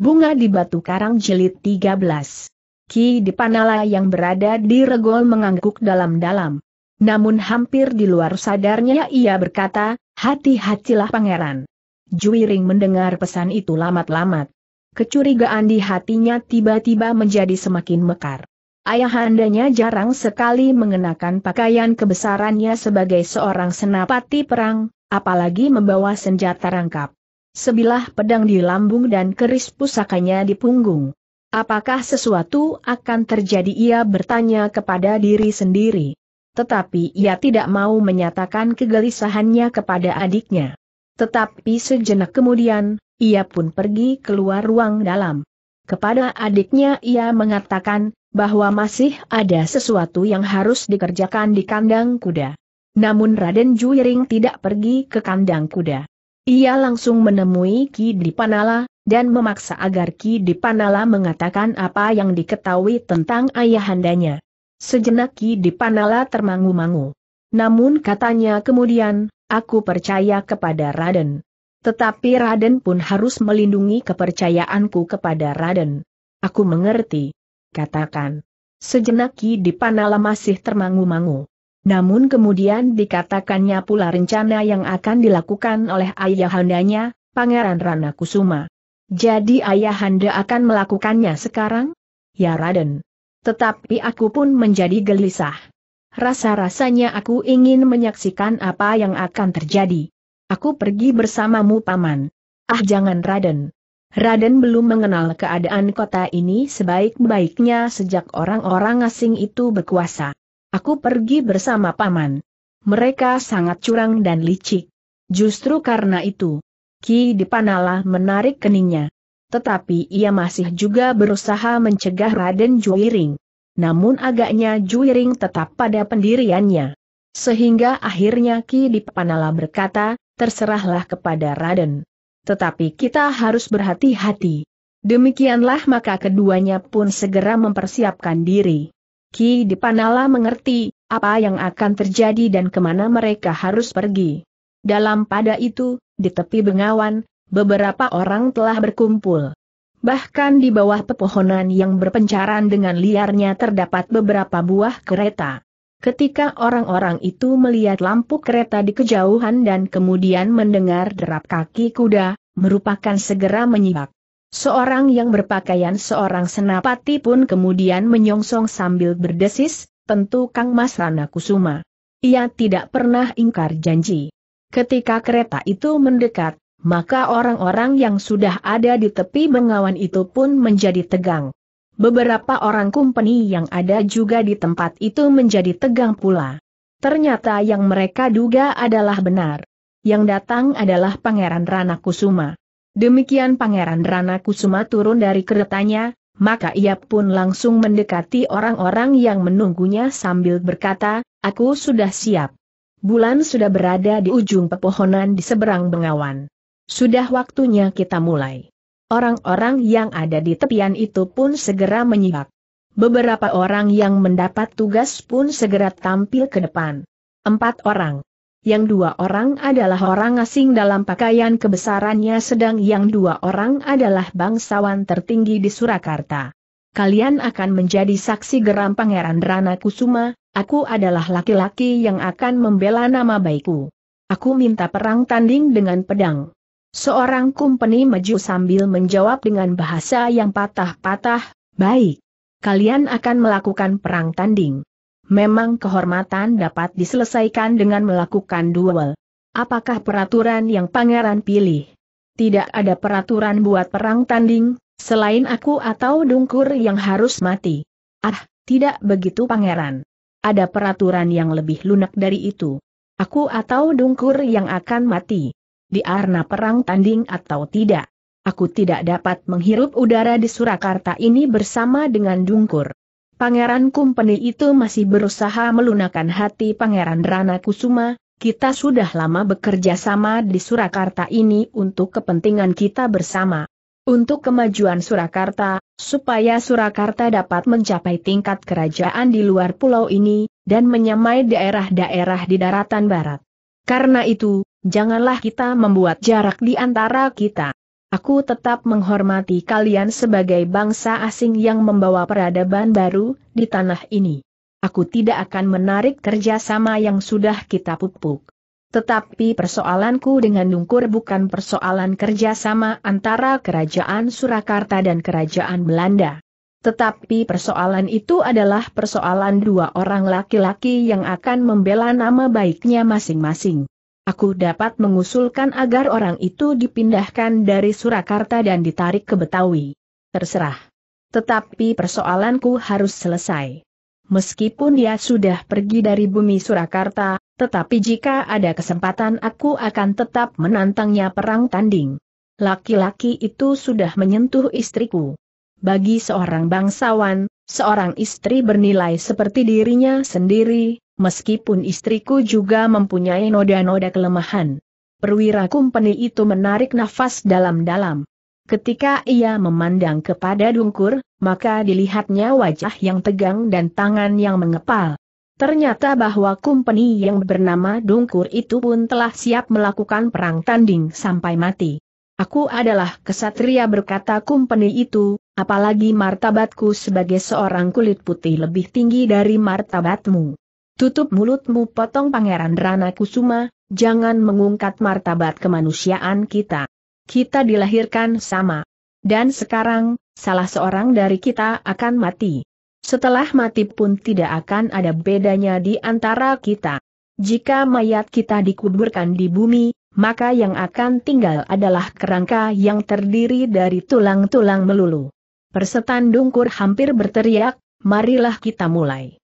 Bunga di Batu Karang Jilid 13. Ki Dipanala yang berada di regol mengangguk dalam-dalam. Namun hampir di luar sadarnya ia berkata, hati-hatilah pangeran. Juiring mendengar pesan itu lamat-lamat. Kecurigaan di hatinya tiba-tiba menjadi semakin mekar. Ayahandanya jarang sekali mengenakan pakaian kebesarannya sebagai seorang senapati perang, apalagi membawa senjata rangkap sebilah pedang di lambung dan keris pusakanya di punggung. Apakah sesuatu akan terjadi ia bertanya kepada diri sendiri. Tetapi ia tidak mau menyatakan kegelisahannya kepada adiknya. Tetapi sejenak kemudian, ia pun pergi keluar ruang dalam. Kepada adiknya ia mengatakan, bahwa masih ada sesuatu yang harus dikerjakan di kandang kuda. Namun Raden Juiring tidak pergi ke kandang kuda. Ia langsung menemui Ki Dipanala, dan memaksa agar Ki Dipanala mengatakan apa yang diketahui tentang ayahandanya. Sejenak Ki Dipanala termangu-mangu. Namun katanya kemudian, aku percaya kepada Raden. Tetapi Raden pun harus melindungi kepercayaanku kepada Raden. Aku mengerti. Katakan. Sejenak Ki Dipanala masih termangu-mangu. Namun kemudian dikatakannya pula rencana yang akan dilakukan oleh ayahandanya, Pangeran Rana Kusuma. Jadi ayahanda akan melakukannya sekarang? Ya Raden. Tetapi aku pun menjadi gelisah. Rasa-rasanya aku ingin menyaksikan apa yang akan terjadi. Aku pergi bersamamu paman. Ah jangan Raden. Raden belum mengenal keadaan kota ini sebaik-baiknya sejak orang-orang asing itu berkuasa. Aku pergi bersama paman. Mereka sangat curang dan licik. Justru karena itu, Ki Dipanala menarik keningnya. Tetapi ia masih juga berusaha mencegah Raden Juiring. Namun agaknya Juiring tetap pada pendiriannya. Sehingga akhirnya Ki Dipanala berkata, terserahlah kepada Raden. Tetapi kita harus berhati-hati. Demikianlah maka keduanya pun segera mempersiapkan diri. Ki Dipanala mengerti apa yang akan terjadi dan kemana mereka harus pergi. Dalam pada itu, di tepi bengawan, beberapa orang telah berkumpul. Bahkan di bawah pepohonan yang berpencaran dengan liarnya terdapat beberapa buah kereta. Ketika orang-orang itu melihat lampu kereta di kejauhan dan kemudian mendengar derap kaki kuda, merupakan segera menyibak. Seorang yang berpakaian seorang senapati pun kemudian menyongsong sambil berdesis, tentu Kang Mas Rana Kusuma. Ia tidak pernah ingkar janji. Ketika kereta itu mendekat, maka orang-orang yang sudah ada di tepi bengawan itu pun menjadi tegang. Beberapa orang kumpeni yang ada juga di tempat itu menjadi tegang pula. Ternyata yang mereka duga adalah benar. Yang datang adalah Pangeran Rana Kusuma. Demikian Pangeran Rana Kusuma turun dari keretanya, maka ia pun langsung mendekati orang-orang yang menunggunya sambil berkata, aku sudah siap. Bulan sudah berada di ujung pepohonan di seberang bengawan. Sudah waktunya kita mulai. Orang-orang yang ada di tepian itu pun segera menyiap. Beberapa orang yang mendapat tugas pun segera tampil ke depan. Empat orang. Yang dua orang adalah orang asing dalam pakaian kebesarannya sedang yang dua orang adalah bangsawan tertinggi di Surakarta. Kalian akan menjadi saksi geram Pangeran Rana Kusuma, aku adalah laki-laki yang akan membela nama baikku. Aku minta perang tanding dengan pedang. Seorang kumpeni maju sambil menjawab dengan bahasa yang patah-patah, baik. Kalian akan melakukan perang tanding memang kehormatan dapat diselesaikan dengan melakukan duel. Apakah peraturan yang pangeran pilih? Tidak ada peraturan buat perang tanding, selain aku atau dungkur yang harus mati. Ah, tidak begitu pangeran. Ada peraturan yang lebih lunak dari itu. Aku atau dungkur yang akan mati. Di arna perang tanding atau tidak. Aku tidak dapat menghirup udara di Surakarta ini bersama dengan dungkur. Pangeran Kumpeni itu masih berusaha melunakan hati Pangeran Rana Kusuma, kita sudah lama bekerja sama di Surakarta ini untuk kepentingan kita bersama. Untuk kemajuan Surakarta, supaya Surakarta dapat mencapai tingkat kerajaan di luar pulau ini, dan menyamai daerah-daerah di daratan barat. Karena itu, janganlah kita membuat jarak di antara kita. Aku tetap menghormati kalian sebagai bangsa asing yang membawa peradaban baru di tanah ini. Aku tidak akan menarik kerjasama yang sudah kita pupuk. Tetapi persoalanku dengan Dungkur bukan persoalan kerjasama antara Kerajaan Surakarta dan Kerajaan Belanda. Tetapi persoalan itu adalah persoalan dua orang laki-laki yang akan membela nama baiknya masing-masing. Aku dapat mengusulkan agar orang itu dipindahkan dari Surakarta dan ditarik ke Betawi. Terserah. Tetapi persoalanku harus selesai. Meskipun dia sudah pergi dari bumi Surakarta, tetapi jika ada kesempatan aku akan tetap menantangnya perang tanding. Laki-laki itu sudah menyentuh istriku. Bagi seorang bangsawan, seorang istri bernilai seperti dirinya sendiri, meskipun istriku juga mempunyai noda-noda kelemahan. Perwira kumpeni itu menarik nafas dalam-dalam. Ketika ia memandang kepada Dungkur, maka dilihatnya wajah yang tegang dan tangan yang mengepal. Ternyata bahwa kumpeni yang bernama Dungkur itu pun telah siap melakukan perang tanding sampai mati. Aku adalah kesatria berkata kumpeni itu, apalagi martabatku sebagai seorang kulit putih lebih tinggi dari martabatmu. Tutup mulutmu potong Pangeran Rana Kusuma, jangan mengungkat martabat kemanusiaan kita. Kita dilahirkan sama. Dan sekarang, salah seorang dari kita akan mati. Setelah mati pun tidak akan ada bedanya di antara kita. Jika mayat kita dikuburkan di bumi, maka yang akan tinggal adalah kerangka yang terdiri dari tulang-tulang melulu. Persetan Dungkur hampir berteriak, marilah kita mulai.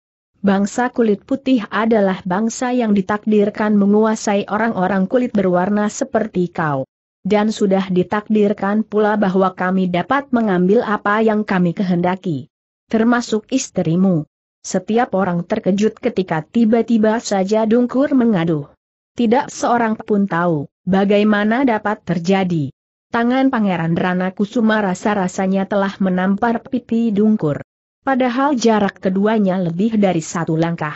Bangsa kulit putih adalah bangsa yang ditakdirkan menguasai orang-orang kulit berwarna seperti kau. Dan sudah ditakdirkan pula bahwa kami dapat mengambil apa yang kami kehendaki. Termasuk istrimu. Setiap orang terkejut ketika tiba-tiba saja dungkur mengaduh. Tidak seorang pun tahu, bagaimana dapat terjadi. Tangan Pangeran Rana Kusuma rasa-rasanya telah menampar pipi dungkur. Padahal jarak keduanya lebih dari satu langkah.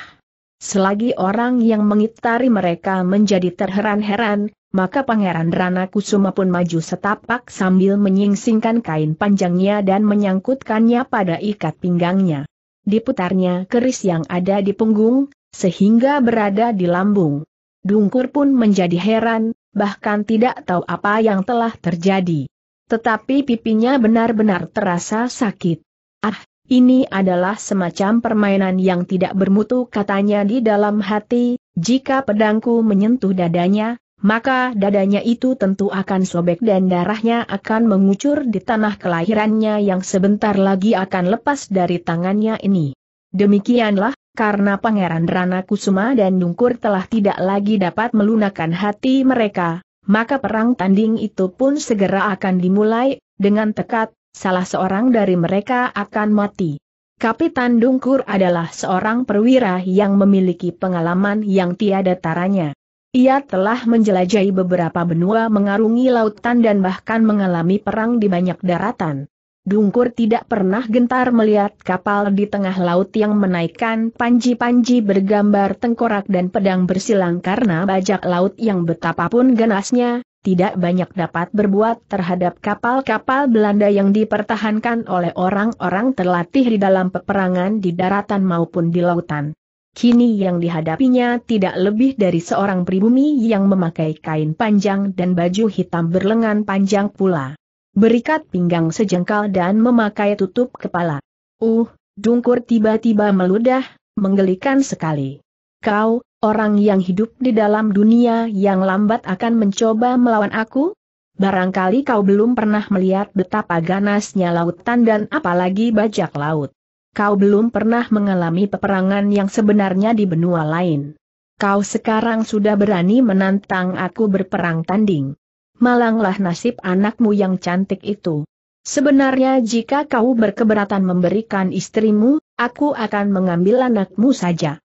Selagi orang yang mengitari mereka menjadi terheran-heran, maka Pangeran Rana Kusuma pun maju setapak sambil menyingsingkan kain panjangnya dan menyangkutkannya pada ikat pinggangnya. Diputarnya keris yang ada di punggung, sehingga berada di lambung. Dungkur pun menjadi heran, bahkan tidak tahu apa yang telah terjadi. Tetapi pipinya benar-benar terasa sakit. Ah, ini adalah semacam permainan yang tidak bermutu katanya di dalam hati, jika pedangku menyentuh dadanya, maka dadanya itu tentu akan sobek dan darahnya akan mengucur di tanah kelahirannya yang sebentar lagi akan lepas dari tangannya ini. Demikianlah, karena Pangeran Rana Kusuma dan Dungkur telah tidak lagi dapat melunakkan hati mereka, maka perang tanding itu pun segera akan dimulai, dengan tekad, Salah seorang dari mereka akan mati. Kapitan Dungkur adalah seorang perwira yang memiliki pengalaman yang tiada taranya. Ia telah menjelajahi beberapa benua mengarungi lautan dan bahkan mengalami perang di banyak daratan. Dungkur tidak pernah gentar melihat kapal di tengah laut yang menaikkan panji-panji bergambar tengkorak dan pedang bersilang karena bajak laut yang betapapun ganasnya, tidak banyak dapat berbuat terhadap kapal-kapal Belanda yang dipertahankan oleh orang-orang terlatih di dalam peperangan di daratan maupun di lautan. Kini yang dihadapinya tidak lebih dari seorang pribumi yang memakai kain panjang dan baju hitam berlengan panjang pula. Berikat pinggang sejengkal dan memakai tutup kepala. Uh, Dungkur tiba-tiba meludah, menggelikan sekali. Kau, Orang yang hidup di dalam dunia yang lambat akan mencoba melawan aku? Barangkali kau belum pernah melihat betapa ganasnya lautan dan apalagi bajak laut. Kau belum pernah mengalami peperangan yang sebenarnya di benua lain. Kau sekarang sudah berani menantang aku berperang tanding. Malanglah nasib anakmu yang cantik itu. Sebenarnya jika kau berkeberatan memberikan istrimu, aku akan mengambil anakmu saja.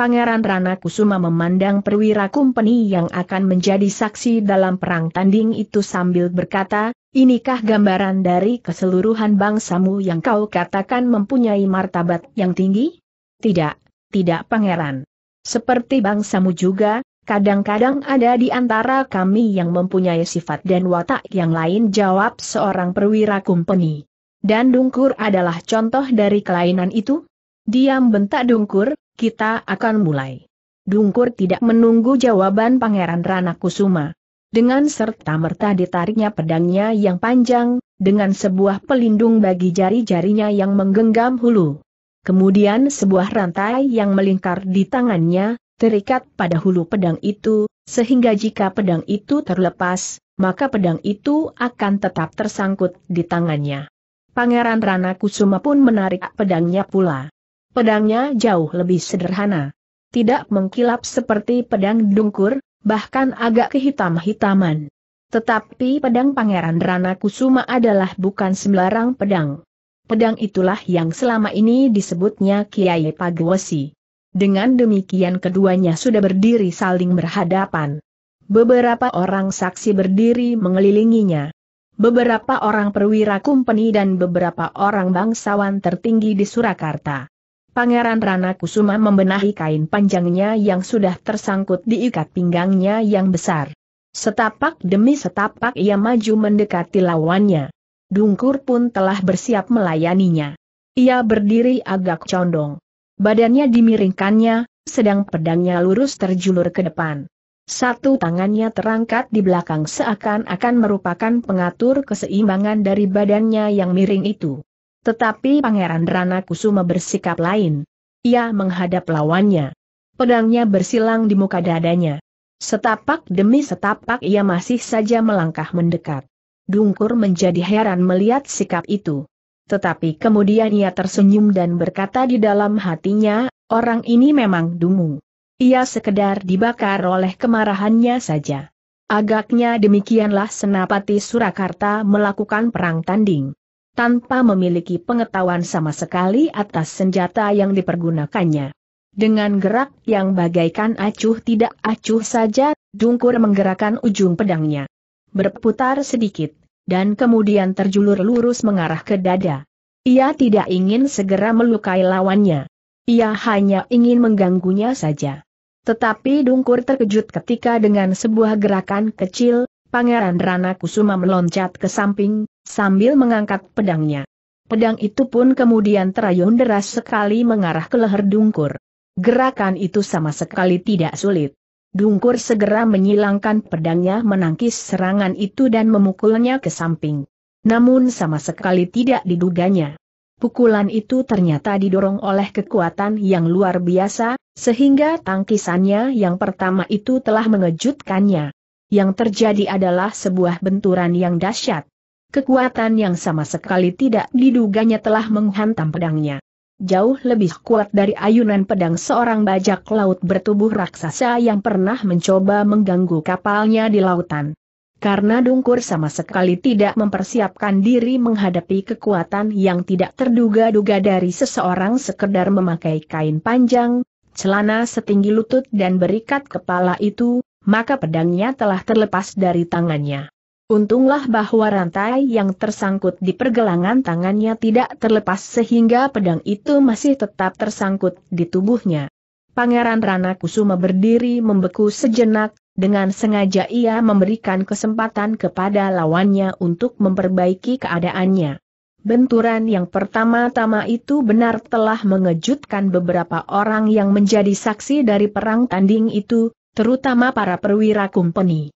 Pangeran Rana Kusuma memandang perwira kumpeni yang akan menjadi saksi dalam perang tanding itu sambil berkata, inikah gambaran dari keseluruhan bangsamu yang kau katakan mempunyai martabat yang tinggi? Tidak, tidak pangeran. Seperti bangsamu juga, kadang-kadang ada di antara kami yang mempunyai sifat dan watak yang lain jawab seorang perwira kumpeni. Dan Dungkur adalah contoh dari kelainan itu? Diam bentak Dungkur, kita akan mulai. Dungkur tidak menunggu jawaban Pangeran Ranakusuma. Dengan serta-merta ditariknya pedangnya yang panjang, dengan sebuah pelindung bagi jari-jarinya yang menggenggam hulu. Kemudian sebuah rantai yang melingkar di tangannya, terikat pada hulu pedang itu, sehingga jika pedang itu terlepas, maka pedang itu akan tetap tersangkut di tangannya. Pangeran Rana Kusuma pun menarik pedangnya pula. Pedangnya jauh lebih sederhana. Tidak mengkilap seperti pedang dungkur, bahkan agak kehitam-hitaman. Tetapi pedang Pangeran Rana Kusuma adalah bukan sembarang pedang. Pedang itulah yang selama ini disebutnya Kiai Pagwesi. Dengan demikian keduanya sudah berdiri saling berhadapan. Beberapa orang saksi berdiri mengelilinginya. Beberapa orang perwira kumpeni dan beberapa orang bangsawan tertinggi di Surakarta. Pangeran Rana Kusuma membenahi kain panjangnya yang sudah tersangkut di ikat pinggangnya yang besar. Setapak demi setapak ia maju mendekati lawannya. Dungkur pun telah bersiap melayaninya. Ia berdiri agak condong. Badannya dimiringkannya, sedang pedangnya lurus terjulur ke depan. Satu tangannya terangkat di belakang seakan-akan merupakan pengatur keseimbangan dari badannya yang miring itu. Tetapi Pangeran Rana Kusuma bersikap lain. Ia menghadap lawannya. Pedangnya bersilang di muka dadanya. Setapak demi setapak ia masih saja melangkah mendekat. Dungkur menjadi heran melihat sikap itu. Tetapi kemudian ia tersenyum dan berkata di dalam hatinya, orang ini memang dungu. Ia sekedar dibakar oleh kemarahannya saja. Agaknya demikianlah Senapati Surakarta melakukan perang tanding tanpa memiliki pengetahuan sama sekali atas senjata yang dipergunakannya. Dengan gerak yang bagaikan acuh tidak acuh saja, Dungkur menggerakkan ujung pedangnya. Berputar sedikit, dan kemudian terjulur lurus mengarah ke dada. Ia tidak ingin segera melukai lawannya. Ia hanya ingin mengganggunya saja. Tetapi Dungkur terkejut ketika dengan sebuah gerakan kecil, Pangeran Rana Kusuma meloncat ke samping, sambil mengangkat pedangnya. Pedang itu pun kemudian terayun deras sekali mengarah ke leher Dungkur. Gerakan itu sama sekali tidak sulit. Dungkur segera menyilangkan pedangnya menangkis serangan itu dan memukulnya ke samping. Namun sama sekali tidak diduganya. Pukulan itu ternyata didorong oleh kekuatan yang luar biasa, sehingga tangkisannya yang pertama itu telah mengejutkannya. Yang terjadi adalah sebuah benturan yang dahsyat kekuatan yang sama sekali tidak diduganya telah menghantam pedangnya. Jauh lebih kuat dari ayunan pedang seorang bajak laut bertubuh raksasa yang pernah mencoba mengganggu kapalnya di lautan. Karena Dungkur sama sekali tidak mempersiapkan diri menghadapi kekuatan yang tidak terduga-duga dari seseorang sekedar memakai kain panjang, celana setinggi lutut dan berikat kepala itu, maka pedangnya telah terlepas dari tangannya. Untunglah bahwa rantai yang tersangkut di pergelangan tangannya tidak terlepas sehingga pedang itu masih tetap tersangkut di tubuhnya. Pangeran Rana Kusuma berdiri membeku sejenak, dengan sengaja ia memberikan kesempatan kepada lawannya untuk memperbaiki keadaannya. Benturan yang pertama-tama itu benar telah mengejutkan beberapa orang yang menjadi saksi dari perang tanding itu, terutama para perwira kumpeni.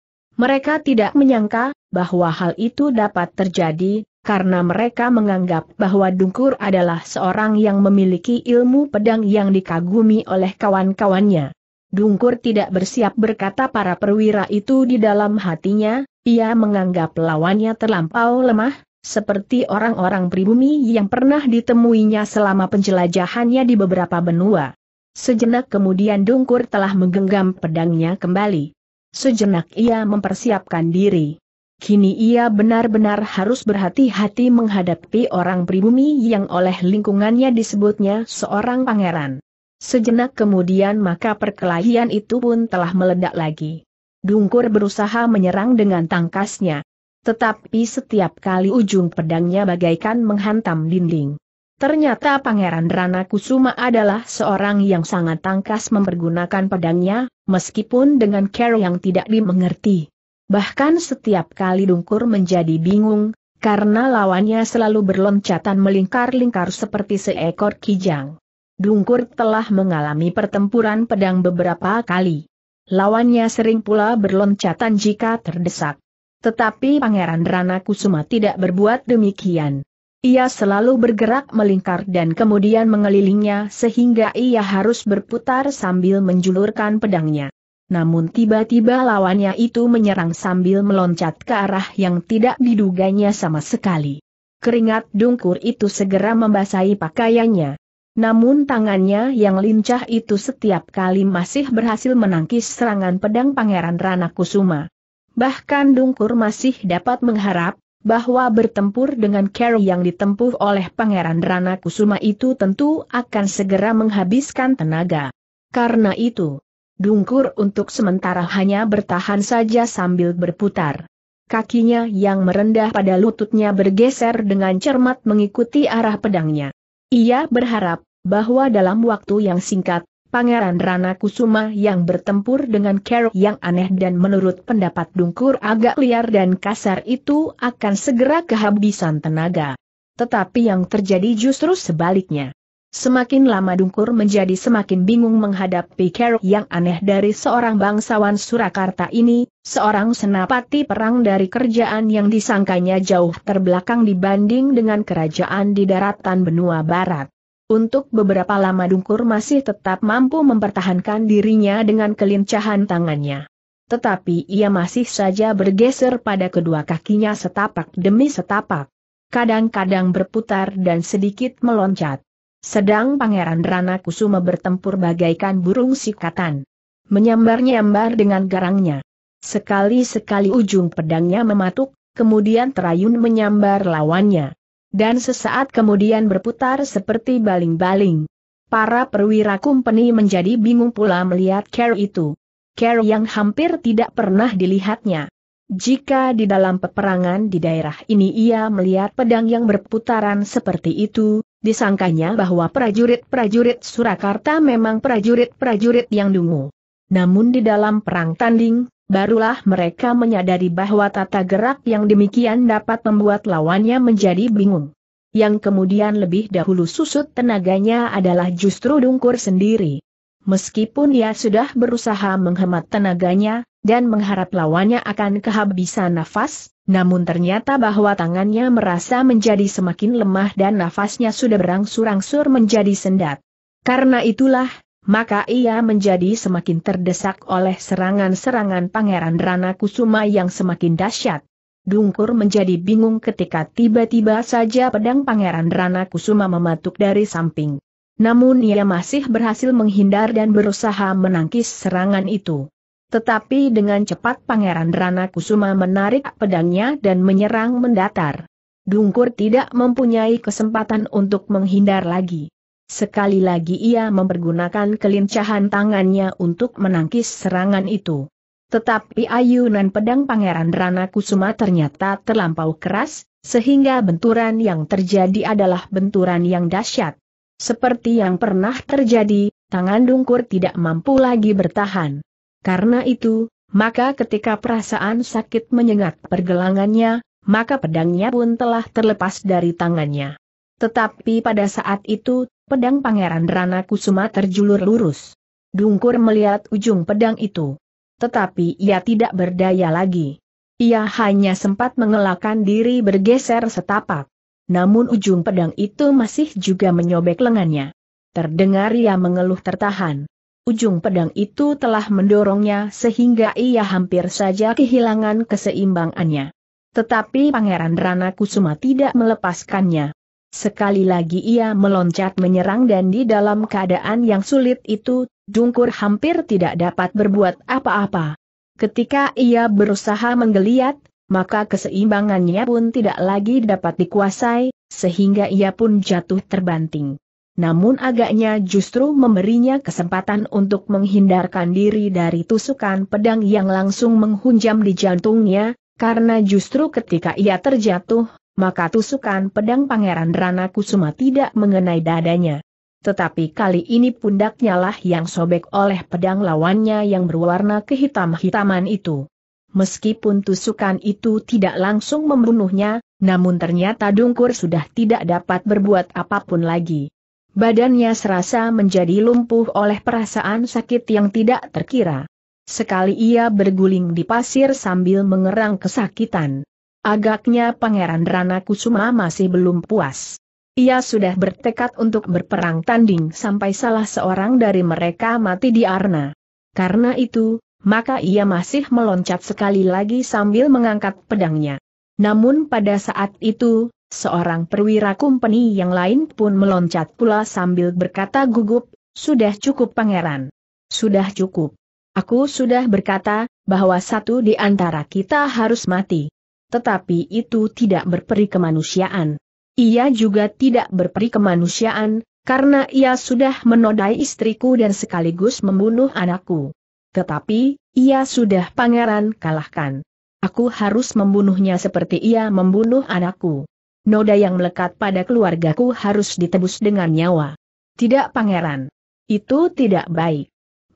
Mereka tidak menyangka bahwa hal itu dapat terjadi, karena mereka menganggap bahwa Dungkur adalah seorang yang memiliki ilmu pedang yang dikagumi oleh kawan-kawannya. Dungkur tidak bersiap berkata para perwira itu di dalam hatinya, ia menganggap lawannya terlampau lemah, seperti orang-orang pribumi yang pernah ditemuinya selama penjelajahannya di beberapa benua. Sejenak kemudian Dungkur telah menggenggam pedangnya kembali. Sejenak ia mempersiapkan diri. Kini ia benar-benar harus berhati-hati menghadapi orang pribumi yang oleh lingkungannya disebutnya seorang pangeran. Sejenak kemudian maka perkelahian itu pun telah meledak lagi. Dungkur berusaha menyerang dengan tangkasnya. Tetapi setiap kali ujung pedangnya bagaikan menghantam dinding. Ternyata Pangeran Rana Kusuma adalah seorang yang sangat tangkas mempergunakan pedangnya, meskipun dengan care yang tidak dimengerti. Bahkan setiap kali Dungkur menjadi bingung, karena lawannya selalu berloncatan melingkar-lingkar seperti seekor kijang. Dungkur telah mengalami pertempuran pedang beberapa kali. Lawannya sering pula berloncatan jika terdesak. Tetapi Pangeran Rana Kusuma tidak berbuat demikian. Ia selalu bergerak melingkar dan kemudian mengelilingnya sehingga ia harus berputar sambil menjulurkan pedangnya. Namun tiba-tiba lawannya itu menyerang sambil meloncat ke arah yang tidak diduganya sama sekali. Keringat dungkur itu segera membasahi pakaiannya. Namun tangannya yang lincah itu setiap kali masih berhasil menangkis serangan pedang Pangeran Ranakusuma. Bahkan Dungkur masih dapat mengharap, bahwa bertempur dengan Carrie yang ditempuh oleh Pangeran Rana Kusuma itu tentu akan segera menghabiskan tenaga. Karena itu, Dungkur untuk sementara hanya bertahan saja sambil berputar. Kakinya yang merendah pada lututnya bergeser dengan cermat mengikuti arah pedangnya. Ia berharap bahwa dalam waktu yang singkat, Pangeran Rana Kusuma yang bertempur dengan Carol yang aneh dan menurut pendapat Dungkur agak liar dan kasar itu akan segera kehabisan tenaga. Tetapi yang terjadi justru sebaliknya. Semakin lama Dungkur menjadi semakin bingung menghadapi Carol yang aneh dari seorang bangsawan Surakarta ini, seorang senapati perang dari kerjaan yang disangkanya jauh terbelakang dibanding dengan kerajaan di daratan benua barat. Untuk beberapa lama Dungkur masih tetap mampu mempertahankan dirinya dengan kelincahan tangannya. Tetapi ia masih saja bergeser pada kedua kakinya setapak demi setapak. Kadang-kadang berputar dan sedikit meloncat. Sedang Pangeran Rana Kusuma bertempur bagaikan burung sikatan. Menyambar-nyambar dengan garangnya. Sekali-sekali ujung pedangnya mematuk, kemudian terayun menyambar lawannya dan sesaat kemudian berputar seperti baling-baling. Para perwira kumpeni menjadi bingung pula melihat Kerr itu. Kerr yang hampir tidak pernah dilihatnya. Jika di dalam peperangan di daerah ini ia melihat pedang yang berputaran seperti itu, disangkanya bahwa prajurit-prajurit Surakarta memang prajurit-prajurit yang dungu. Namun di dalam perang tanding, barulah mereka menyadari bahwa tata gerak yang demikian dapat membuat lawannya menjadi bingung. Yang kemudian lebih dahulu susut tenaganya adalah justru Dungkur sendiri. Meskipun ia sudah berusaha menghemat tenaganya, dan mengharap lawannya akan kehabisan nafas, namun ternyata bahwa tangannya merasa menjadi semakin lemah dan nafasnya sudah berangsur-angsur menjadi sendat. Karena itulah, maka ia menjadi semakin terdesak oleh serangan-serangan Pangeran Rana Kusuma yang semakin dahsyat. Dungkur menjadi bingung ketika tiba-tiba saja pedang Pangeran Rana Kusuma mematuk dari samping. Namun ia masih berhasil menghindar dan berusaha menangkis serangan itu. Tetapi dengan cepat Pangeran Rana Kusuma menarik pedangnya dan menyerang mendatar. Dungkur tidak mempunyai kesempatan untuk menghindar lagi. Sekali lagi ia mempergunakan kelincahan tangannya untuk menangkis serangan itu. Tetapi ayunan pedang Pangeran Rana Kusuma ternyata terlampau keras, sehingga benturan yang terjadi adalah benturan yang dahsyat. Seperti yang pernah terjadi, tangan Dungkur tidak mampu lagi bertahan. Karena itu, maka ketika perasaan sakit menyengat pergelangannya, maka pedangnya pun telah terlepas dari tangannya. Tetapi pada saat itu, pedang Pangeran Rana Kusuma terjulur lurus. Dungkur melihat ujung pedang itu. Tetapi ia tidak berdaya lagi. Ia hanya sempat mengelakkan diri bergeser setapak. Namun ujung pedang itu masih juga menyobek lengannya. Terdengar ia mengeluh tertahan. Ujung pedang itu telah mendorongnya sehingga ia hampir saja kehilangan keseimbangannya. Tetapi Pangeran Rana Kusuma tidak melepaskannya. Sekali lagi ia meloncat menyerang dan di dalam keadaan yang sulit itu, Dungkur hampir tidak dapat berbuat apa-apa. Ketika ia berusaha menggeliat, maka keseimbangannya pun tidak lagi dapat dikuasai, sehingga ia pun jatuh terbanting. Namun agaknya justru memberinya kesempatan untuk menghindarkan diri dari tusukan pedang yang langsung menghunjam di jantungnya, karena justru ketika ia terjatuh, maka tusukan pedang Pangeran Rana Kusuma tidak mengenai dadanya. Tetapi kali ini pundaknya lah yang sobek oleh pedang lawannya yang berwarna kehitam-hitaman itu. Meskipun tusukan itu tidak langsung membunuhnya, namun ternyata Dungkur sudah tidak dapat berbuat apapun lagi. Badannya serasa menjadi lumpuh oleh perasaan sakit yang tidak terkira. Sekali ia berguling di pasir sambil mengerang kesakitan. Agaknya Pangeran Rana Kusuma masih belum puas. Ia sudah bertekad untuk berperang tanding sampai salah seorang dari mereka mati di Arna. Karena itu, maka ia masih meloncat sekali lagi sambil mengangkat pedangnya. Namun pada saat itu, seorang perwira kumpeni yang lain pun meloncat pula sambil berkata gugup, sudah cukup pangeran. Sudah cukup. Aku sudah berkata, bahwa satu di antara kita harus mati tetapi itu tidak berperi kemanusiaan. Ia juga tidak berperi kemanusiaan, karena ia sudah menodai istriku dan sekaligus membunuh anakku. Tetapi, ia sudah pangeran kalahkan. Aku harus membunuhnya seperti ia membunuh anakku. Noda yang melekat pada keluargaku harus ditebus dengan nyawa. Tidak pangeran. Itu tidak baik.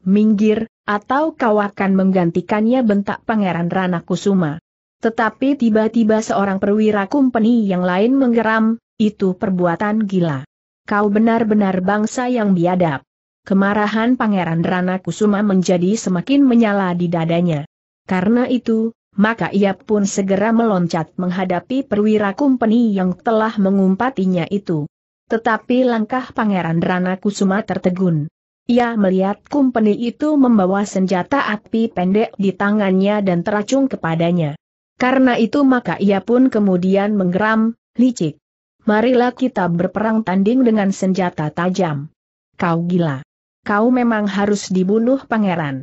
Minggir, atau kau akan menggantikannya bentak pangeran Rana Kusuma. Tetapi tiba-tiba seorang perwira kumpeni yang lain menggeram, itu perbuatan gila. Kau benar-benar bangsa yang biadab. Kemarahan Pangeran Rana Kusuma menjadi semakin menyala di dadanya. Karena itu, maka ia pun segera meloncat menghadapi perwira kumpeni yang telah mengumpatinya itu. Tetapi langkah Pangeran Rana Kusuma tertegun. Ia melihat kumpeni itu membawa senjata api pendek di tangannya dan teracung kepadanya. Karena itu maka ia pun kemudian menggeram, licik. Marilah kita berperang tanding dengan senjata tajam. Kau gila. Kau memang harus dibunuh pangeran.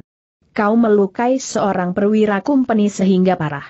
Kau melukai seorang perwira kumpeni sehingga parah.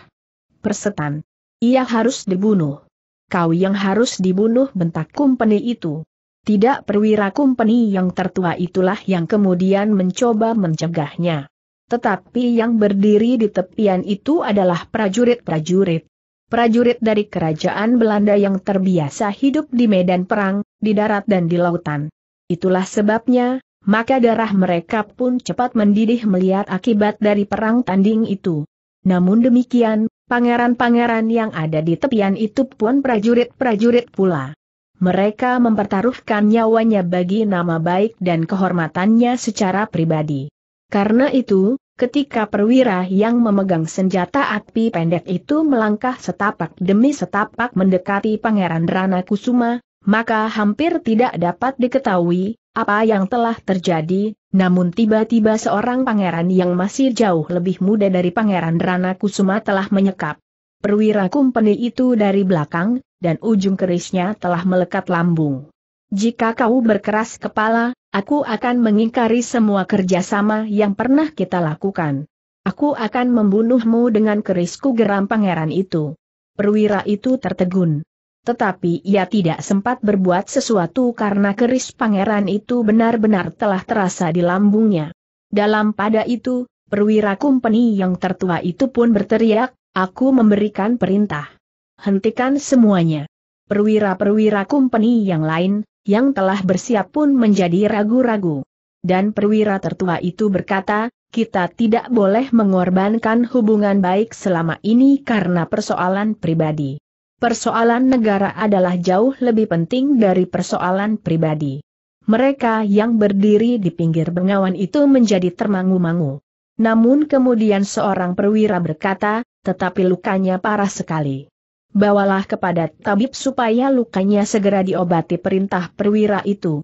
Persetan. Ia harus dibunuh. Kau yang harus dibunuh bentak kumpeni itu. Tidak perwira kumpeni yang tertua itulah yang kemudian mencoba mencegahnya. Tetapi yang berdiri di tepian itu adalah prajurit-prajurit. Prajurit dari kerajaan Belanda yang terbiasa hidup di medan perang, di darat dan di lautan. Itulah sebabnya, maka darah mereka pun cepat mendidih melihat akibat dari perang tanding itu. Namun demikian, pangeran-pangeran yang ada di tepian itu pun prajurit-prajurit pula. Mereka mempertaruhkan nyawanya bagi nama baik dan kehormatannya secara pribadi. Karena itu, ketika perwira yang memegang senjata api pendek itu melangkah setapak demi setapak mendekati Pangeran Rana Kusuma, maka hampir tidak dapat diketahui apa yang telah terjadi, namun tiba-tiba seorang pangeran yang masih jauh lebih muda dari Pangeran Rana Kusuma telah menyekap. Perwira kumpeni itu dari belakang, dan ujung kerisnya telah melekat lambung. Jika kau berkeras kepala, aku akan mengingkari semua kerjasama yang pernah kita lakukan. Aku akan membunuhmu dengan kerisku geram pangeran itu. Perwira itu tertegun. Tetapi ia tidak sempat berbuat sesuatu karena keris pangeran itu benar-benar telah terasa di lambungnya. Dalam pada itu, perwira kumpeni yang tertua itu pun berteriak, aku memberikan perintah. Hentikan semuanya. Perwira-perwira kumpeni yang lain, yang telah bersiap pun menjadi ragu-ragu. Dan perwira tertua itu berkata, kita tidak boleh mengorbankan hubungan baik selama ini karena persoalan pribadi. Persoalan negara adalah jauh lebih penting dari persoalan pribadi. Mereka yang berdiri di pinggir bengawan itu menjadi termangu-mangu. Namun kemudian seorang perwira berkata, tetapi lukanya parah sekali bawalah kepada tabib supaya lukanya segera diobati perintah perwira itu.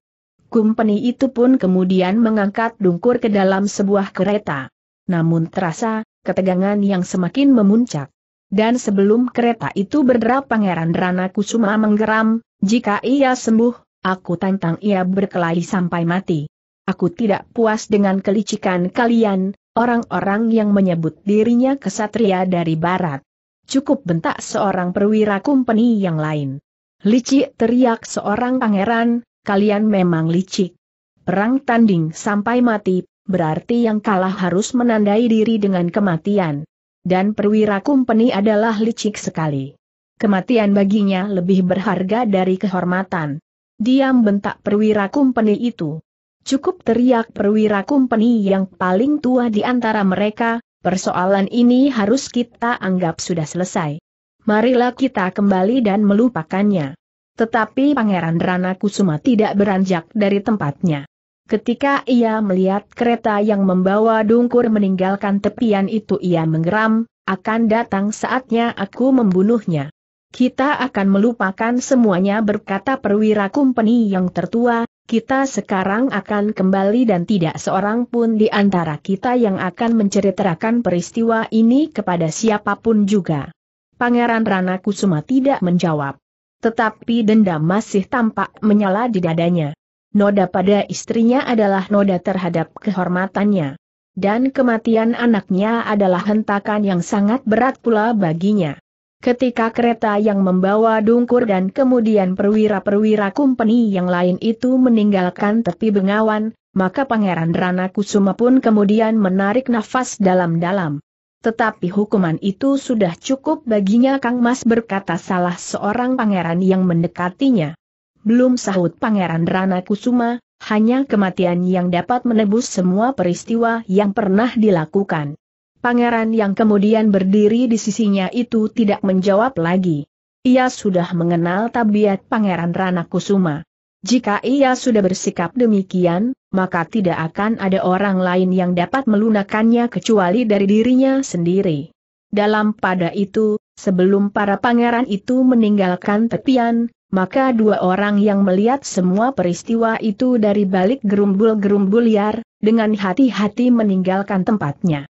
Kumpeni itu pun kemudian mengangkat Dungkur ke dalam sebuah kereta. Namun terasa, ketegangan yang semakin memuncak. Dan sebelum kereta itu berderap Pangeran Rana Kusuma menggeram, jika ia sembuh, aku tantang ia berkelahi sampai mati. Aku tidak puas dengan kelicikan kalian, orang-orang yang menyebut dirinya kesatria dari barat. Cukup bentak seorang perwira kumpeni yang lain. Licik teriak seorang pangeran, kalian memang licik. Perang tanding sampai mati, berarti yang kalah harus menandai diri dengan kematian. Dan perwira kumpeni adalah licik sekali. Kematian baginya lebih berharga dari kehormatan. Diam bentak perwira kumpeni itu. Cukup teriak perwira kumpeni yang paling tua di antara mereka, Persoalan ini harus kita anggap sudah selesai. Marilah kita kembali dan melupakannya. Tetapi Pangeran Rana Kusuma tidak beranjak dari tempatnya. Ketika ia melihat kereta yang membawa Dungkur meninggalkan tepian itu ia menggeram, akan datang saatnya aku membunuhnya. Kita akan melupakan semuanya berkata perwira kumpeni yang tertua, kita sekarang akan kembali dan tidak seorang pun di antara kita yang akan menceritakan peristiwa ini kepada siapapun juga. Pangeran Rana Kusuma tidak menjawab. Tetapi dendam masih tampak menyala di dadanya. Noda pada istrinya adalah noda terhadap kehormatannya. Dan kematian anaknya adalah hentakan yang sangat berat pula baginya. Ketika kereta yang membawa Dungkur dan kemudian perwira-perwira kumpeni yang lain itu meninggalkan tepi Bengawan, maka Pangeran Rana Kusuma pun kemudian menarik nafas dalam-dalam. Tetapi hukuman itu sudah cukup baginya Kang Mas berkata salah seorang pangeran yang mendekatinya. Belum sahut Pangeran Rana Kusuma, hanya kematian yang dapat menebus semua peristiwa yang pernah dilakukan pangeran yang kemudian berdiri di sisinya itu tidak menjawab lagi. Ia sudah mengenal tabiat pangeran Rana Kusuma. Jika ia sudah bersikap demikian, maka tidak akan ada orang lain yang dapat melunakannya kecuali dari dirinya sendiri. Dalam pada itu, sebelum para pangeran itu meninggalkan tepian, maka dua orang yang melihat semua peristiwa itu dari balik gerumbul-gerumbul liar, dengan hati-hati meninggalkan tempatnya.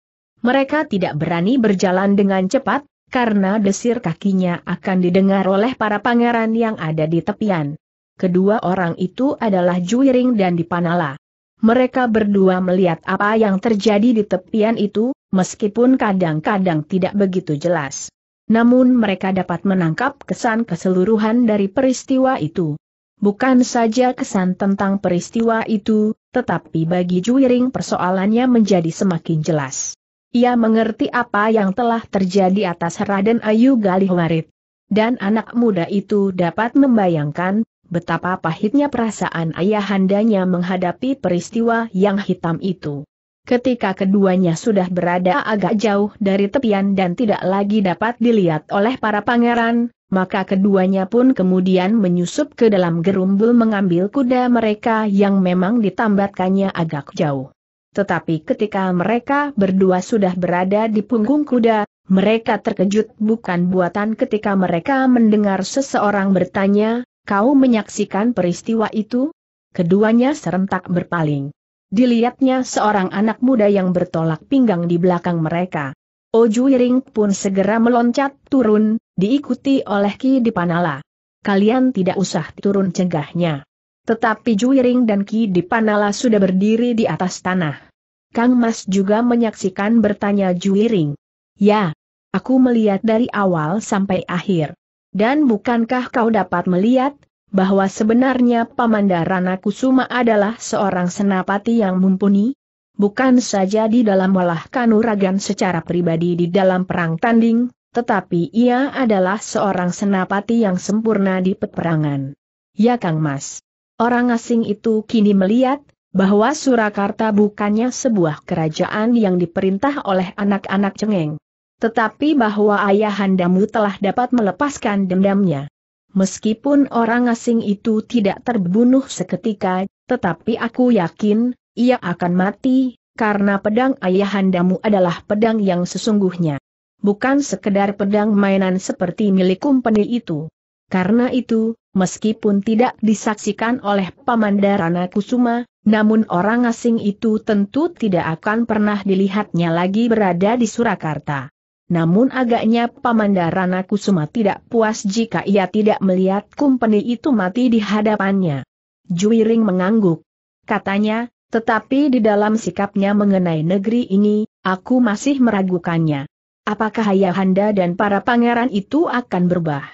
Mereka tidak berani berjalan dengan cepat, karena desir kakinya akan didengar oleh para pangeran yang ada di tepian. Kedua orang itu adalah Juiring dan Dipanala. Mereka berdua melihat apa yang terjadi di tepian itu, meskipun kadang-kadang tidak begitu jelas. Namun mereka dapat menangkap kesan keseluruhan dari peristiwa itu. Bukan saja kesan tentang peristiwa itu, tetapi bagi Juiring persoalannya menjadi semakin jelas. Ia mengerti apa yang telah terjadi atas Raden Ayu Galih Galihwarit. Dan anak muda itu dapat membayangkan, betapa pahitnya perasaan ayahandanya menghadapi peristiwa yang hitam itu. Ketika keduanya sudah berada agak jauh dari tepian dan tidak lagi dapat dilihat oleh para pangeran, maka keduanya pun kemudian menyusup ke dalam gerumbul mengambil kuda mereka yang memang ditambatkannya agak jauh. Tetapi ketika mereka berdua sudah berada di punggung kuda, mereka terkejut bukan buatan ketika mereka mendengar seseorang bertanya, kau menyaksikan peristiwa itu? Keduanya serentak berpaling. Dilihatnya seorang anak muda yang bertolak pinggang di belakang mereka. Oju oh pun segera meloncat turun, diikuti oleh Ki Dipanala. Kalian tidak usah turun cegahnya. Tetapi Juiring dan Ki Dipanala sudah berdiri di atas tanah. Kang Mas juga menyaksikan bertanya Juiring. Ya, aku melihat dari awal sampai akhir. Dan bukankah kau dapat melihat, bahwa sebenarnya Pamandarana Kusuma adalah seorang senapati yang mumpuni? Bukan saja di dalam olah kanuragan secara pribadi di dalam perang tanding, tetapi ia adalah seorang senapati yang sempurna di peperangan. Ya Kang Mas. Orang asing itu kini melihat, bahwa Surakarta bukannya sebuah kerajaan yang diperintah oleh anak-anak cengeng. Tetapi bahwa ayahandamu telah dapat melepaskan dendamnya. Meskipun orang asing itu tidak terbunuh seketika, tetapi aku yakin, ia akan mati, karena pedang ayahandamu adalah pedang yang sesungguhnya. Bukan sekedar pedang mainan seperti milik kumpeni itu. Karena itu, meskipun tidak disaksikan oleh Pamandarana Kusuma, namun orang asing itu tentu tidak akan pernah dilihatnya lagi berada di Surakarta. Namun agaknya Pamandarana Kusuma tidak puas jika ia tidak melihat kumpeni itu mati di hadapannya. Juiring mengangguk. Katanya, tetapi di dalam sikapnya mengenai negeri ini, aku masih meragukannya. Apakah Ayahanda dan para pangeran itu akan berubah?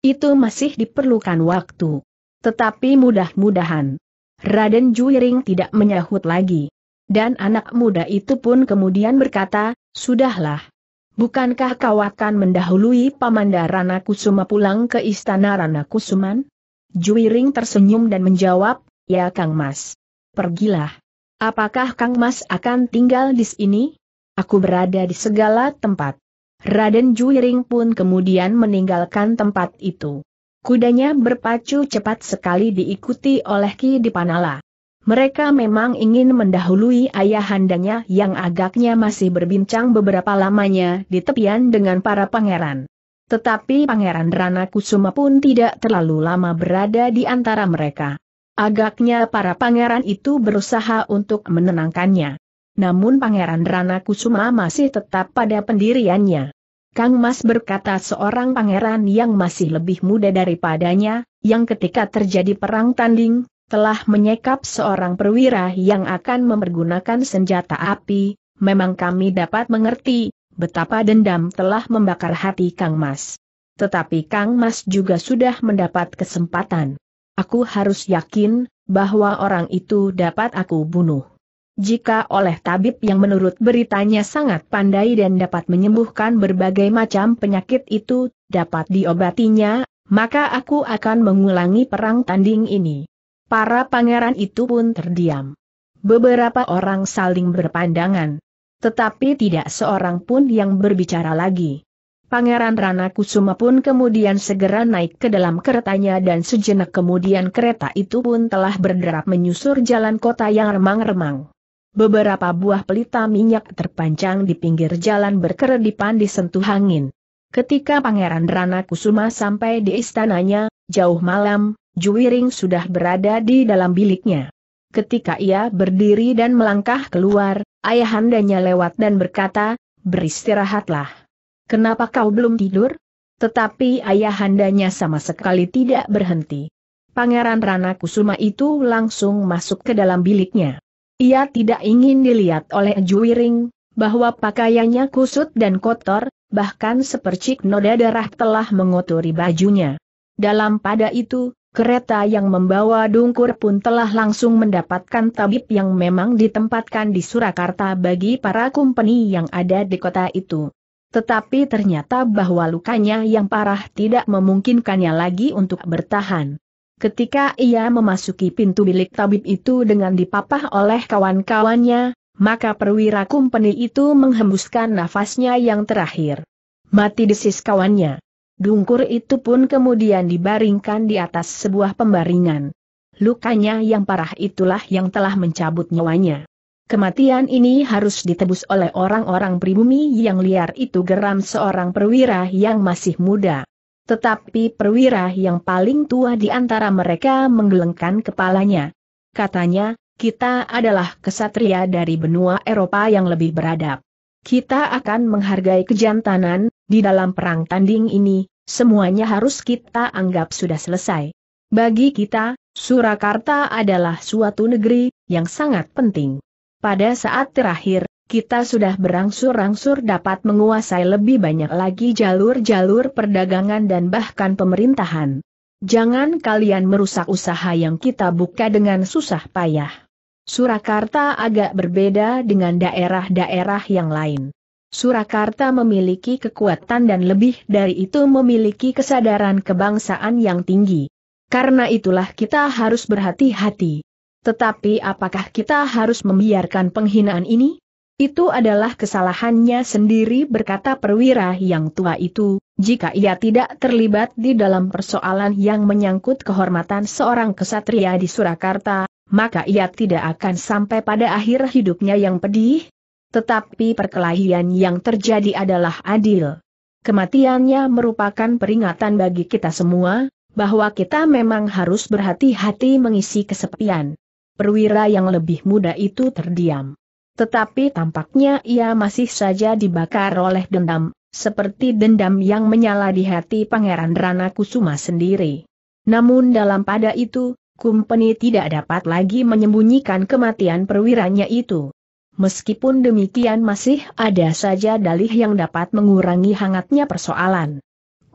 Itu masih diperlukan waktu. Tetapi mudah-mudahan. Raden Juiring tidak menyahut lagi. Dan anak muda itu pun kemudian berkata, Sudahlah. Bukankah kau akan mendahului Pamanda Rana Kusuma pulang ke istana Rana Kusuman? Juiring tersenyum dan menjawab, Ya Kang Mas. Pergilah. Apakah Kang Mas akan tinggal di sini? Aku berada di segala tempat. Raden Juiring pun kemudian meninggalkan tempat itu. Kudanya berpacu cepat sekali diikuti oleh Ki Dipanala. Mereka memang ingin mendahului ayahandanya yang agaknya masih berbincang beberapa lamanya di tepian dengan para pangeran. Tetapi Pangeran Rana Kusuma pun tidak terlalu lama berada di antara mereka. Agaknya para pangeran itu berusaha untuk menenangkannya namun Pangeran Rana Kusuma masih tetap pada pendiriannya. Kang Mas berkata seorang pangeran yang masih lebih muda daripadanya, yang ketika terjadi perang tanding, telah menyekap seorang perwira yang akan mempergunakan senjata api, memang kami dapat mengerti, betapa dendam telah membakar hati Kang Mas. Tetapi Kang Mas juga sudah mendapat kesempatan. Aku harus yakin, bahwa orang itu dapat aku bunuh. Jika oleh tabib yang menurut beritanya sangat pandai dan dapat menyembuhkan berbagai macam penyakit itu, dapat diobatinya, maka aku akan mengulangi perang tanding ini. Para pangeran itu pun terdiam. Beberapa orang saling berpandangan. Tetapi tidak seorang pun yang berbicara lagi. Pangeran Rana Kusuma pun kemudian segera naik ke dalam keretanya dan sejenak kemudian kereta itu pun telah berderap menyusur jalan kota yang remang-remang. Beberapa buah pelita minyak terpanjang di pinggir jalan berkeredipan disentuh angin. Ketika Pangeran Rana Kusuma sampai di istananya, jauh malam, Juwiring sudah berada di dalam biliknya. Ketika ia berdiri dan melangkah keluar, ayahandanya lewat dan berkata, beristirahatlah. Kenapa kau belum tidur? Tetapi ayahandanya sama sekali tidak berhenti. Pangeran Rana Kusuma itu langsung masuk ke dalam biliknya. Ia tidak ingin dilihat oleh Juiring, bahwa pakaiannya kusut dan kotor, bahkan sepercik noda darah telah mengotori bajunya. Dalam pada itu, kereta yang membawa Dungkur pun telah langsung mendapatkan tabib yang memang ditempatkan di Surakarta bagi para kumpeni yang ada di kota itu. Tetapi ternyata bahwa lukanya yang parah tidak memungkinkannya lagi untuk bertahan. Ketika ia memasuki pintu bilik tabib itu dengan dipapah oleh kawan-kawannya, maka perwira kumpeni itu menghembuskan nafasnya yang terakhir. Mati desis kawannya. Dungkur itu pun kemudian dibaringkan di atas sebuah pembaringan. Lukanya yang parah itulah yang telah mencabut nyawanya. Kematian ini harus ditebus oleh orang-orang pribumi yang liar itu geram seorang perwira yang masih muda. Tetapi perwira yang paling tua di antara mereka menggelengkan kepalanya. Katanya, kita adalah kesatria dari benua Eropa yang lebih beradab. Kita akan menghargai kejantanan, di dalam perang tanding ini, semuanya harus kita anggap sudah selesai. Bagi kita, Surakarta adalah suatu negeri yang sangat penting. Pada saat terakhir, kita sudah berangsur-angsur dapat menguasai lebih banyak lagi jalur-jalur perdagangan dan bahkan pemerintahan. Jangan kalian merusak usaha yang kita buka dengan susah payah. Surakarta agak berbeda dengan daerah-daerah yang lain. Surakarta memiliki kekuatan dan lebih dari itu memiliki kesadaran kebangsaan yang tinggi. Karena itulah kita harus berhati-hati. Tetapi apakah kita harus membiarkan penghinaan ini? Itu adalah kesalahannya sendiri berkata perwira yang tua itu, jika ia tidak terlibat di dalam persoalan yang menyangkut kehormatan seorang kesatria di Surakarta, maka ia tidak akan sampai pada akhir hidupnya yang pedih. Tetapi perkelahian yang terjadi adalah adil. Kematiannya merupakan peringatan bagi kita semua, bahwa kita memang harus berhati-hati mengisi kesepian. Perwira yang lebih muda itu terdiam. Tetapi tampaknya ia masih saja dibakar oleh dendam, seperti dendam yang menyala di hati Pangeran Rana Kusuma sendiri. Namun dalam pada itu, Kumpeni tidak dapat lagi menyembunyikan kematian perwiranya itu. Meskipun demikian masih ada saja dalih yang dapat mengurangi hangatnya persoalan.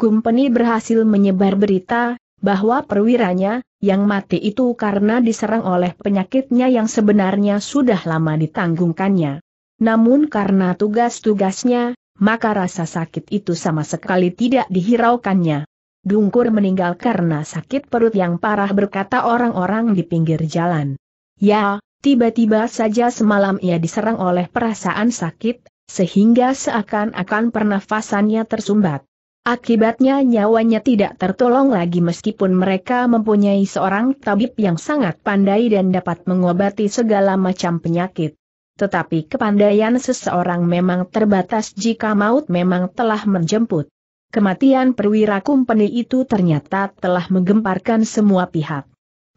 Kumpeni berhasil menyebar berita, bahwa perwiranya, yang mati itu karena diserang oleh penyakitnya yang sebenarnya sudah lama ditanggungkannya. Namun karena tugas-tugasnya, maka rasa sakit itu sama sekali tidak dihiraukannya. Dungkur meninggal karena sakit perut yang parah berkata orang-orang di pinggir jalan. Ya, tiba-tiba saja semalam ia diserang oleh perasaan sakit, sehingga seakan-akan pernafasannya tersumbat. Akibatnya nyawanya tidak tertolong lagi meskipun mereka mempunyai seorang tabib yang sangat pandai dan dapat mengobati segala macam penyakit. Tetapi kepandaian seseorang memang terbatas jika maut memang telah menjemput. Kematian perwira kumpeni itu ternyata telah menggemparkan semua pihak.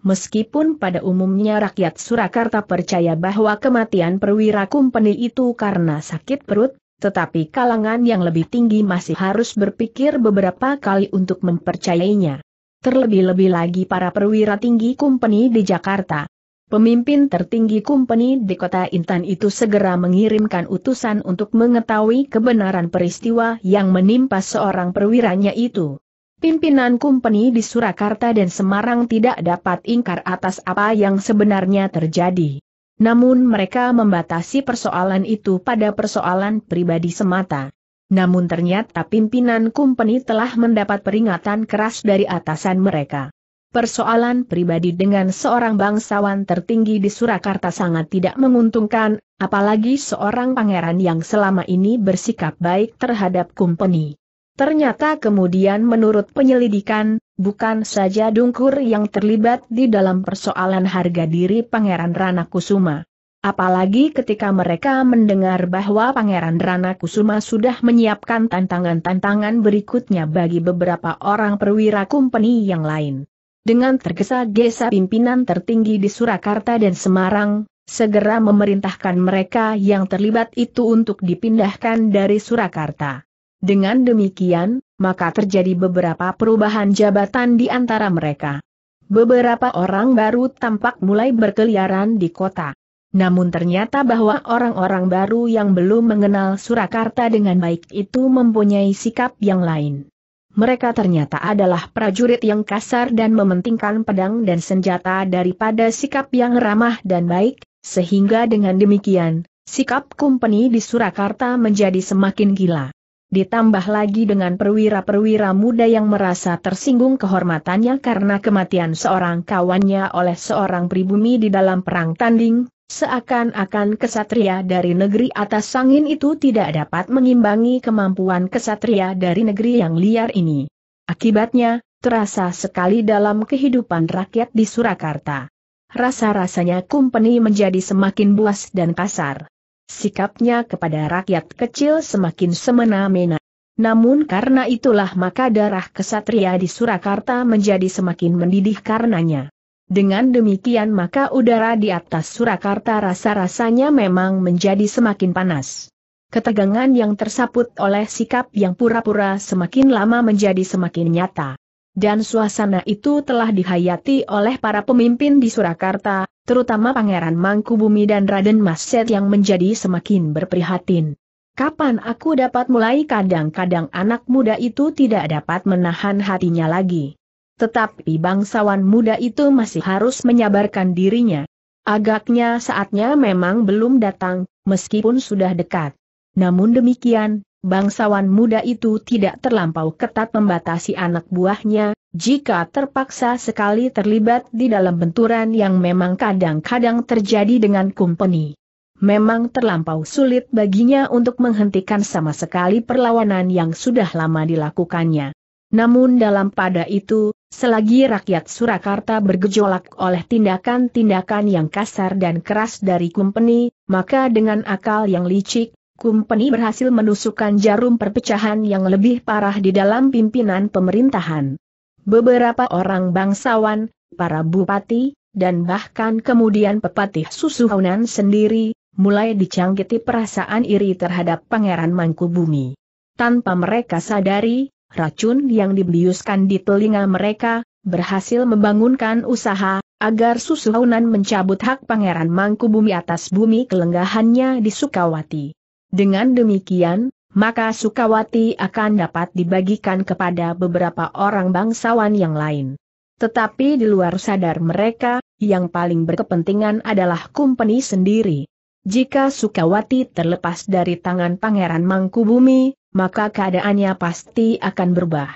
Meskipun pada umumnya rakyat Surakarta percaya bahwa kematian perwira kumpeni itu karena sakit perut, tetapi kalangan yang lebih tinggi masih harus berpikir beberapa kali untuk mempercayainya. Terlebih-lebih lagi para perwira tinggi kumpeni di Jakarta. Pemimpin tertinggi kumpeni di kota Intan itu segera mengirimkan utusan untuk mengetahui kebenaran peristiwa yang menimpa seorang perwiranya itu. Pimpinan kumpeni di Surakarta dan Semarang tidak dapat ingkar atas apa yang sebenarnya terjadi. Namun mereka membatasi persoalan itu pada persoalan pribadi semata. Namun ternyata pimpinan kumpeni telah mendapat peringatan keras dari atasan mereka. Persoalan pribadi dengan seorang bangsawan tertinggi di Surakarta sangat tidak menguntungkan, apalagi seorang pangeran yang selama ini bersikap baik terhadap kumpeni. Ternyata kemudian menurut penyelidikan, bukan saja Dungkur yang terlibat di dalam persoalan harga diri Pangeran Rana Kusuma. Apalagi ketika mereka mendengar bahwa Pangeran Rana Kusuma sudah menyiapkan tantangan-tantangan berikutnya bagi beberapa orang perwira kumpeni yang lain. Dengan tergesa-gesa pimpinan tertinggi di Surakarta dan Semarang, segera memerintahkan mereka yang terlibat itu untuk dipindahkan dari Surakarta. Dengan demikian, maka terjadi beberapa perubahan jabatan di antara mereka. Beberapa orang baru tampak mulai berkeliaran di kota. Namun ternyata bahwa orang-orang baru yang belum mengenal Surakarta dengan baik itu mempunyai sikap yang lain. Mereka ternyata adalah prajurit yang kasar dan mementingkan pedang dan senjata daripada sikap yang ramah dan baik, sehingga dengan demikian, sikap kumpeni di Surakarta menjadi semakin gila ditambah lagi dengan perwira-perwira muda yang merasa tersinggung kehormatannya karena kematian seorang kawannya oleh seorang pribumi di dalam perang tanding, seakan-akan kesatria dari negeri atas angin itu tidak dapat mengimbangi kemampuan kesatria dari negeri yang liar ini. Akibatnya, terasa sekali dalam kehidupan rakyat di Surakarta. Rasa-rasanya kumpeni menjadi semakin buas dan kasar. Sikapnya kepada rakyat kecil semakin semena-mena. Namun karena itulah maka darah kesatria di Surakarta menjadi semakin mendidih karenanya. Dengan demikian maka udara di atas Surakarta rasa-rasanya memang menjadi semakin panas. Ketegangan yang tersaput oleh sikap yang pura-pura semakin lama menjadi semakin nyata dan suasana itu telah dihayati oleh para pemimpin di Surakarta, terutama Pangeran Mangkubumi dan Raden Mas Set yang menjadi semakin berprihatin. Kapan aku dapat mulai kadang-kadang anak muda itu tidak dapat menahan hatinya lagi. Tetapi bangsawan muda itu masih harus menyabarkan dirinya. Agaknya saatnya memang belum datang, meskipun sudah dekat. Namun demikian, Bangsawan muda itu tidak terlampau ketat membatasi anak buahnya, jika terpaksa sekali terlibat di dalam benturan yang memang kadang-kadang terjadi dengan kumpeni. Memang terlampau sulit baginya untuk menghentikan sama sekali perlawanan yang sudah lama dilakukannya. Namun dalam pada itu, selagi rakyat Surakarta bergejolak oleh tindakan-tindakan yang kasar dan keras dari kumpeni, maka dengan akal yang licik, Kumpeni berhasil menusukkan jarum perpecahan yang lebih parah di dalam pimpinan pemerintahan. Beberapa orang bangsawan, para bupati, dan bahkan kemudian pepatih Susuhunan sendiri, mulai dicangkiti perasaan iri terhadap Pangeran Mangkubumi. Tanpa mereka sadari, racun yang dibiuskan di telinga mereka, berhasil membangunkan usaha, agar Susuhunan mencabut hak Pangeran Mangkubumi atas bumi kelenggahannya di Sukawati. Dengan demikian, maka Sukawati akan dapat dibagikan kepada beberapa orang bangsawan yang lain. Tetapi di luar sadar mereka, yang paling berkepentingan adalah kumpeni sendiri. Jika Sukawati terlepas dari tangan Pangeran Mangkubumi, maka keadaannya pasti akan berubah.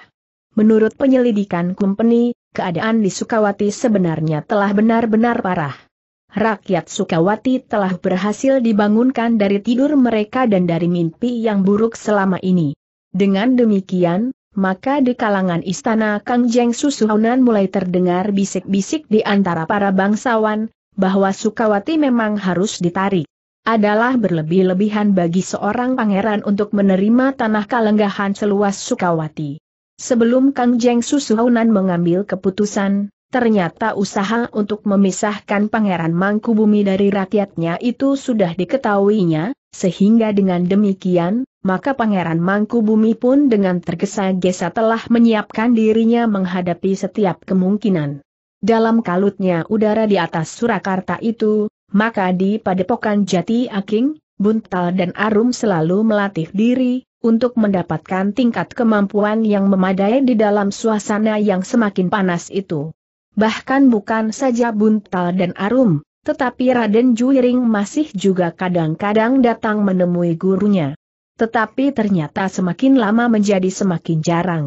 Menurut penyelidikan kumpeni, keadaan di Sukawati sebenarnya telah benar-benar parah. Rakyat Sukawati telah berhasil dibangunkan dari tidur mereka dan dari mimpi yang buruk selama ini. Dengan demikian, maka di kalangan istana Kang Jeng Susuhunan mulai terdengar bisik-bisik di antara para bangsawan, bahwa Sukawati memang harus ditarik. Adalah berlebih-lebihan bagi seorang pangeran untuk menerima tanah kalenggahan seluas Sukawati. Sebelum Kang Jeng Susuhunan mengambil keputusan, Ternyata usaha untuk memisahkan Pangeran Mangkubumi dari rakyatnya itu sudah diketahuinya, sehingga dengan demikian, maka Pangeran Mangkubumi pun dengan tergesa-gesa telah menyiapkan dirinya menghadapi setiap kemungkinan. Dalam kalutnya udara di atas Surakarta itu, maka di padepokan Jati Aking, Buntal dan Arum selalu melatih diri, untuk mendapatkan tingkat kemampuan yang memadai di dalam suasana yang semakin panas itu bahkan bukan saja Buntal dan Arum, tetapi Raden Juiring masih juga kadang-kadang datang menemui gurunya. Tetapi ternyata semakin lama menjadi semakin jarang.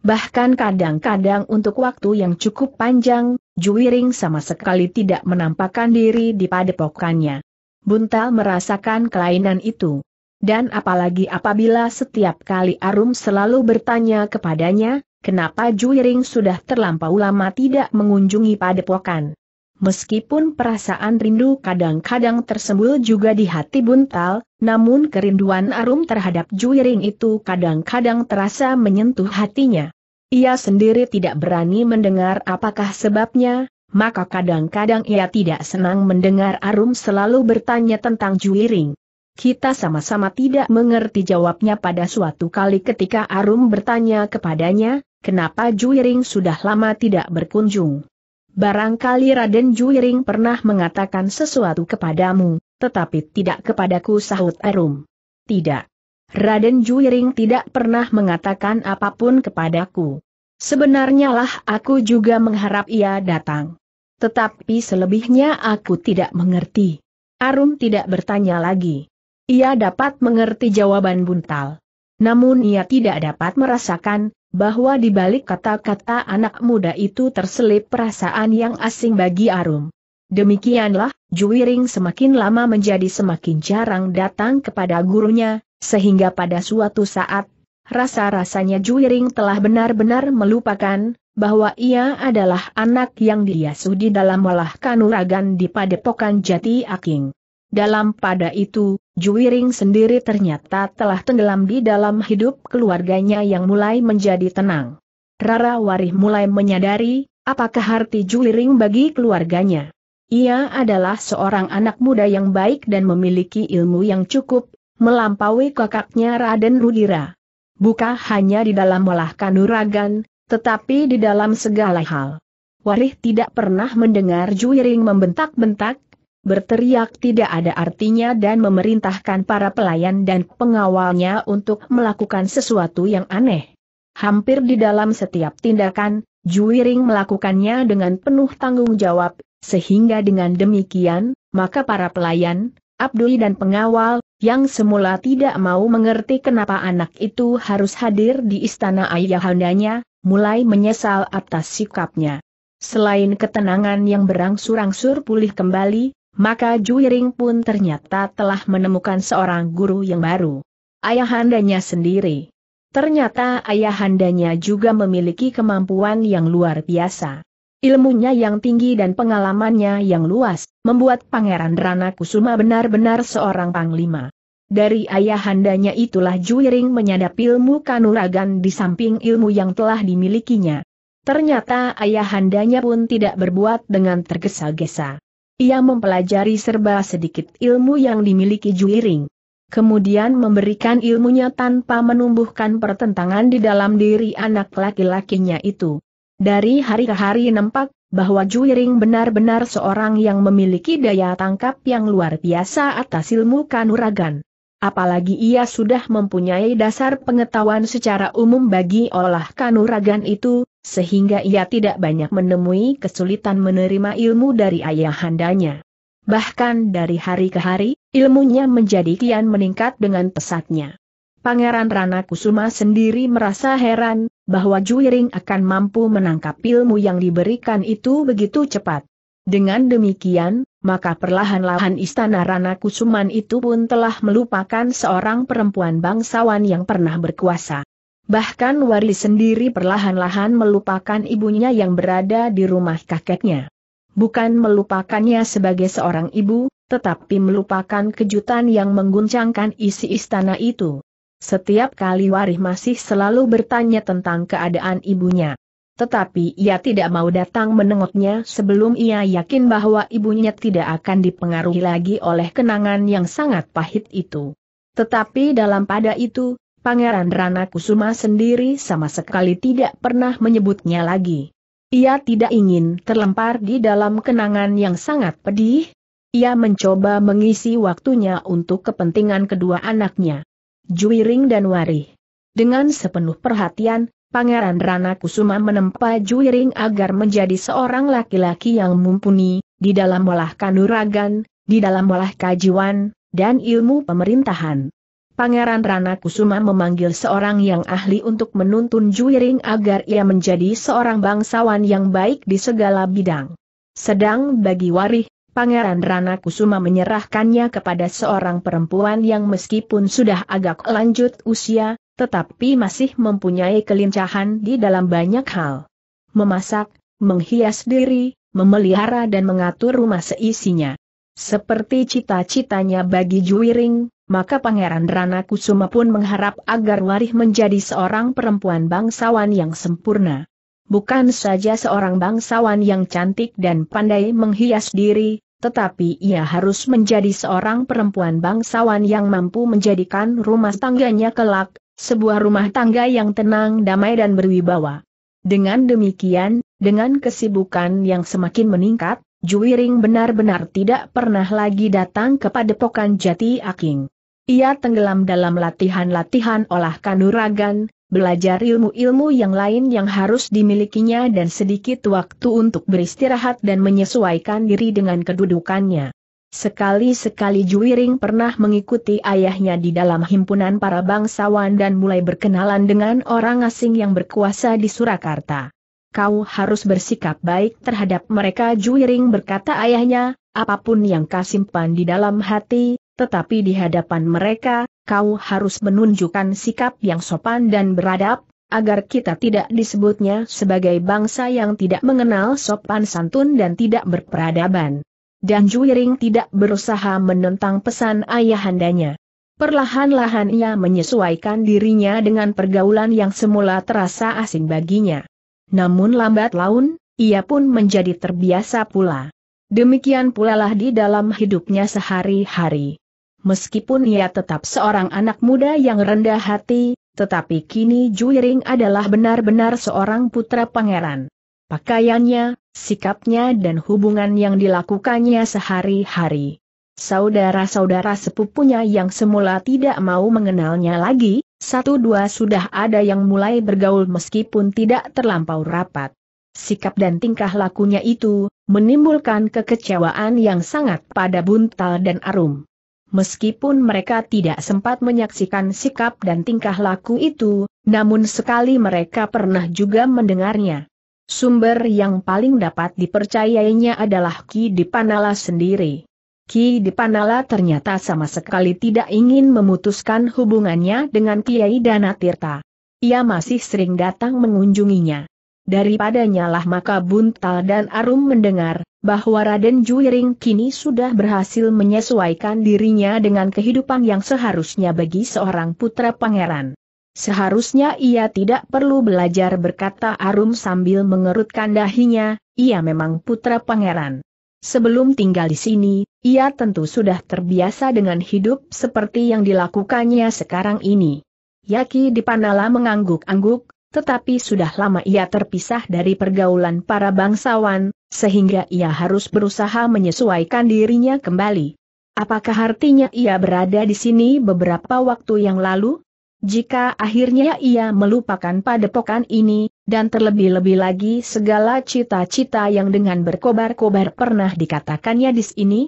Bahkan kadang-kadang untuk waktu yang cukup panjang, Juiring sama sekali tidak menampakkan diri di padepokannya. Buntal merasakan kelainan itu. Dan apalagi apabila setiap kali Arum selalu bertanya kepadanya, kenapa Juiring sudah terlampau lama tidak mengunjungi padepokan. Meskipun perasaan rindu kadang-kadang tersembul juga di hati Buntal, namun kerinduan Arum terhadap Juiring itu kadang-kadang terasa menyentuh hatinya. Ia sendiri tidak berani mendengar apakah sebabnya, maka kadang-kadang ia tidak senang mendengar Arum selalu bertanya tentang Juiring. Kita sama-sama tidak mengerti jawabnya pada suatu kali ketika Arum bertanya kepadanya, kenapa Juiring sudah lama tidak berkunjung. Barangkali Raden Juiring pernah mengatakan sesuatu kepadamu, tetapi tidak kepadaku sahut Arum. Tidak. Raden Juiring tidak pernah mengatakan apapun kepadaku. Sebenarnya lah aku juga mengharap ia datang. Tetapi selebihnya aku tidak mengerti. Arum tidak bertanya lagi. Ia dapat mengerti jawaban buntal. Namun ia tidak dapat merasakan, bahwa di balik kata-kata anak muda itu terselip perasaan yang asing bagi Arum. Demikianlah, Juwiring semakin lama menjadi semakin jarang datang kepada gurunya, sehingga pada suatu saat, rasa-rasanya Juwiring telah benar-benar melupakan, bahwa ia adalah anak yang diasuh di dalam olah kanuragan di padepokan Jati Aking. Dalam pada itu, Juwiring sendiri ternyata telah tenggelam di dalam hidup keluarganya yang mulai menjadi tenang. Rara Warih mulai menyadari, apakah arti Juwiring bagi keluarganya. Ia adalah seorang anak muda yang baik dan memiliki ilmu yang cukup, melampaui kakaknya Raden Rudira. Bukan hanya di dalam olah kanuragan, tetapi di dalam segala hal. Warih tidak pernah mendengar Juwiring membentak-bentak, berteriak tidak ada artinya dan memerintahkan para pelayan dan pengawalnya untuk melakukan sesuatu yang aneh. Hampir di dalam setiap tindakan, Juiring melakukannya dengan penuh tanggung jawab, sehingga dengan demikian, maka para pelayan, Abdul dan pengawal, yang semula tidak mau mengerti kenapa anak itu harus hadir di istana ayahandanya, mulai menyesal atas sikapnya. Selain ketenangan yang berangsur-angsur pulih kembali, maka Juiring pun ternyata telah menemukan seorang guru yang baru. Ayahandanya sendiri. Ternyata ayahandanya juga memiliki kemampuan yang luar biasa. Ilmunya yang tinggi dan pengalamannya yang luas, membuat Pangeran Rana Kusuma benar-benar seorang panglima. Dari ayahandanya itulah Juiring menyadap ilmu kanuragan di samping ilmu yang telah dimilikinya. Ternyata ayahandanya pun tidak berbuat dengan tergesa-gesa. Ia mempelajari serba sedikit ilmu yang dimiliki Juiring. Kemudian memberikan ilmunya tanpa menumbuhkan pertentangan di dalam diri anak laki-lakinya itu. Dari hari ke hari nampak bahwa Juiring benar-benar seorang yang memiliki daya tangkap yang luar biasa atas ilmu kanuragan. Apalagi ia sudah mempunyai dasar pengetahuan secara umum bagi olah kanuragan itu, sehingga ia tidak banyak menemui kesulitan menerima ilmu dari ayahandanya. Bahkan dari hari ke hari, ilmunya menjadi kian meningkat dengan pesatnya. Pangeran Rana Kusuma sendiri merasa heran, bahwa Juiring akan mampu menangkap ilmu yang diberikan itu begitu cepat. Dengan demikian, maka perlahan-lahan istana Rana Kusuman itu pun telah melupakan seorang perempuan bangsawan yang pernah berkuasa. Bahkan Wari sendiri perlahan-lahan melupakan ibunya yang berada di rumah kakeknya. Bukan melupakannya sebagai seorang ibu, tetapi melupakan kejutan yang mengguncangkan isi istana itu. Setiap kali Wari masih selalu bertanya tentang keadaan ibunya tetapi ia tidak mau datang menengoknya sebelum ia yakin bahwa ibunya tidak akan dipengaruhi lagi oleh kenangan yang sangat pahit itu. Tetapi dalam pada itu, Pangeran Rana Kusuma sendiri sama sekali tidak pernah menyebutnya lagi. Ia tidak ingin terlempar di dalam kenangan yang sangat pedih. Ia mencoba mengisi waktunya untuk kepentingan kedua anaknya, Juiring dan Wari, Dengan sepenuh perhatian, Pangeran Rana Kusuma menempa Juiring agar menjadi seorang laki-laki yang mumpuni, di dalam olah kanuragan, di dalam olah kajiwan, dan ilmu pemerintahan. Pangeran Rana Kusuma memanggil seorang yang ahli untuk menuntun Juiring agar ia menjadi seorang bangsawan yang baik di segala bidang. Sedang bagi Warih, Pangeran Rana Kusuma menyerahkannya kepada seorang perempuan yang meskipun sudah agak lanjut usia, tetapi masih mempunyai kelincahan di dalam banyak hal. Memasak, menghias diri, memelihara dan mengatur rumah seisinya. Seperti cita-citanya bagi Juwiring, maka Pangeran Rana Kusuma pun mengharap agar Warih menjadi seorang perempuan bangsawan yang sempurna. Bukan saja seorang bangsawan yang cantik dan pandai menghias diri, tetapi ia harus menjadi seorang perempuan bangsawan yang mampu menjadikan rumah tangganya kelak, sebuah rumah tangga yang tenang damai dan berwibawa. Dengan demikian, dengan kesibukan yang semakin meningkat, Juwiring benar-benar tidak pernah lagi datang kepada padepokan Jati Aking. Ia tenggelam dalam latihan-latihan olah kanuragan, belajar ilmu-ilmu yang lain yang harus dimilikinya dan sedikit waktu untuk beristirahat dan menyesuaikan diri dengan kedudukannya. Sekali-sekali Juwiring pernah mengikuti ayahnya di dalam himpunan para bangsawan dan mulai berkenalan dengan orang asing yang berkuasa di Surakarta. Kau harus bersikap baik terhadap mereka Juwiring berkata ayahnya, apapun yang kau simpan di dalam hati, tetapi di hadapan mereka, kau harus menunjukkan sikap yang sopan dan beradab, agar kita tidak disebutnya sebagai bangsa yang tidak mengenal sopan santun dan tidak berperadaban dan Juiring tidak berusaha menentang pesan ayahandanya. Perlahan-lahan ia menyesuaikan dirinya dengan pergaulan yang semula terasa asing baginya. Namun lambat laun, ia pun menjadi terbiasa pula. Demikian pula lah di dalam hidupnya sehari-hari. Meskipun ia tetap seorang anak muda yang rendah hati, tetapi kini Juiring adalah benar-benar seorang putra pangeran pakaiannya, sikapnya dan hubungan yang dilakukannya sehari-hari. Saudara-saudara sepupunya yang semula tidak mau mengenalnya lagi, satu dua sudah ada yang mulai bergaul meskipun tidak terlampau rapat. Sikap dan tingkah lakunya itu, menimbulkan kekecewaan yang sangat pada Buntal dan Arum. Meskipun mereka tidak sempat menyaksikan sikap dan tingkah laku itu, namun sekali mereka pernah juga mendengarnya. Sumber yang paling dapat dipercayainya adalah Ki Dipanala sendiri. Ki Dipanala ternyata sama sekali tidak ingin memutuskan hubungannya dengan Kiai Danatirta. Ia masih sering datang mengunjunginya. Daripadanya lah maka Buntal dan Arum mendengar, bahwa Raden Juiring kini sudah berhasil menyesuaikan dirinya dengan kehidupan yang seharusnya bagi seorang putra pangeran. Seharusnya ia tidak perlu belajar berkata Arum sambil mengerutkan dahinya, ia memang putra pangeran. Sebelum tinggal di sini, ia tentu sudah terbiasa dengan hidup seperti yang dilakukannya sekarang ini. Yaki Dipanala mengangguk-angguk, tetapi sudah lama ia terpisah dari pergaulan para bangsawan, sehingga ia harus berusaha menyesuaikan dirinya kembali. Apakah artinya ia berada di sini beberapa waktu yang lalu? Jika akhirnya ia melupakan padepokan ini, dan terlebih-lebih lagi segala cita-cita yang dengan berkobar-kobar pernah dikatakannya di sini,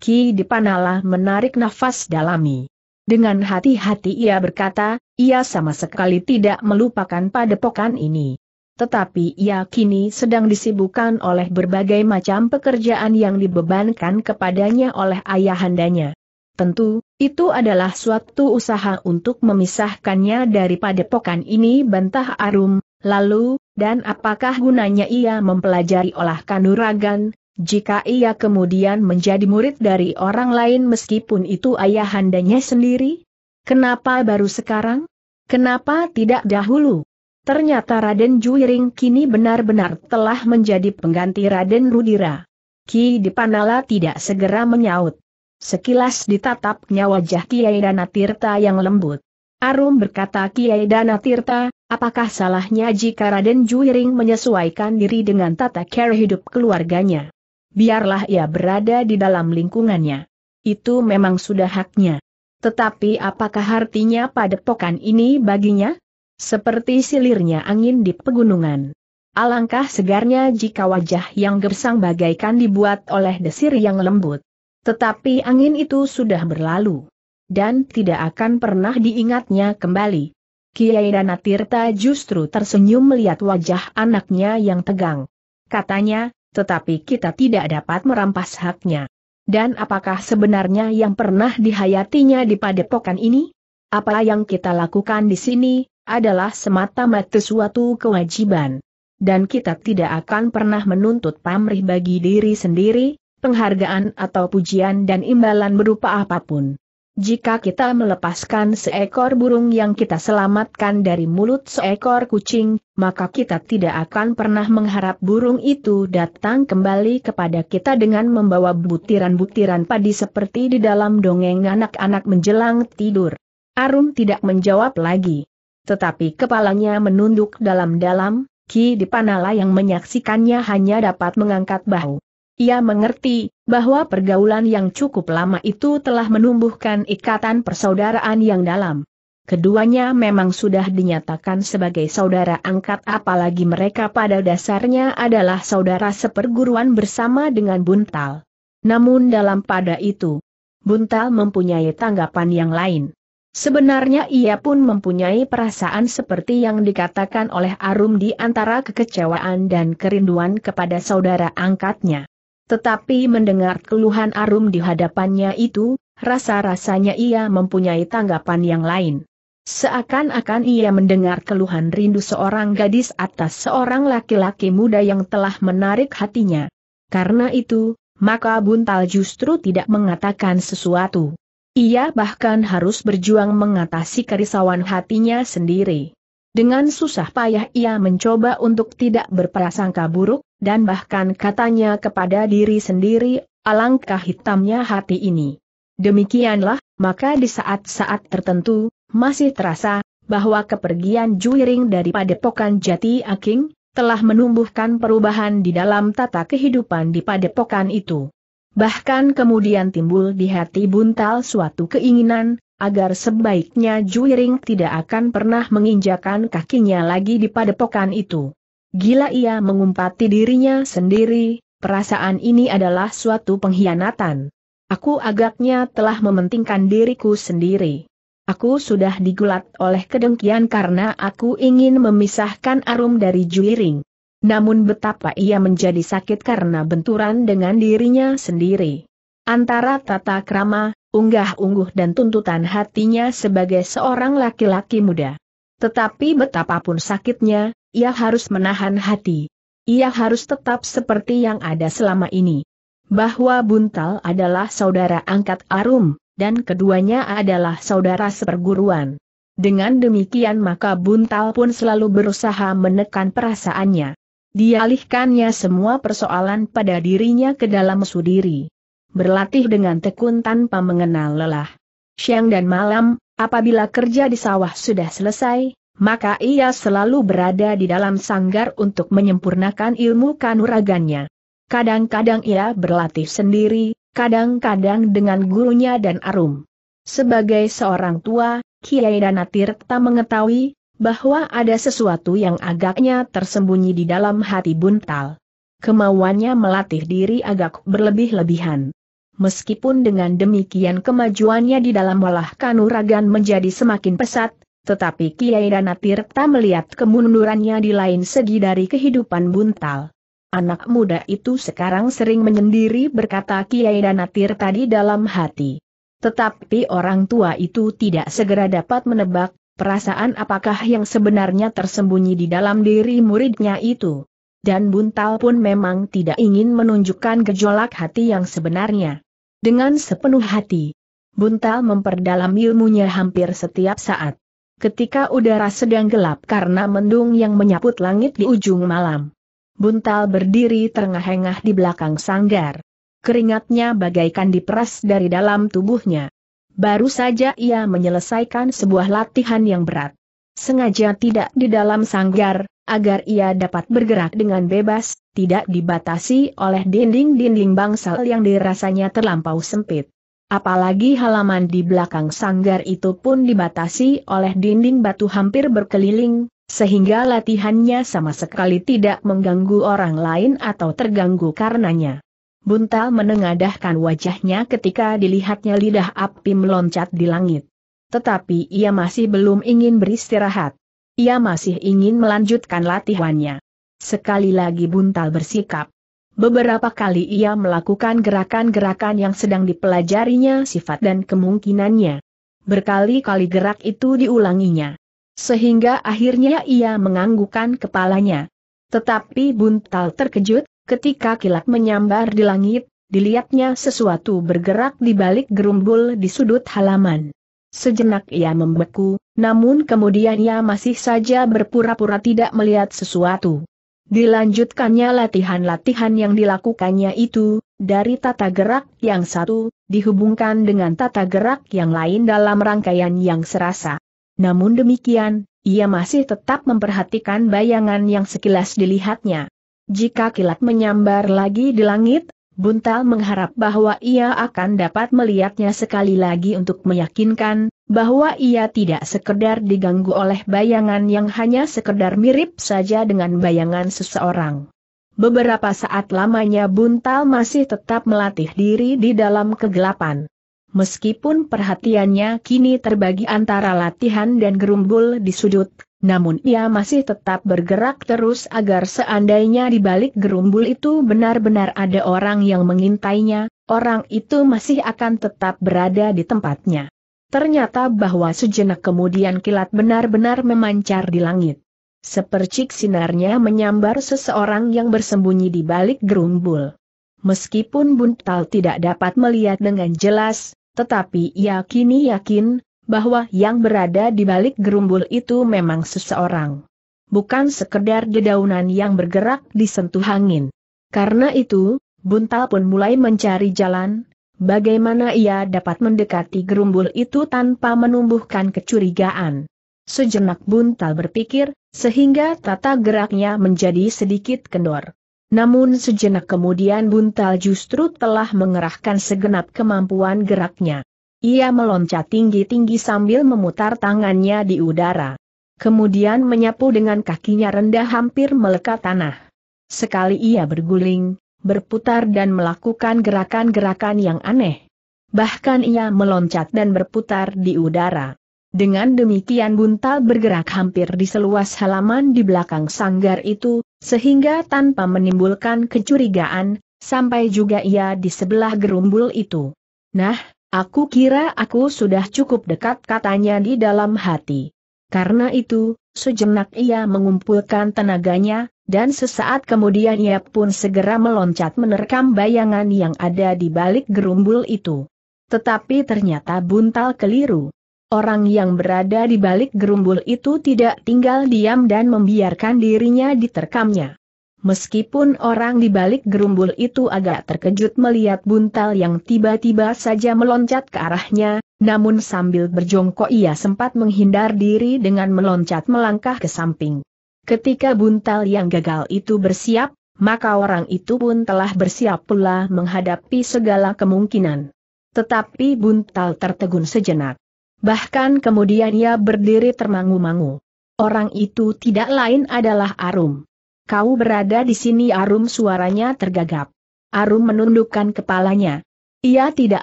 Ki Dipanala menarik nafas dalami. Dengan hati-hati ia berkata, ia sama sekali tidak melupakan padepokan ini. Tetapi ia kini sedang disibukkan oleh berbagai macam pekerjaan yang dibebankan kepadanya oleh ayahandanya. Tentu, itu adalah suatu usaha untuk memisahkannya dari padepokan ini bantah Arum, lalu, dan apakah gunanya ia mempelajari olah kanuragan, jika ia kemudian menjadi murid dari orang lain meskipun itu ayahandanya sendiri? Kenapa baru sekarang? Kenapa tidak dahulu? Ternyata Raden Juiring kini benar-benar telah menjadi pengganti Raden Rudira. Ki Dipanala tidak segera menyaut. Sekilas ditatapnya wajah Kiai Danatirta yang lembut. Arum berkata Kiai Danatirta, apakah salahnya jika Raden Juiring menyesuaikan diri dengan tata cara hidup keluarganya? Biarlah ia berada di dalam lingkungannya. Itu memang sudah haknya. Tetapi apakah artinya pada padepokan ini baginya? Seperti silirnya angin di pegunungan. Alangkah segarnya jika wajah yang gersang bagaikan dibuat oleh desir yang lembut. Tetapi angin itu sudah berlalu. Dan tidak akan pernah diingatnya kembali. Kiai Danatirta justru tersenyum melihat wajah anaknya yang tegang. Katanya, tetapi kita tidak dapat merampas haknya. Dan apakah sebenarnya yang pernah dihayatinya di padepokan ini? Apa yang kita lakukan di sini, adalah semata-mata suatu kewajiban. Dan kita tidak akan pernah menuntut pamrih bagi diri sendiri, penghargaan atau pujian dan imbalan berupa apapun. Jika kita melepaskan seekor burung yang kita selamatkan dari mulut seekor kucing, maka kita tidak akan pernah mengharap burung itu datang kembali kepada kita dengan membawa butiran-butiran padi seperti di dalam dongeng anak-anak menjelang tidur. Arum tidak menjawab lagi. Tetapi kepalanya menunduk dalam-dalam, Ki Dipanala yang menyaksikannya hanya dapat mengangkat bahu. Ia mengerti bahwa pergaulan yang cukup lama itu telah menumbuhkan ikatan persaudaraan yang dalam. Keduanya memang sudah dinyatakan sebagai saudara angkat apalagi mereka pada dasarnya adalah saudara seperguruan bersama dengan Buntal. Namun dalam pada itu, Buntal mempunyai tanggapan yang lain. Sebenarnya ia pun mempunyai perasaan seperti yang dikatakan oleh Arum di antara kekecewaan dan kerinduan kepada saudara angkatnya. Tetapi mendengar keluhan Arum di hadapannya itu, rasa-rasanya ia mempunyai tanggapan yang lain. Seakan-akan ia mendengar keluhan rindu seorang gadis atas seorang laki-laki muda yang telah menarik hatinya. Karena itu, maka Buntal justru tidak mengatakan sesuatu. Ia bahkan harus berjuang mengatasi kerisauan hatinya sendiri. Dengan susah payah ia mencoba untuk tidak berprasangka buruk, dan bahkan katanya kepada diri sendiri, alangkah hitamnya hati ini. Demikianlah, maka di saat-saat tertentu, masih terasa, bahwa kepergian Juiring dari Padepokan Jati Aking, telah menumbuhkan perubahan di dalam tata kehidupan di Padepokan itu. Bahkan kemudian timbul di hati buntal suatu keinginan, agar sebaiknya Juiring tidak akan pernah menginjakan kakinya lagi di padepokan itu. Gila ia mengumpati dirinya sendiri, perasaan ini adalah suatu pengkhianatan. Aku agaknya telah mementingkan diriku sendiri. Aku sudah digulat oleh kedengkian karena aku ingin memisahkan Arum dari Juiring. Namun betapa ia menjadi sakit karena benturan dengan dirinya sendiri. Antara tata krama, unggah-ungguh dan tuntutan hatinya sebagai seorang laki-laki muda. Tetapi betapapun sakitnya, ia harus menahan hati. Ia harus tetap seperti yang ada selama ini. Bahwa Buntal adalah saudara angkat Arum, dan keduanya adalah saudara seperguruan. Dengan demikian maka Buntal pun selalu berusaha menekan perasaannya. Dialihkannya semua persoalan pada dirinya ke dalam sudiri berlatih dengan tekun tanpa mengenal lelah. Siang dan malam, apabila kerja di sawah sudah selesai, maka ia selalu berada di dalam sanggar untuk menyempurnakan ilmu kanuragannya. Kadang-kadang ia berlatih sendiri, kadang-kadang dengan gurunya dan arum. Sebagai seorang tua, Kiai tak mengetahui bahwa ada sesuatu yang agaknya tersembunyi di dalam hati buntal. Kemauannya melatih diri agak berlebih-lebihan meskipun dengan demikian kemajuannya di dalam walah kanuragan menjadi semakin pesat, tetapi Kiai tak melihat kemundurannya di lain segi dari kehidupan buntal. Anak muda itu sekarang sering menyendiri berkata Kiai Danatirta tadi dalam hati. Tetapi orang tua itu tidak segera dapat menebak, perasaan apakah yang sebenarnya tersembunyi di dalam diri muridnya itu. Dan Buntal pun memang tidak ingin menunjukkan gejolak hati yang sebenarnya. Dengan sepenuh hati, Buntal memperdalam ilmunya hampir setiap saat. Ketika udara sedang gelap karena mendung yang menyaput langit di ujung malam. Buntal berdiri terengah-engah di belakang sanggar. Keringatnya bagaikan diperas dari dalam tubuhnya. Baru saja ia menyelesaikan sebuah latihan yang berat. Sengaja tidak di dalam sanggar, agar ia dapat bergerak dengan bebas, tidak dibatasi oleh dinding-dinding bangsal yang dirasanya terlampau sempit. Apalagi halaman di belakang sanggar itu pun dibatasi oleh dinding batu hampir berkeliling, sehingga latihannya sama sekali tidak mengganggu orang lain atau terganggu karenanya. Buntal menengadahkan wajahnya ketika dilihatnya lidah api meloncat di langit. Tetapi ia masih belum ingin beristirahat. Ia masih ingin melanjutkan latihannya. Sekali lagi buntal bersikap. Beberapa kali ia melakukan gerakan-gerakan yang sedang dipelajarinya sifat dan kemungkinannya. Berkali-kali gerak itu diulanginya. Sehingga akhirnya ia menganggukkan kepalanya. Tetapi buntal terkejut, ketika kilat menyambar di langit, dilihatnya sesuatu bergerak di balik gerumbul di sudut halaman. Sejenak ia membeku, namun kemudian ia masih saja berpura-pura tidak melihat sesuatu. Dilanjutkannya latihan-latihan yang dilakukannya itu, dari tata gerak yang satu, dihubungkan dengan tata gerak yang lain dalam rangkaian yang serasa. Namun demikian, ia masih tetap memperhatikan bayangan yang sekilas dilihatnya. Jika kilat menyambar lagi di langit, Buntal mengharap bahwa ia akan dapat melihatnya sekali lagi untuk meyakinkan, bahwa ia tidak sekedar diganggu oleh bayangan yang hanya sekedar mirip saja dengan bayangan seseorang. Beberapa saat lamanya Buntal masih tetap melatih diri di dalam kegelapan. Meskipun perhatiannya kini terbagi antara latihan dan gerumbul di sudut, namun ia masih tetap bergerak terus agar seandainya di balik gerumbul itu benar-benar ada orang yang mengintainya, orang itu masih akan tetap berada di tempatnya. Ternyata bahwa sejenak kemudian kilat benar-benar memancar di langit. Sepercik sinarnya menyambar seseorang yang bersembunyi di balik gerumbul. Meskipun Buntal tidak dapat melihat dengan jelas, tetapi ia kini yakin, bahwa yang berada di balik gerumbul itu memang seseorang. Bukan sekedar dedaunan yang bergerak disentuh angin. Karena itu, Buntal pun mulai mencari jalan, bagaimana ia dapat mendekati gerumbul itu tanpa menumbuhkan kecurigaan. Sejenak Buntal berpikir, sehingga tata geraknya menjadi sedikit kendor. Namun sejenak kemudian Buntal justru telah mengerahkan segenap kemampuan geraknya. Ia meloncat tinggi-tinggi sambil memutar tangannya di udara. Kemudian menyapu dengan kakinya rendah hampir melekat tanah. Sekali ia berguling, berputar dan melakukan gerakan-gerakan yang aneh. Bahkan ia meloncat dan berputar di udara. Dengan demikian buntal bergerak hampir di seluas halaman di belakang sanggar itu, sehingga tanpa menimbulkan kecurigaan, sampai juga ia di sebelah gerumbul itu. Nah, Aku kira aku sudah cukup dekat katanya di dalam hati. Karena itu, sejenak ia mengumpulkan tenaganya, dan sesaat kemudian ia pun segera meloncat menerkam bayangan yang ada di balik gerumbul itu. Tetapi ternyata buntal keliru. Orang yang berada di balik gerumbul itu tidak tinggal diam dan membiarkan dirinya diterkamnya. Meskipun orang di balik gerumbul itu agak terkejut melihat buntal yang tiba-tiba saja meloncat ke arahnya, namun sambil berjongkok ia sempat menghindar diri dengan meloncat melangkah ke samping. Ketika buntal yang gagal itu bersiap, maka orang itu pun telah bersiap pula menghadapi segala kemungkinan. Tetapi buntal tertegun sejenak. Bahkan kemudian ia berdiri termangu-mangu. Orang itu tidak lain adalah Arum. Kau berada di sini Arum suaranya tergagap. Arum menundukkan kepalanya. Ia tidak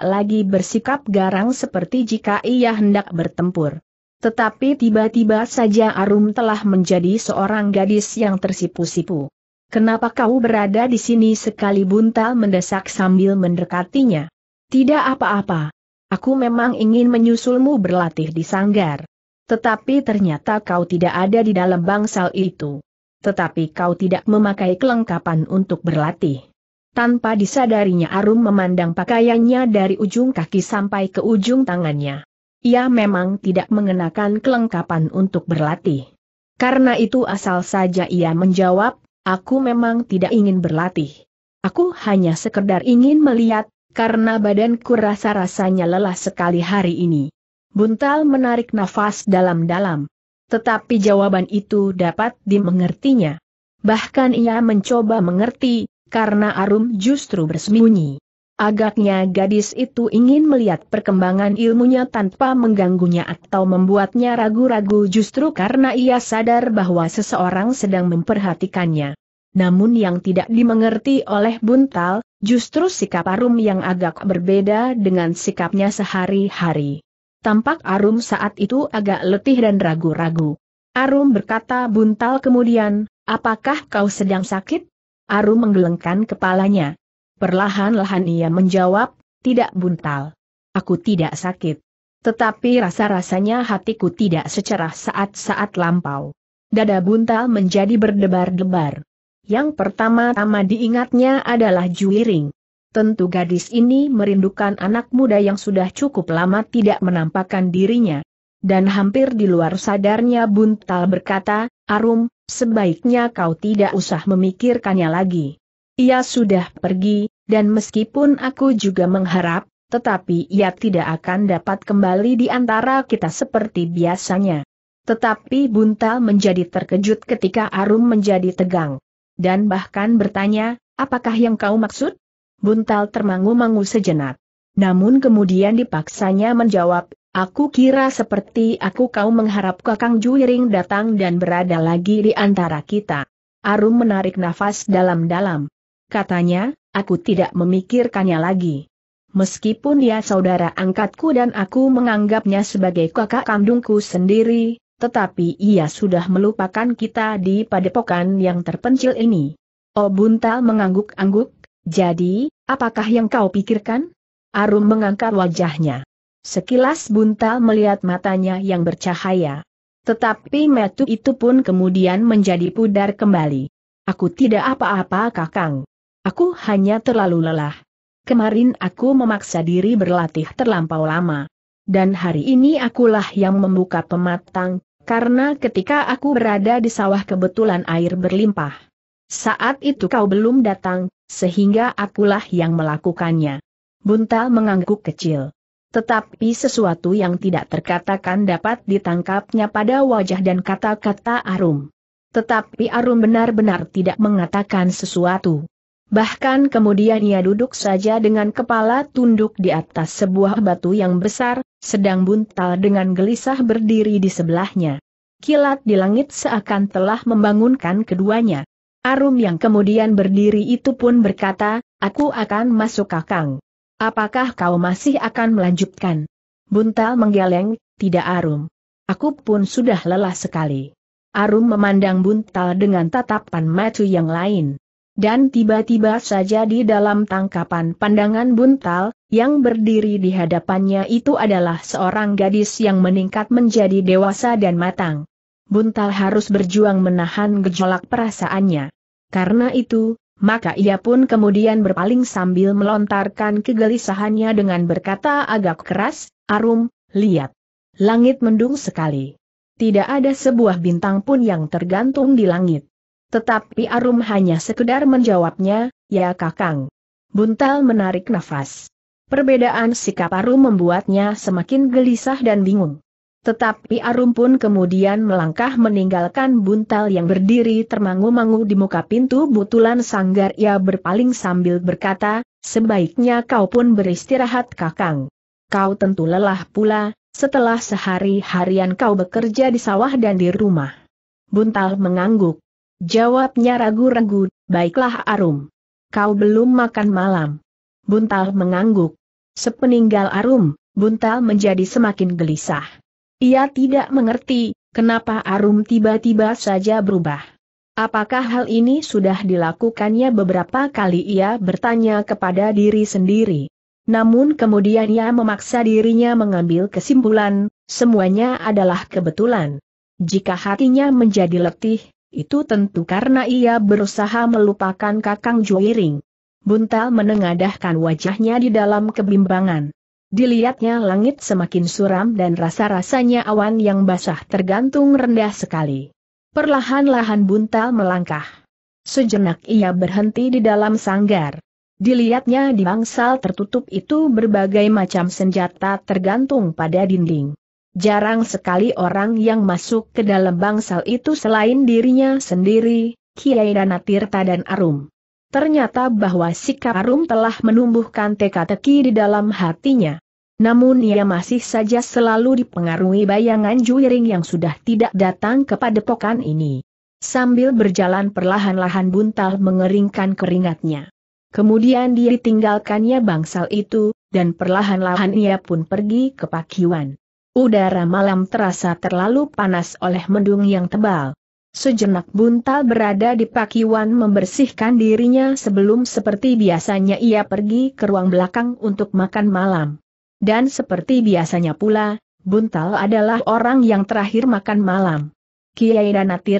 lagi bersikap garang seperti jika ia hendak bertempur. Tetapi tiba-tiba saja Arum telah menjadi seorang gadis yang tersipu-sipu. Kenapa kau berada di sini sekali buntal mendesak sambil mendekatinya? Tidak apa-apa. Aku memang ingin menyusulmu berlatih di sanggar. Tetapi ternyata kau tidak ada di dalam bangsal itu. Tetapi kau tidak memakai kelengkapan untuk berlatih. Tanpa disadarinya Arum memandang pakaiannya dari ujung kaki sampai ke ujung tangannya. Ia memang tidak mengenakan kelengkapan untuk berlatih. Karena itu asal saja ia menjawab, aku memang tidak ingin berlatih. Aku hanya sekedar ingin melihat, karena badanku rasa-rasanya lelah sekali hari ini. Buntal menarik nafas dalam-dalam. Tetapi jawaban itu dapat dimengertinya. Bahkan ia mencoba mengerti, karena Arum justru bersembunyi. Agaknya gadis itu ingin melihat perkembangan ilmunya tanpa mengganggunya atau membuatnya ragu-ragu justru karena ia sadar bahwa seseorang sedang memperhatikannya. Namun yang tidak dimengerti oleh Buntal, justru sikap Arum yang agak berbeda dengan sikapnya sehari-hari. Tampak Arum saat itu agak letih dan ragu-ragu. Arum berkata buntal kemudian, apakah kau sedang sakit? Arum menggelengkan kepalanya. Perlahan-lahan ia menjawab, tidak buntal. Aku tidak sakit. Tetapi rasa-rasanya hatiku tidak secerah saat-saat lampau. Dada buntal menjadi berdebar-debar. Yang pertama-tama diingatnya adalah juiring. Tentu gadis ini merindukan anak muda yang sudah cukup lama tidak menampakkan dirinya. Dan hampir di luar sadarnya Buntal berkata, Arum, sebaiknya kau tidak usah memikirkannya lagi. Ia sudah pergi, dan meskipun aku juga mengharap, tetapi ia tidak akan dapat kembali di antara kita seperti biasanya. Tetapi Buntal menjadi terkejut ketika Arum menjadi tegang. Dan bahkan bertanya, apakah yang kau maksud? Buntal termangu-mangu sejenak. Namun kemudian dipaksanya menjawab, aku kira seperti aku kau mengharap kakang Juiring datang dan berada lagi di antara kita. Arum menarik nafas dalam-dalam. Katanya, aku tidak memikirkannya lagi. Meskipun dia saudara angkatku dan aku menganggapnya sebagai kakak kandungku sendiri, tetapi ia sudah melupakan kita di padepokan yang terpencil ini. Oh Buntal mengangguk-angguk, jadi, apakah yang kau pikirkan? Arum mengangkat wajahnya. Sekilas buntal melihat matanya yang bercahaya. Tetapi metu itu pun kemudian menjadi pudar kembali. Aku tidak apa-apa kakang. Aku hanya terlalu lelah. Kemarin aku memaksa diri berlatih terlampau lama. Dan hari ini akulah yang membuka pematang, karena ketika aku berada di sawah kebetulan air berlimpah. Saat itu kau belum datang, sehingga akulah yang melakukannya. Buntal mengangguk kecil. Tetapi sesuatu yang tidak terkatakan dapat ditangkapnya pada wajah dan kata-kata Arum. Tetapi Arum benar-benar tidak mengatakan sesuatu. Bahkan kemudian ia duduk saja dengan kepala tunduk di atas sebuah batu yang besar, sedang buntal dengan gelisah berdiri di sebelahnya. Kilat di langit seakan telah membangunkan keduanya. Arum yang kemudian berdiri itu pun berkata, aku akan masuk kakang. Apakah kau masih akan melanjutkan? Buntal menggeleng, tidak Arum. Aku pun sudah lelah sekali. Arum memandang Buntal dengan tatapan maju yang lain. Dan tiba-tiba saja di dalam tangkapan pandangan Buntal, yang berdiri di hadapannya itu adalah seorang gadis yang meningkat menjadi dewasa dan matang. Buntal harus berjuang menahan gejolak perasaannya. Karena itu, maka ia pun kemudian berpaling sambil melontarkan kegelisahannya dengan berkata agak keras, Arum, lihat. Langit mendung sekali. Tidak ada sebuah bintang pun yang tergantung di langit. Tetapi Arum hanya sekedar menjawabnya, ya kakang. Buntal menarik nafas. Perbedaan sikap Arum membuatnya semakin gelisah dan bingung. Tetapi Arum pun kemudian melangkah meninggalkan buntal yang berdiri termangu-mangu di muka pintu butulan sanggar ia berpaling sambil berkata, sebaiknya kau pun beristirahat kakang. Kau tentu lelah pula, setelah sehari-harian kau bekerja di sawah dan di rumah. Buntal mengangguk. Jawabnya ragu-ragu, baiklah Arum. Kau belum makan malam. Buntal mengangguk. Sepeninggal Arum, Buntal menjadi semakin gelisah. Ia tidak mengerti, kenapa Arum tiba-tiba saja berubah. Apakah hal ini sudah dilakukannya beberapa kali ia bertanya kepada diri sendiri. Namun kemudian ia memaksa dirinya mengambil kesimpulan, semuanya adalah kebetulan. Jika hatinya menjadi letih, itu tentu karena ia berusaha melupakan Kakang Juwiring. Buntal menengadahkan wajahnya di dalam kebimbangan. Dilihatnya langit semakin suram dan rasa-rasanya awan yang basah tergantung rendah sekali. Perlahan-lahan buntal melangkah. Sejenak ia berhenti di dalam sanggar. Dilihatnya di bangsal tertutup itu berbagai macam senjata tergantung pada dinding. Jarang sekali orang yang masuk ke dalam bangsal itu selain dirinya sendiri, Kiai Danatirta dan Arum. Ternyata bahwa sikap Arum telah menumbuhkan teka-teki di dalam hatinya. Namun ia masih saja selalu dipengaruhi bayangan Juiring yang sudah tidak datang kepada pokan ini. Sambil berjalan perlahan-lahan buntal mengeringkan keringatnya. Kemudian dia ditinggalkannya bangsal itu, dan perlahan-lahan ia pun pergi ke pakiwan. Udara malam terasa terlalu panas oleh mendung yang tebal. Sejenak buntal berada di pakiwan membersihkan dirinya sebelum seperti biasanya ia pergi ke ruang belakang untuk makan malam. Dan seperti biasanya pula, buntal adalah orang yang terakhir makan malam. Kiai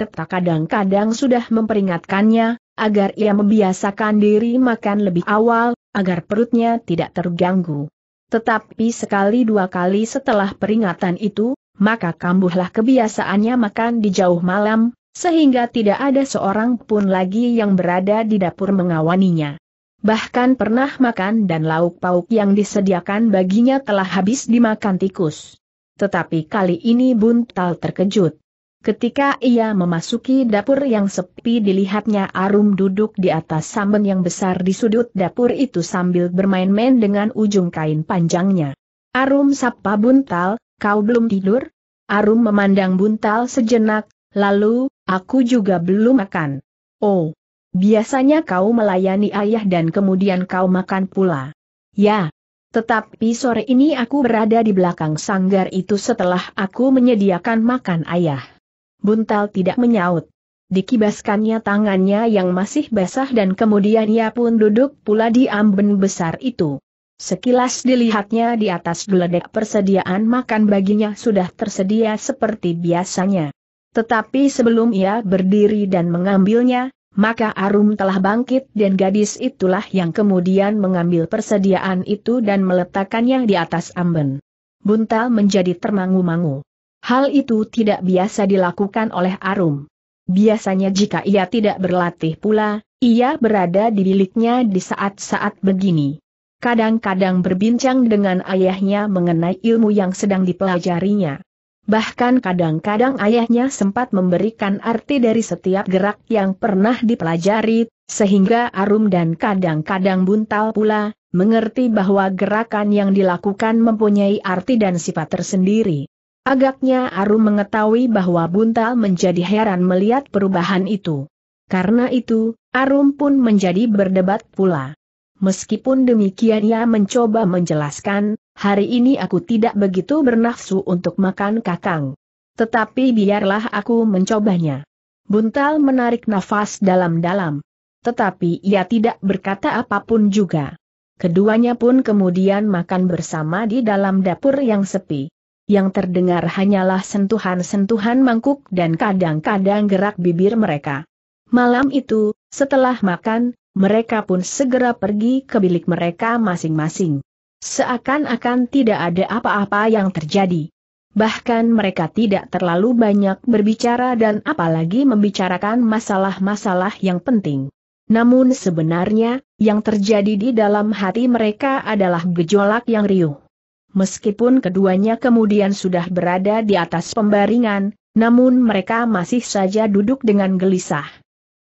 tak kadang-kadang sudah memperingatkannya, agar ia membiasakan diri makan lebih awal, agar perutnya tidak terganggu. Tetapi sekali dua kali setelah peringatan itu, maka kambuhlah kebiasaannya makan di jauh malam, sehingga tidak ada seorang pun lagi yang berada di dapur mengawaninya. Bahkan pernah makan dan lauk pauk yang disediakan baginya telah habis dimakan tikus. Tetapi kali ini Buntal terkejut. Ketika ia memasuki dapur yang sepi dilihatnya Arum duduk di atas samben yang besar di sudut dapur itu sambil bermain-main dengan ujung kain panjangnya. Arum sapa Buntal, kau belum tidur? Arum memandang Buntal sejenak, Lalu, aku juga belum makan. Oh, biasanya kau melayani ayah dan kemudian kau makan pula. Ya, tetapi sore ini aku berada di belakang sanggar itu setelah aku menyediakan makan ayah. Buntal tidak menyaut. Dikibaskannya tangannya yang masih basah dan kemudian ia pun duduk pula di amben besar itu. Sekilas dilihatnya di atas geledek persediaan makan baginya sudah tersedia seperti biasanya. Tetapi sebelum ia berdiri dan mengambilnya, maka Arum telah bangkit dan gadis itulah yang kemudian mengambil persediaan itu dan meletakkannya di atas amben. Buntal menjadi termangu-mangu. Hal itu tidak biasa dilakukan oleh Arum. Biasanya jika ia tidak berlatih pula, ia berada di biliknya di saat-saat begini. Kadang-kadang berbincang dengan ayahnya mengenai ilmu yang sedang dipelajarinya bahkan kadang-kadang ayahnya sempat memberikan arti dari setiap gerak yang pernah dipelajari, sehingga Arum dan kadang-kadang buntal pula, mengerti bahwa gerakan yang dilakukan mempunyai arti dan sifat tersendiri. Agaknya Arum mengetahui bahwa Buntal menjadi heran melihat perubahan itu. Karena itu, Arum pun menjadi berdebat pula. Meskipun demikian ia mencoba menjelaskan, hari ini aku tidak begitu bernafsu untuk makan kakang. Tetapi biarlah aku mencobanya. Buntal menarik nafas dalam-dalam. Tetapi ia tidak berkata apapun juga. Keduanya pun kemudian makan bersama di dalam dapur yang sepi. Yang terdengar hanyalah sentuhan-sentuhan mangkuk dan kadang-kadang gerak bibir mereka. Malam itu, setelah makan, mereka pun segera pergi ke bilik mereka masing-masing. Seakan-akan tidak ada apa-apa yang terjadi. Bahkan mereka tidak terlalu banyak berbicara dan apalagi membicarakan masalah-masalah yang penting. Namun sebenarnya, yang terjadi di dalam hati mereka adalah gejolak yang riuh. Meskipun keduanya kemudian sudah berada di atas pembaringan, namun mereka masih saja duduk dengan gelisah.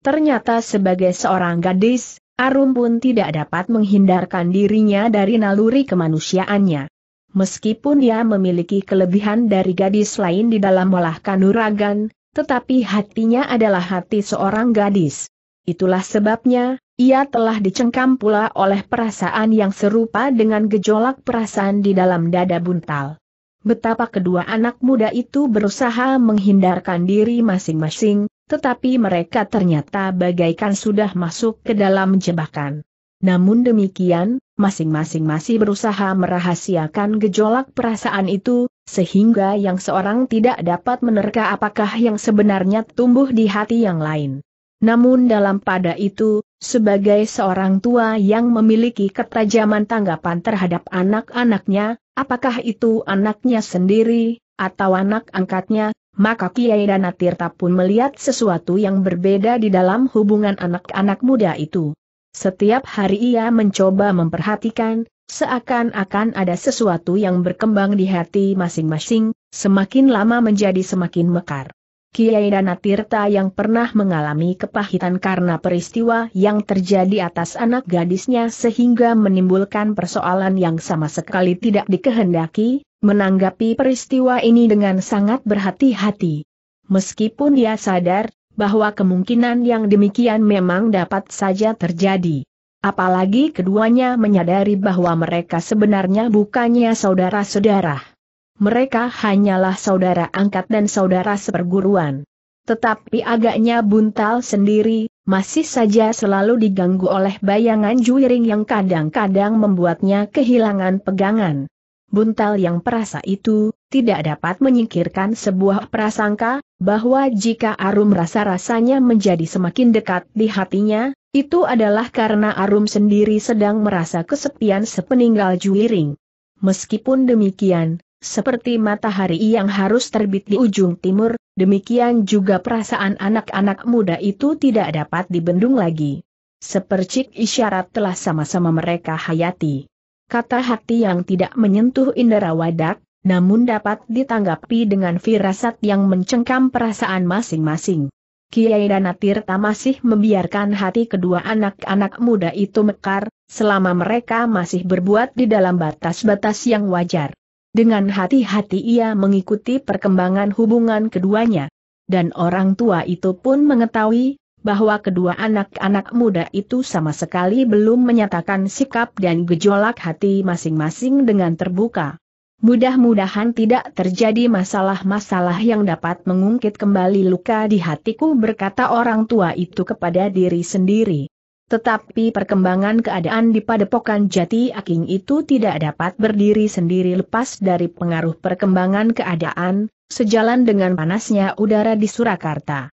Ternyata sebagai seorang gadis, Arum pun tidak dapat menghindarkan dirinya dari naluri kemanusiaannya. Meskipun ia memiliki kelebihan dari gadis lain di dalam olah kanuragan, tetapi hatinya adalah hati seorang gadis. Itulah sebabnya, ia telah dicengkam pula oleh perasaan yang serupa dengan gejolak perasaan di dalam dada buntal. Betapa kedua anak muda itu berusaha menghindarkan diri masing-masing, tetapi mereka ternyata bagaikan sudah masuk ke dalam jebakan. Namun demikian, masing-masing masih berusaha merahasiakan gejolak perasaan itu, sehingga yang seorang tidak dapat menerka apakah yang sebenarnya tumbuh di hati yang lain. Namun dalam pada itu, sebagai seorang tua yang memiliki ketajaman tanggapan terhadap anak-anaknya, apakah itu anaknya sendiri, atau anak angkatnya, maka Kiai Dana Tirta pun melihat sesuatu yang berbeda di dalam hubungan anak-anak muda itu. Setiap hari ia mencoba memperhatikan, seakan-akan ada sesuatu yang berkembang di hati masing-masing, semakin lama menjadi semakin mekar. Kiai Dana Tirta yang pernah mengalami kepahitan karena peristiwa yang terjadi atas anak gadisnya sehingga menimbulkan persoalan yang sama sekali tidak dikehendaki, menanggapi peristiwa ini dengan sangat berhati-hati. Meskipun dia sadar bahwa kemungkinan yang demikian memang dapat saja terjadi. Apalagi keduanya menyadari bahwa mereka sebenarnya bukannya saudara-saudara mereka hanyalah saudara angkat dan saudara seperguruan. Tetapi agaknya buntal sendiri, masih saja selalu diganggu oleh bayangan juiring yang kadang-kadang membuatnya kehilangan pegangan. Buntal yang perasa itu, tidak dapat menyingkirkan sebuah prasangka, bahwa jika Arum rasa-rasanya menjadi semakin dekat di hatinya, itu adalah karena Arum sendiri sedang merasa kesepian sepeninggal juiring. Meskipun demikian, seperti matahari yang harus terbit di ujung timur, demikian juga perasaan anak-anak muda itu tidak dapat dibendung lagi. Sepercik isyarat telah sama-sama mereka hayati. Kata hati yang tidak menyentuh indera wadak, namun dapat ditanggapi dengan firasat yang mencengkam perasaan masing-masing. Kiai Danatirta masih membiarkan hati kedua anak-anak muda itu mekar, selama mereka masih berbuat di dalam batas-batas yang wajar. Dengan hati-hati ia mengikuti perkembangan hubungan keduanya. Dan orang tua itu pun mengetahui bahwa kedua anak-anak muda itu sama sekali belum menyatakan sikap dan gejolak hati masing-masing dengan terbuka. Mudah-mudahan tidak terjadi masalah-masalah yang dapat mengungkit kembali luka di hatiku berkata orang tua itu kepada diri sendiri. Tetapi perkembangan keadaan di Padepokan Jati Aking itu tidak dapat berdiri sendiri lepas dari pengaruh perkembangan keadaan, sejalan dengan panasnya udara di Surakarta.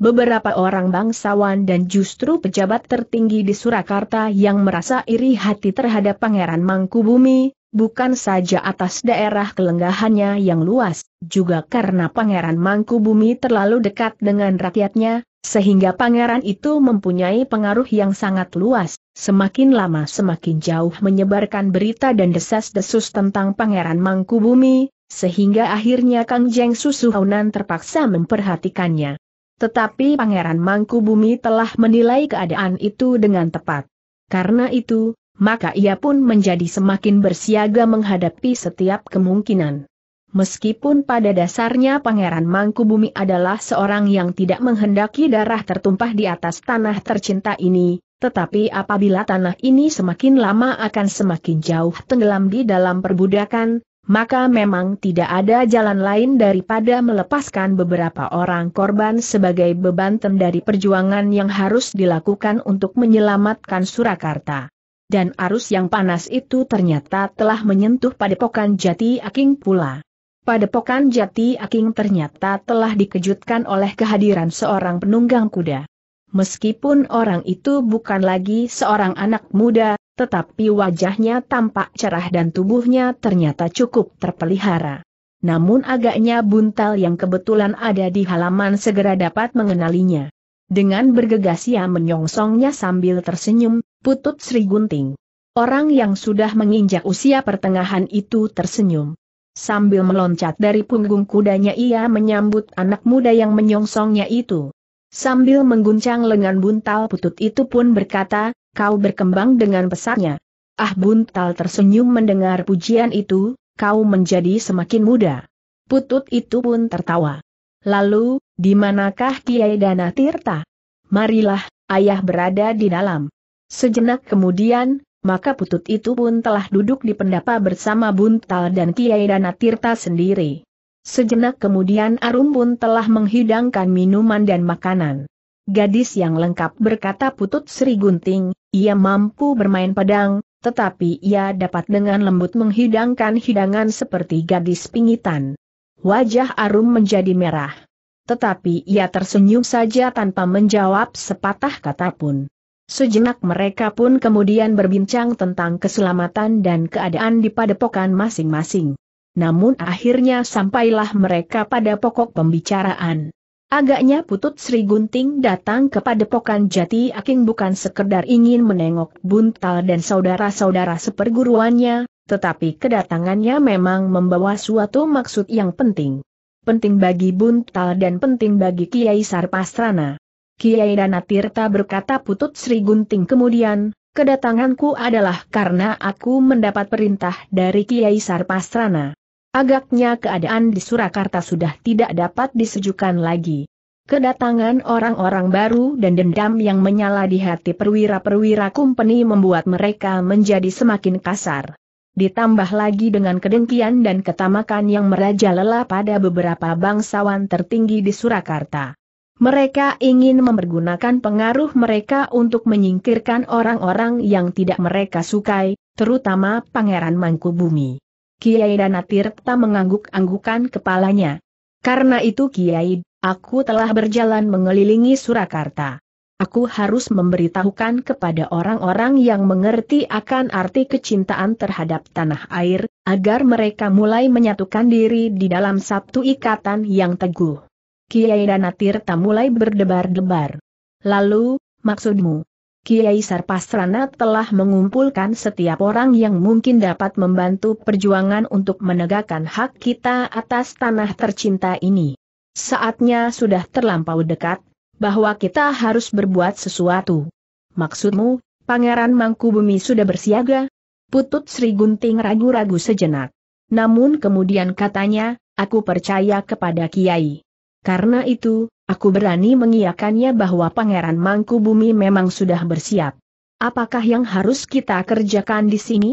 Beberapa orang bangsawan dan justru pejabat tertinggi di Surakarta yang merasa iri hati terhadap Pangeran Mangkubumi, bukan saja atas daerah kelenggahannya yang luas, juga karena Pangeran Mangkubumi terlalu dekat dengan rakyatnya, sehingga pangeran itu mempunyai pengaruh yang sangat luas, semakin lama semakin jauh menyebarkan berita dan desas-desus tentang pangeran Mangkubumi, sehingga akhirnya Kang Jeng Susuhaunan terpaksa memperhatikannya. Tetapi pangeran Mangkubumi telah menilai keadaan itu dengan tepat. Karena itu, maka ia pun menjadi semakin bersiaga menghadapi setiap kemungkinan. Meskipun pada dasarnya Pangeran Mangkubumi adalah seorang yang tidak menghendaki darah tertumpah di atas tanah tercinta ini, tetapi apabila tanah ini semakin lama akan semakin jauh tenggelam di dalam perbudakan, maka memang tidak ada jalan lain daripada melepaskan beberapa orang korban sebagai beban dari perjuangan yang harus dilakukan untuk menyelamatkan Surakarta dan arus yang panas itu ternyata telah menyentuh padepokan jati aking pula. Padepokan Jati Aking ternyata telah dikejutkan oleh kehadiran seorang penunggang kuda. Meskipun orang itu bukan lagi seorang anak muda, tetapi wajahnya tampak cerah dan tubuhnya ternyata cukup terpelihara. Namun agaknya buntal yang kebetulan ada di halaman segera dapat mengenalinya. Dengan bergegas ia menyongsongnya sambil tersenyum, putut Sri Gunting. Orang yang sudah menginjak usia pertengahan itu tersenyum. Sambil meloncat dari punggung kudanya ia menyambut anak muda yang menyongsongnya itu. Sambil mengguncang lengan buntal putut itu pun berkata, kau berkembang dengan pesatnya. Ah buntal tersenyum mendengar pujian itu, kau menjadi semakin muda. Putut itu pun tertawa. Lalu, di manakah Kiai Dana Tirta? Marilah, ayah berada di dalam. Sejenak kemudian, maka putut itu pun telah duduk di pendapa bersama Buntal dan Kiai Danatirta sendiri. Sejenak kemudian Arum pun telah menghidangkan minuman dan makanan. Gadis yang lengkap berkata putut Sri Gunting, ia mampu bermain pedang, tetapi ia dapat dengan lembut menghidangkan hidangan seperti gadis pingitan. Wajah Arum menjadi merah. Tetapi ia tersenyum saja tanpa menjawab sepatah kata pun. Sejenak mereka pun kemudian berbincang tentang keselamatan dan keadaan di padepokan masing-masing. Namun akhirnya sampailah mereka pada pokok pembicaraan. Agaknya Putut Sri Gunting datang ke padepokan Jati Aking bukan sekedar ingin menengok buntal dan saudara-saudara seperguruannya, tetapi kedatangannya memang membawa suatu maksud yang penting. Penting bagi buntal dan penting bagi Kiai Sarpastrana. Kiai Dana Tirta berkata putut Sri Gunting kemudian, kedatanganku adalah karena aku mendapat perintah dari Kiai Sarpasrana. Agaknya keadaan di Surakarta sudah tidak dapat disejukkan lagi. Kedatangan orang-orang baru dan dendam yang menyala di hati perwira-perwira kumpeni membuat mereka menjadi semakin kasar. Ditambah lagi dengan kedengkian dan ketamakan yang merajalela pada beberapa bangsawan tertinggi di Surakarta. Mereka ingin mempergunakan pengaruh mereka untuk menyingkirkan orang-orang yang tidak mereka sukai, terutama Pangeran Mangkubumi. Kiai Danatirta mengangguk-anggukan kepalanya. Karena itu Kiai, aku telah berjalan mengelilingi Surakarta. Aku harus memberitahukan kepada orang-orang yang mengerti akan arti kecintaan terhadap tanah air, agar mereka mulai menyatukan diri di dalam satu ikatan yang teguh. Kiai Dana tak mulai berdebar-debar. Lalu, maksudmu? Kiai Sarpasrana telah mengumpulkan setiap orang yang mungkin dapat membantu perjuangan untuk menegakkan hak kita atas tanah tercinta ini. Saatnya sudah terlampau dekat, bahwa kita harus berbuat sesuatu. Maksudmu, Pangeran Mangkubumi sudah bersiaga? Putut Sri Gunting ragu-ragu sejenak. Namun kemudian katanya, aku percaya kepada Kiai. Karena itu, aku berani mengiyakannya bahwa Pangeran Mangku Bumi memang sudah bersiap. Apakah yang harus kita kerjakan di sini?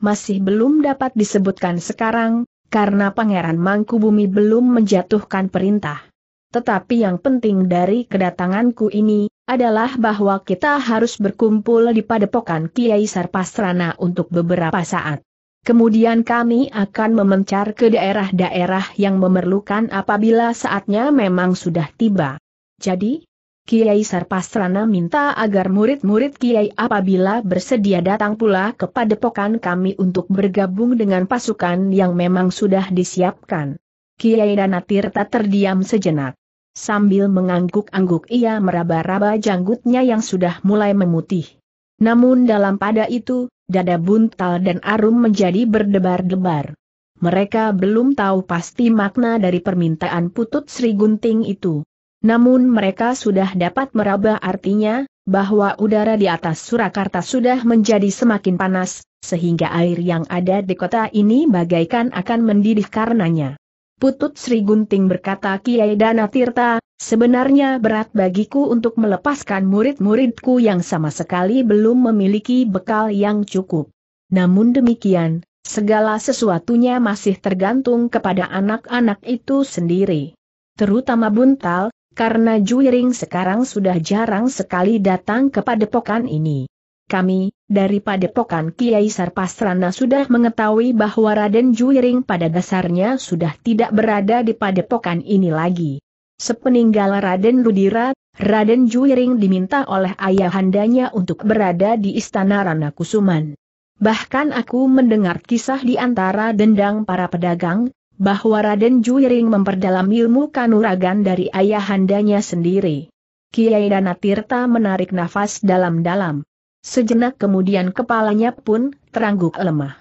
Masih belum dapat disebutkan sekarang, karena Pangeran Mangku Bumi belum menjatuhkan perintah. Tetapi yang penting dari kedatanganku ini, adalah bahwa kita harus berkumpul di padepokan Kiai Sarpasrana untuk beberapa saat. Kemudian kami akan memencar ke daerah-daerah yang memerlukan apabila saatnya memang sudah tiba. Jadi, Kiai Sarpasrana minta agar murid-murid Kiai apabila bersedia datang pula ke padepokan kami untuk bergabung dengan pasukan yang memang sudah disiapkan. Kiai Danatirta terdiam sejenak. Sambil mengangguk-angguk ia meraba-raba janggutnya yang sudah mulai memutih. Namun dalam pada itu, dada buntal dan arum menjadi berdebar-debar. Mereka belum tahu pasti makna dari permintaan putut Sri Gunting itu. Namun mereka sudah dapat meraba artinya, bahwa udara di atas Surakarta sudah menjadi semakin panas, sehingga air yang ada di kota ini bagaikan akan mendidih karenanya. Putut Sri Gunting berkata Kiai Dana Tirta, Sebenarnya berat bagiku untuk melepaskan murid-muridku yang sama sekali belum memiliki bekal yang cukup. Namun demikian, segala sesuatunya masih tergantung kepada anak-anak itu sendiri. Terutama Buntal, karena Juiring sekarang sudah jarang sekali datang ke padepokan ini. Kami, dari padepokan Kiai Sarpasrana sudah mengetahui bahwa Raden Juiring pada dasarnya sudah tidak berada di padepokan ini lagi. Sepeninggal Raden Rudira, Raden Juiring diminta oleh ayahandanya untuk berada di istana Rana Kusuman. Bahkan aku mendengar kisah di antara dendang para pedagang, bahwa Raden Juiring memperdalam ilmu kanuragan dari ayahandanya sendiri. Kiai Danatirta menarik nafas dalam-dalam. Sejenak kemudian kepalanya pun terangguk lemah.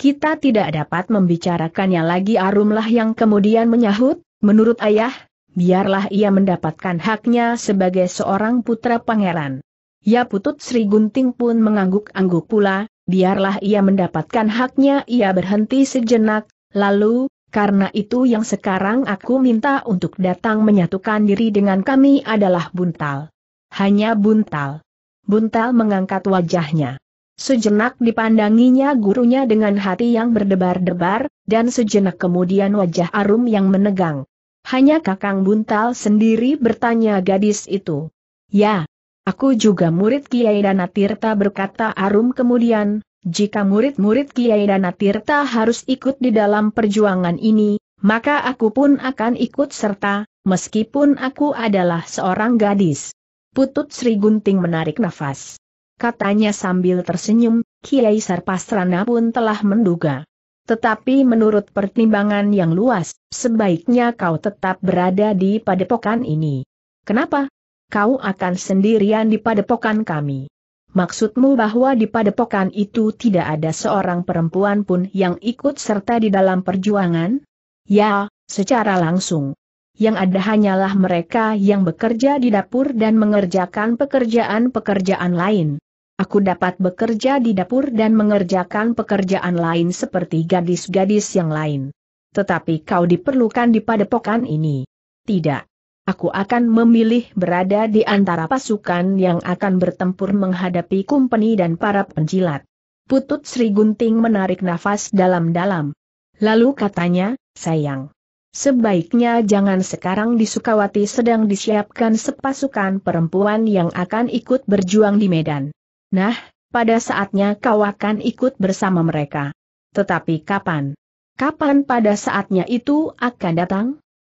Kita tidak dapat membicarakannya lagi Arumlah yang kemudian menyahut, menurut ayah, biarlah ia mendapatkan haknya sebagai seorang putra pangeran. Ya putut Sri Gunting pun mengangguk-angguk pula, biarlah ia mendapatkan haknya ia berhenti sejenak, lalu, karena itu yang sekarang aku minta untuk datang menyatukan diri dengan kami adalah buntal. Hanya buntal. Buntal mengangkat wajahnya. Sejenak dipandanginya gurunya dengan hati yang berdebar-debar, dan sejenak kemudian wajah Arum yang menegang. Hanya Kakang Buntal sendiri bertanya gadis itu. Ya, aku juga murid Kiai Danatirta berkata Arum kemudian, jika murid-murid Kiai Danatirta harus ikut di dalam perjuangan ini, maka aku pun akan ikut serta, meskipun aku adalah seorang gadis. Putut Sri Gunting menarik nafas. Katanya sambil tersenyum, Kiai Sarpasrana pun telah menduga. Tetapi menurut pertimbangan yang luas, sebaiknya kau tetap berada di padepokan ini. Kenapa? Kau akan sendirian di padepokan kami. Maksudmu bahwa di padepokan itu tidak ada seorang perempuan pun yang ikut serta di dalam perjuangan? Ya, secara langsung. Yang ada hanyalah mereka yang bekerja di dapur dan mengerjakan pekerjaan-pekerjaan lain aku dapat bekerja di dapur dan mengerjakan pekerjaan lain seperti gadis-gadis yang lain. Tetapi kau diperlukan di padepokan ini. Tidak. Aku akan memilih berada di antara pasukan yang akan bertempur menghadapi kumpeni dan para penjilat. Putut Sri Gunting menarik nafas dalam-dalam. Lalu katanya, sayang. Sebaiknya jangan sekarang di Sukawati sedang disiapkan sepasukan perempuan yang akan ikut berjuang di Medan. Nah, pada saatnya kau akan ikut bersama mereka. Tetapi kapan? Kapan pada saatnya itu akan datang?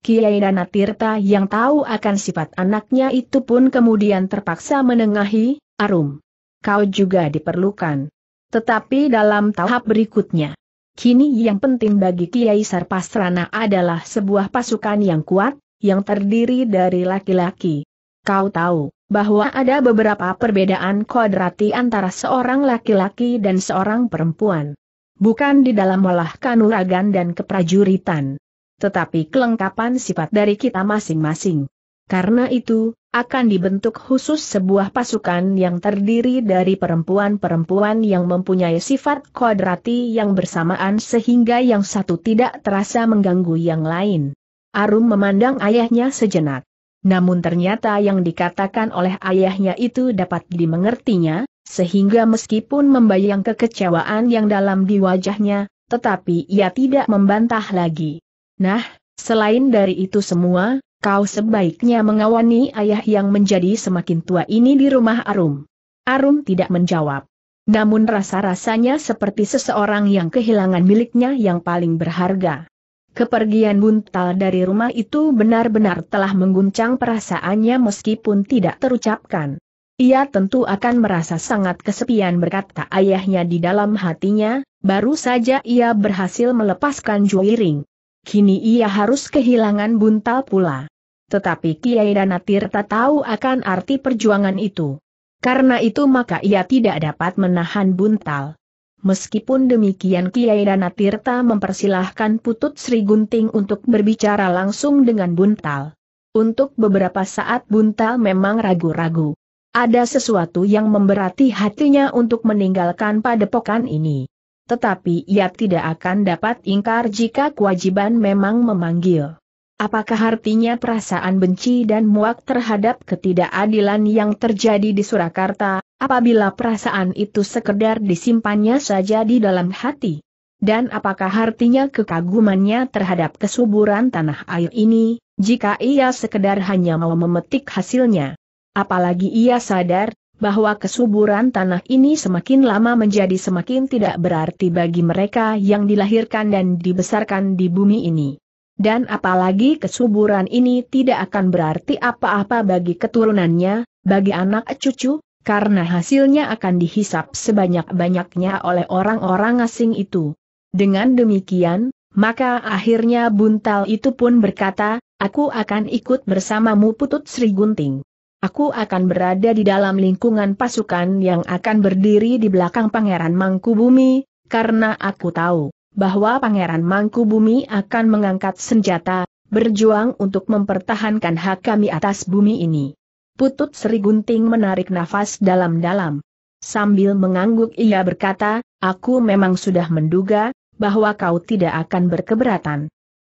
Kiai Dana Tirta yang tahu akan sifat anaknya itu pun kemudian terpaksa menengahi, Arum. Kau juga diperlukan. Tetapi dalam tahap berikutnya. Kini yang penting bagi Kiai Sarpasrana adalah sebuah pasukan yang kuat, yang terdiri dari laki-laki. Kau tahu, bahwa ada beberapa perbedaan kodrati antara seorang laki-laki dan seorang perempuan. Bukan di dalam olah kanuragan dan keprajuritan. Tetapi kelengkapan sifat dari kita masing-masing. Karena itu, akan dibentuk khusus sebuah pasukan yang terdiri dari perempuan-perempuan yang mempunyai sifat kodrati yang bersamaan sehingga yang satu tidak terasa mengganggu yang lain. Arum memandang ayahnya sejenak. Namun ternyata yang dikatakan oleh ayahnya itu dapat dimengertinya, sehingga meskipun membayang kekecewaan yang dalam di wajahnya, tetapi ia tidak membantah lagi. Nah, selain dari itu semua, kau sebaiknya mengawani ayah yang menjadi semakin tua ini di rumah Arum. Arum tidak menjawab. Namun rasa-rasanya seperti seseorang yang kehilangan miliknya yang paling berharga. Kepergian buntal dari rumah itu benar-benar telah mengguncang perasaannya meskipun tidak terucapkan. Ia tentu akan merasa sangat kesepian berkata ayahnya di dalam hatinya, baru saja ia berhasil melepaskan Juiring. Kini ia harus kehilangan buntal pula. Tetapi Kiai Danatirta tahu akan arti perjuangan itu. Karena itu maka ia tidak dapat menahan buntal. Meskipun demikian Kiai Danatirta mempersilahkan Putut Sri Gunting untuk berbicara langsung dengan Buntal. Untuk beberapa saat Buntal memang ragu-ragu. Ada sesuatu yang memberati hatinya untuk meninggalkan padepokan ini. Tetapi ia tidak akan dapat ingkar jika kewajiban memang memanggil. Apakah artinya perasaan benci dan muak terhadap ketidakadilan yang terjadi di Surakarta, Apabila perasaan itu sekedar disimpannya saja di dalam hati. Dan apakah artinya kekagumannya terhadap kesuburan tanah air ini, jika ia sekedar hanya mau memetik hasilnya? Apalagi ia sadar, bahwa kesuburan tanah ini semakin lama menjadi semakin tidak berarti bagi mereka yang dilahirkan dan dibesarkan di bumi ini. Dan apalagi kesuburan ini tidak akan berarti apa-apa bagi keturunannya, bagi anak cucu, karena hasilnya akan dihisap sebanyak-banyaknya oleh orang-orang asing itu. Dengan demikian, maka akhirnya buntal itu pun berkata, aku akan ikut bersamamu putut Sri Gunting. Aku akan berada di dalam lingkungan pasukan yang akan berdiri di belakang Pangeran Mangkubumi, karena aku tahu bahwa Pangeran Mangkubumi akan mengangkat senjata, berjuang untuk mempertahankan hak kami atas bumi ini. Putut Sri Gunting menarik nafas dalam-dalam. Sambil mengangguk ia berkata, aku memang sudah menduga, bahwa kau tidak akan berkeberatan.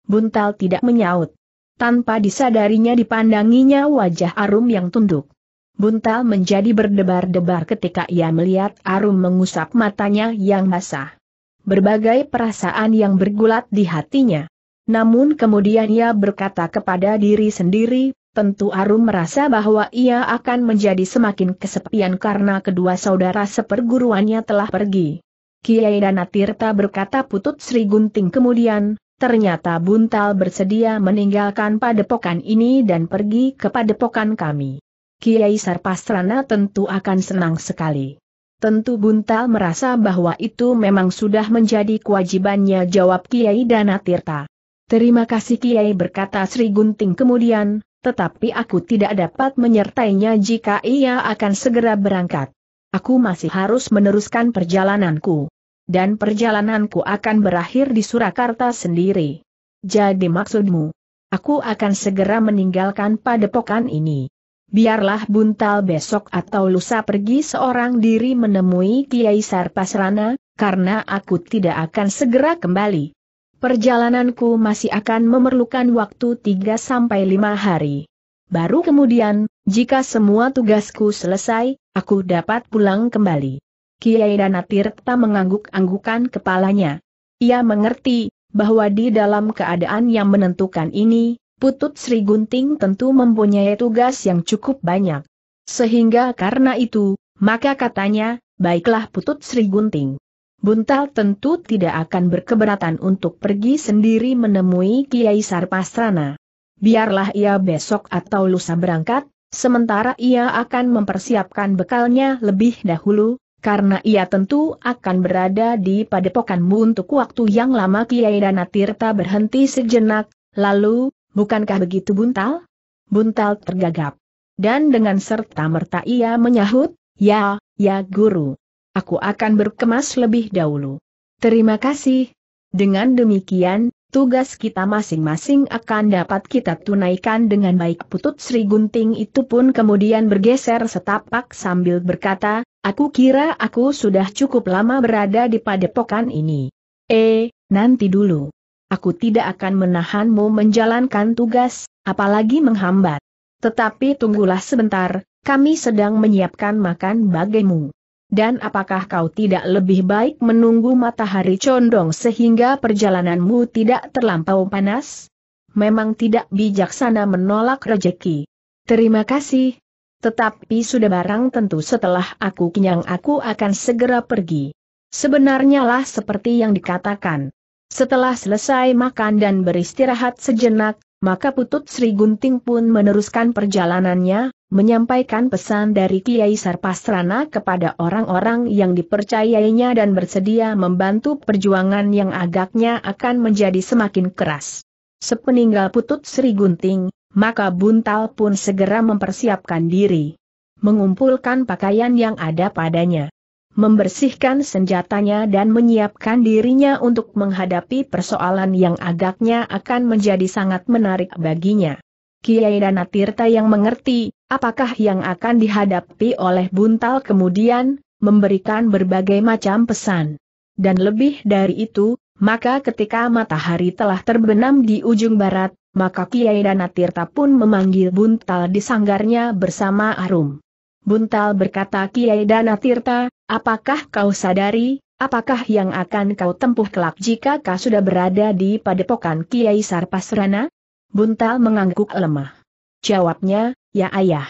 Buntal tidak menyaut. Tanpa disadarinya dipandanginya wajah Arum yang tunduk. Buntal menjadi berdebar-debar ketika ia melihat Arum mengusap matanya yang basah. Berbagai perasaan yang bergulat di hatinya. Namun kemudian ia berkata kepada diri sendiri, tentu Arum merasa bahwa ia akan menjadi semakin kesepian karena kedua saudara seperguruannya telah pergi. Kiai Danatirta berkata putut Sri Gunting kemudian, ternyata Buntal bersedia meninggalkan padepokan ini dan pergi ke padepokan kami. Kiai Sarpasrana tentu akan senang sekali. Tentu Buntal merasa bahwa itu memang sudah menjadi kewajibannya jawab Kiai Danatirta. Terima kasih Kiai berkata Sri Gunting kemudian, tetapi aku tidak dapat menyertainya jika ia akan segera berangkat. Aku masih harus meneruskan perjalananku. Dan perjalananku akan berakhir di Surakarta sendiri. Jadi maksudmu, aku akan segera meninggalkan padepokan ini. Biarlah Buntal besok atau lusa pergi seorang diri menemui Kiai Sarpasrana, karena aku tidak akan segera kembali. Perjalananku masih akan memerlukan waktu 3-5 hari. Baru kemudian, jika semua tugasku selesai, aku dapat pulang kembali. Kiai Danatirta mengangguk-anggukan kepalanya. Ia mengerti, bahwa di dalam keadaan yang menentukan ini, Putut Sri Gunting tentu mempunyai tugas yang cukup banyak. Sehingga karena itu, maka katanya, baiklah Putut Sri Gunting. Buntal tentu tidak akan berkeberatan untuk pergi sendiri menemui Kiai Sarpastrana. Biarlah ia besok atau lusa berangkat, sementara ia akan mempersiapkan bekalnya lebih dahulu, karena ia tentu akan berada di padepokanmu untuk waktu yang lama Kiai Danatirta berhenti sejenak, lalu, bukankah begitu Buntal? Buntal tergagap. Dan dengan serta merta ia menyahut, ya, ya guru aku akan berkemas lebih dahulu. Terima kasih. Dengan demikian, tugas kita masing-masing akan dapat kita tunaikan dengan baik putut Sri Gunting itu pun kemudian bergeser setapak sambil berkata, aku kira aku sudah cukup lama berada di padepokan ini. Eh, nanti dulu. Aku tidak akan menahanmu menjalankan tugas, apalagi menghambat. Tetapi tunggulah sebentar, kami sedang menyiapkan makan bagimu. Dan apakah kau tidak lebih baik menunggu matahari condong sehingga perjalananmu tidak terlampau panas? Memang tidak bijaksana menolak rejeki. Terima kasih. Tetapi sudah barang tentu setelah aku kenyang aku akan segera pergi. Sebenarnya lah seperti yang dikatakan. Setelah selesai makan dan beristirahat sejenak, maka Putut Sri Gunting pun meneruskan perjalanannya, menyampaikan pesan dari Kiai Sarpasrana kepada orang-orang yang dipercayainya dan bersedia membantu perjuangan yang agaknya akan menjadi semakin keras. Sepeninggal putut Sri Gunting, maka Buntal pun segera mempersiapkan diri. Mengumpulkan pakaian yang ada padanya. Membersihkan senjatanya dan menyiapkan dirinya untuk menghadapi persoalan yang agaknya akan menjadi sangat menarik baginya. Kiai Danatirta yang mengerti, Apakah yang akan dihadapi oleh buntal kemudian, memberikan berbagai macam pesan. Dan lebih dari itu, maka ketika matahari telah terbenam di ujung barat, maka Kiai Danatirta pun memanggil buntal di sanggarnya bersama Arum. Buntal berkata Kiai Danatirta, apakah kau sadari, apakah yang akan kau tempuh kelak jika kau sudah berada di padepokan Kiai Sarpasrana? Buntal mengangguk lemah. Jawabnya, Ya ayah.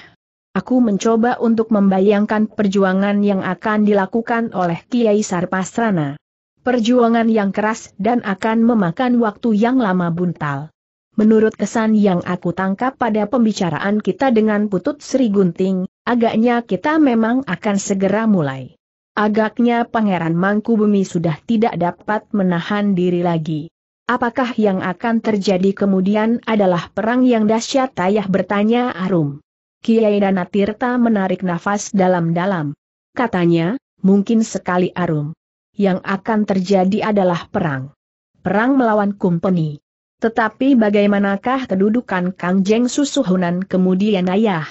Aku mencoba untuk membayangkan perjuangan yang akan dilakukan oleh Kiai Sarpasrana. Perjuangan yang keras dan akan memakan waktu yang lama buntal. Menurut kesan yang aku tangkap pada pembicaraan kita dengan Putut Sri Gunting, agaknya kita memang akan segera mulai. Agaknya Pangeran Mangkubumi sudah tidak dapat menahan diri lagi. Apakah yang akan terjadi kemudian adalah perang yang dahsyat ayah bertanya Arum. Kiai Danatirta menarik nafas dalam-dalam. Katanya, mungkin sekali Arum. Yang akan terjadi adalah perang. Perang melawan kumpeni. Tetapi bagaimanakah kedudukan Kang Jeng Susuhunan kemudian ayah?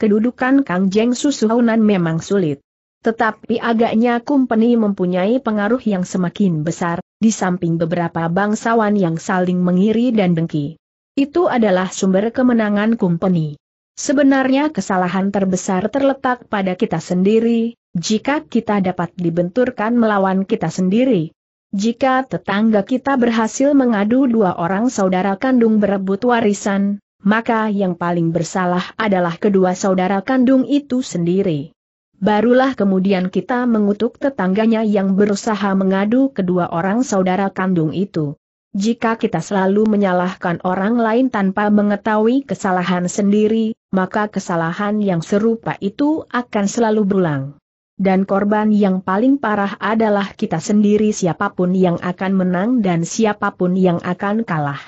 Kedudukan Kang Jeng Susuhunan memang sulit. Tetapi agaknya kumpeni mempunyai pengaruh yang semakin besar, di samping beberapa bangsawan yang saling mengiri dan dengki. Itu adalah sumber kemenangan kumpeni. Sebenarnya kesalahan terbesar terletak pada kita sendiri, jika kita dapat dibenturkan melawan kita sendiri. Jika tetangga kita berhasil mengadu dua orang saudara kandung berebut warisan, maka yang paling bersalah adalah kedua saudara kandung itu sendiri. Barulah kemudian kita mengutuk tetangganya yang berusaha mengadu kedua orang saudara kandung itu. Jika kita selalu menyalahkan orang lain tanpa mengetahui kesalahan sendiri, maka kesalahan yang serupa itu akan selalu berulang. Dan korban yang paling parah adalah kita sendiri siapapun yang akan menang dan siapapun yang akan kalah.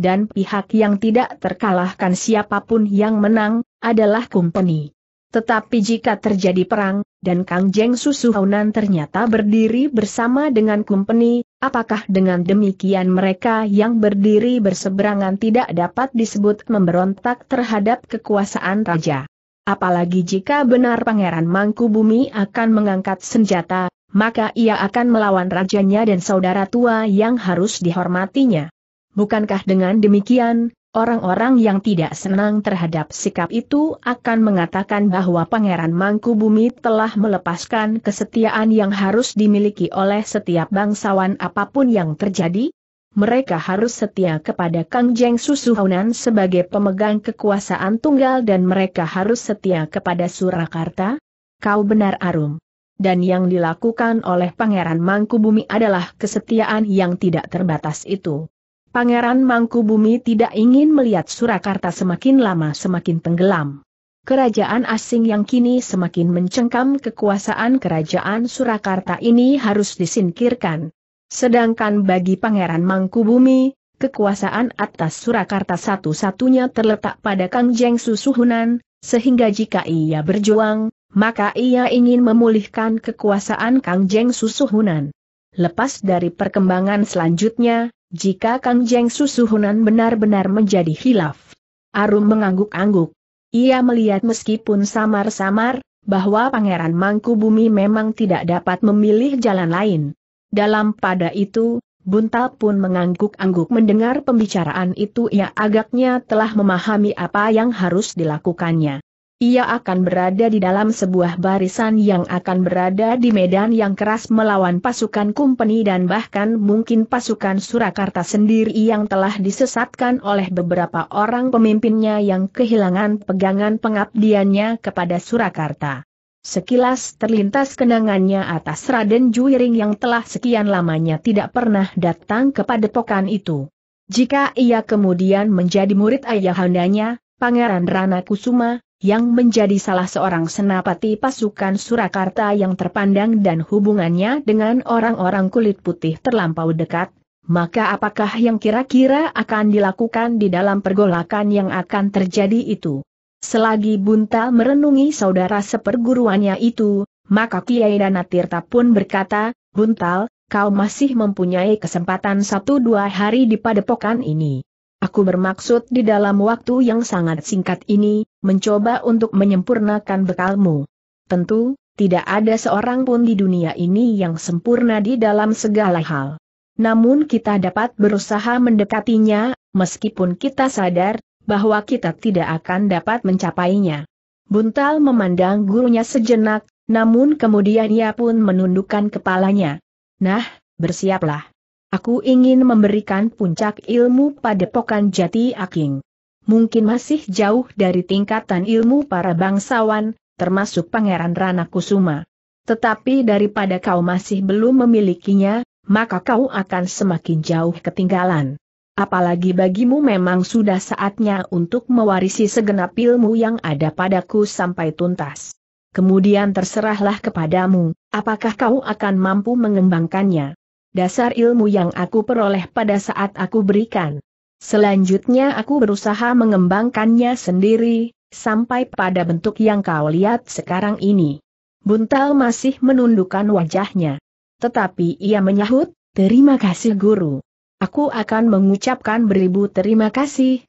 Dan pihak yang tidak terkalahkan siapapun yang menang, adalah kumpeni. Tetapi jika terjadi perang, dan Kang Jeng Susuhaunan ternyata berdiri bersama dengan kumpeni, apakah dengan demikian mereka yang berdiri berseberangan tidak dapat disebut memberontak terhadap kekuasaan raja? Apalagi jika benar Pangeran Mangku Bumi akan mengangkat senjata, maka ia akan melawan rajanya dan saudara tua yang harus dihormatinya. Bukankah dengan demikian, Orang-orang yang tidak senang terhadap sikap itu akan mengatakan bahwa Pangeran Mangku Bumi telah melepaskan kesetiaan yang harus dimiliki oleh setiap bangsawan apapun yang terjadi. Mereka harus setia kepada Kang Jeng Susuhunan sebagai pemegang kekuasaan tunggal dan mereka harus setia kepada Surakarta. Kau benar Arum. Dan yang dilakukan oleh Pangeran Mangku Bumi adalah kesetiaan yang tidak terbatas itu. Pangeran Mangkubumi tidak ingin melihat Surakarta semakin lama semakin tenggelam. Kerajaan asing yang kini semakin mencengkam kekuasaan kerajaan Surakarta ini harus disingkirkan. Sedangkan bagi Pangeran Mangkubumi, kekuasaan atas Surakarta satu-satunya terletak pada Kang Jeng Susuhunan, sehingga jika ia berjuang, maka ia ingin memulihkan kekuasaan Kang Jeng Susuhunan. Lepas dari perkembangan selanjutnya, jika Kang Jeng Susuhunan benar-benar menjadi hilaf. Arum mengangguk-angguk. Ia melihat meskipun samar-samar, bahwa Pangeran Mangku Bumi memang tidak dapat memilih jalan lain. Dalam pada itu, Buntal pun mengangguk-angguk mendengar pembicaraan itu ia agaknya telah memahami apa yang harus dilakukannya ia akan berada di dalam sebuah barisan yang akan berada di medan yang keras melawan pasukan Kumpeni dan bahkan mungkin pasukan Surakarta sendiri yang telah disesatkan oleh beberapa orang pemimpinnya yang kehilangan pegangan pengabdiannya kepada Surakarta. Sekilas terlintas kenangannya atas Raden Juiring yang telah sekian lamanya tidak pernah datang kepada pokan itu. Jika ia kemudian menjadi murid ayahandanya, Pangeran Rana Kusuma, yang menjadi salah seorang senapati pasukan Surakarta yang terpandang dan hubungannya dengan orang-orang kulit putih terlampau dekat, maka apakah yang kira-kira akan dilakukan di dalam pergolakan yang akan terjadi itu? Selagi Bunta merenungi saudara seperguruannya itu, maka Kiai Danatirta pun berkata, Buntal, kau masih mempunyai kesempatan satu dua hari di padepokan ini. Aku bermaksud di dalam waktu yang sangat singkat ini, mencoba untuk menyempurnakan bekalmu. Tentu, tidak ada seorang pun di dunia ini yang sempurna di dalam segala hal. Namun kita dapat berusaha mendekatinya, meskipun kita sadar, bahwa kita tidak akan dapat mencapainya. Buntal memandang gurunya sejenak, namun kemudian ia pun menundukkan kepalanya. Nah, bersiaplah. Aku ingin memberikan puncak ilmu pada pokan jati aking. Mungkin masih jauh dari tingkatan ilmu para bangsawan, termasuk Pangeran Rana Kusuma. Tetapi daripada kau masih belum memilikinya, maka kau akan semakin jauh ketinggalan. Apalagi bagimu memang sudah saatnya untuk mewarisi segenap ilmu yang ada padaku sampai tuntas. Kemudian terserahlah kepadamu, apakah kau akan mampu mengembangkannya dasar ilmu yang aku peroleh pada saat aku berikan. Selanjutnya aku berusaha mengembangkannya sendiri, sampai pada bentuk yang kau lihat sekarang ini. Buntal masih menundukkan wajahnya. Tetapi ia menyahut, terima kasih guru. Aku akan mengucapkan beribu terima kasih,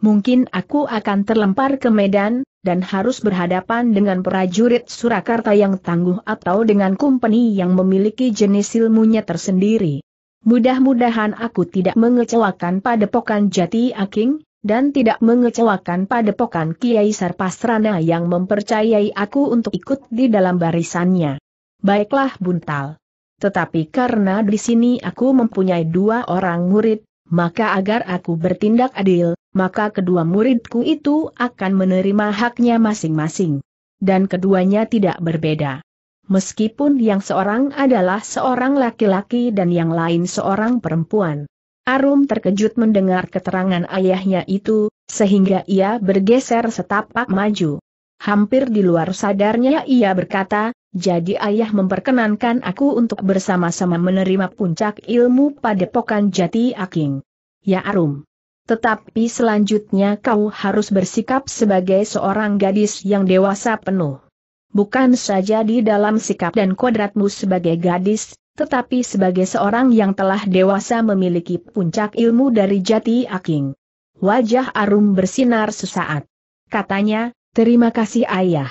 mungkin aku akan terlempar ke Medan, dan harus berhadapan dengan prajurit Surakarta yang tangguh atau dengan kompeni yang memiliki jenis ilmunya tersendiri. Mudah-mudahan aku tidak mengecewakan padepokan jati aking, dan tidak mengecewakan padepokan Kiai Sarpasrana yang mempercayai aku untuk ikut di dalam barisannya. Baiklah buntal. Tetapi karena di sini aku mempunyai dua orang murid, maka agar aku bertindak adil, maka kedua muridku itu akan menerima haknya masing-masing. Dan keduanya tidak berbeda. Meskipun yang seorang adalah seorang laki-laki dan yang lain seorang perempuan. Arum terkejut mendengar keterangan ayahnya itu, sehingga ia bergeser setapak maju. Hampir di luar sadarnya ia berkata, jadi ayah memperkenankan aku untuk bersama-sama menerima puncak ilmu padepokan jati aking. Ya Arum. Tetapi selanjutnya kau harus bersikap sebagai seorang gadis yang dewasa penuh. Bukan saja di dalam sikap dan kodratmu sebagai gadis, tetapi sebagai seorang yang telah dewasa memiliki puncak ilmu dari jati aking. Wajah Arum bersinar sesaat. Katanya, terima kasih ayah.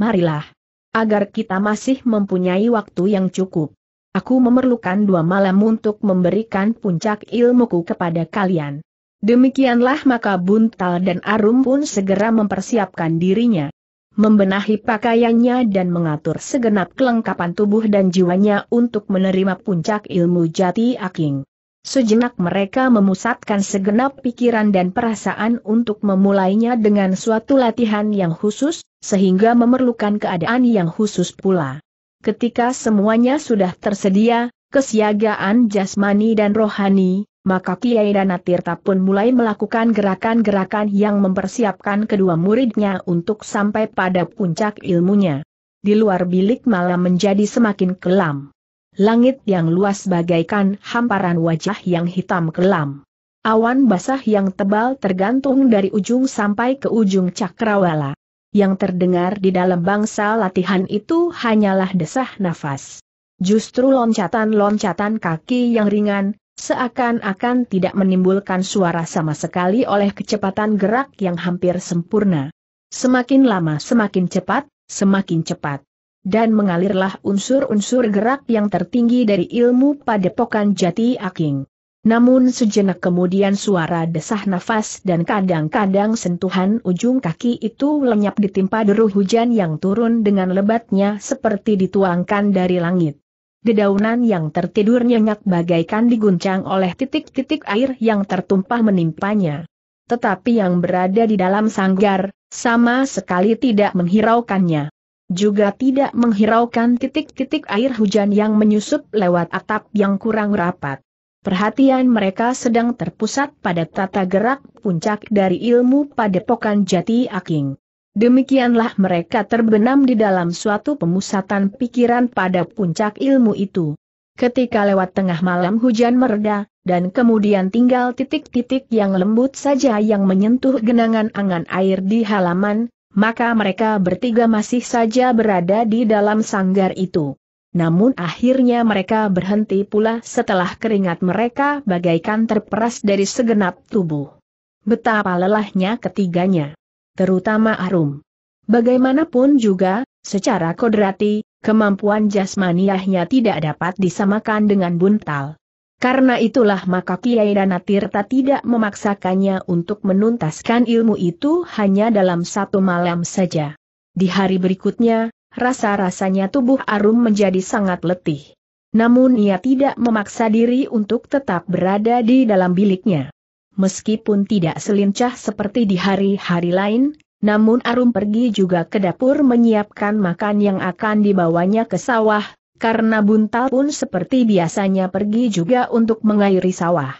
Marilah. Agar kita masih mempunyai waktu yang cukup. Aku memerlukan dua malam untuk memberikan puncak ilmuku kepada kalian. Demikianlah maka Buntal dan Arum pun segera mempersiapkan dirinya. Membenahi pakaiannya dan mengatur segenap kelengkapan tubuh dan jiwanya untuk menerima puncak ilmu jati aking. Sejenak mereka memusatkan segenap pikiran dan perasaan untuk memulainya dengan suatu latihan yang khusus, sehingga memerlukan keadaan yang khusus pula. Ketika semuanya sudah tersedia, kesiagaan jasmani dan rohani, maka Kiai Danatirta pun mulai melakukan gerakan-gerakan yang mempersiapkan kedua muridnya untuk sampai pada puncak ilmunya. Di luar bilik malam menjadi semakin kelam. Langit yang luas bagaikan hamparan wajah yang hitam kelam. Awan basah yang tebal tergantung dari ujung sampai ke ujung cakrawala. Yang terdengar di dalam bangsa latihan itu hanyalah desah nafas. Justru loncatan-loncatan kaki yang ringan, Seakan-akan tidak menimbulkan suara sama sekali oleh kecepatan gerak yang hampir sempurna. Semakin lama semakin cepat, semakin cepat. Dan mengalirlah unsur-unsur gerak yang tertinggi dari ilmu padepokan jati aking. Namun sejenak kemudian suara desah nafas dan kadang-kadang sentuhan ujung kaki itu lenyap ditimpa deru hujan yang turun dengan lebatnya seperti dituangkan dari langit. Dedaunan yang tertidur nyenyak bagaikan diguncang oleh titik-titik air yang tertumpah menimpanya. Tetapi yang berada di dalam sanggar, sama sekali tidak menghiraukannya. Juga tidak menghiraukan titik-titik air hujan yang menyusup lewat atap yang kurang rapat. Perhatian mereka sedang terpusat pada tata gerak puncak dari ilmu padepokan jati aking. Demikianlah mereka terbenam di dalam suatu pemusatan pikiran pada puncak ilmu itu. Ketika lewat tengah malam hujan mereda, dan kemudian tinggal titik-titik yang lembut saja yang menyentuh genangan angan air di halaman, maka mereka bertiga masih saja berada di dalam sanggar itu. Namun akhirnya mereka berhenti pula setelah keringat mereka bagaikan terperas dari segenap tubuh. Betapa lelahnya ketiganya terutama Arum. Bagaimanapun juga, secara kodrati, kemampuan jasmaniahnya tidak dapat disamakan dengan buntal. Karena itulah maka Kiai Danatirta tidak memaksakannya untuk menuntaskan ilmu itu hanya dalam satu malam saja. Di hari berikutnya, rasa-rasanya tubuh Arum menjadi sangat letih. Namun ia tidak memaksa diri untuk tetap berada di dalam biliknya meskipun tidak selincah seperti di hari-hari lain, namun Arum pergi juga ke dapur menyiapkan makan yang akan dibawanya ke sawah, karena Buntal pun seperti biasanya pergi juga untuk mengairi sawah.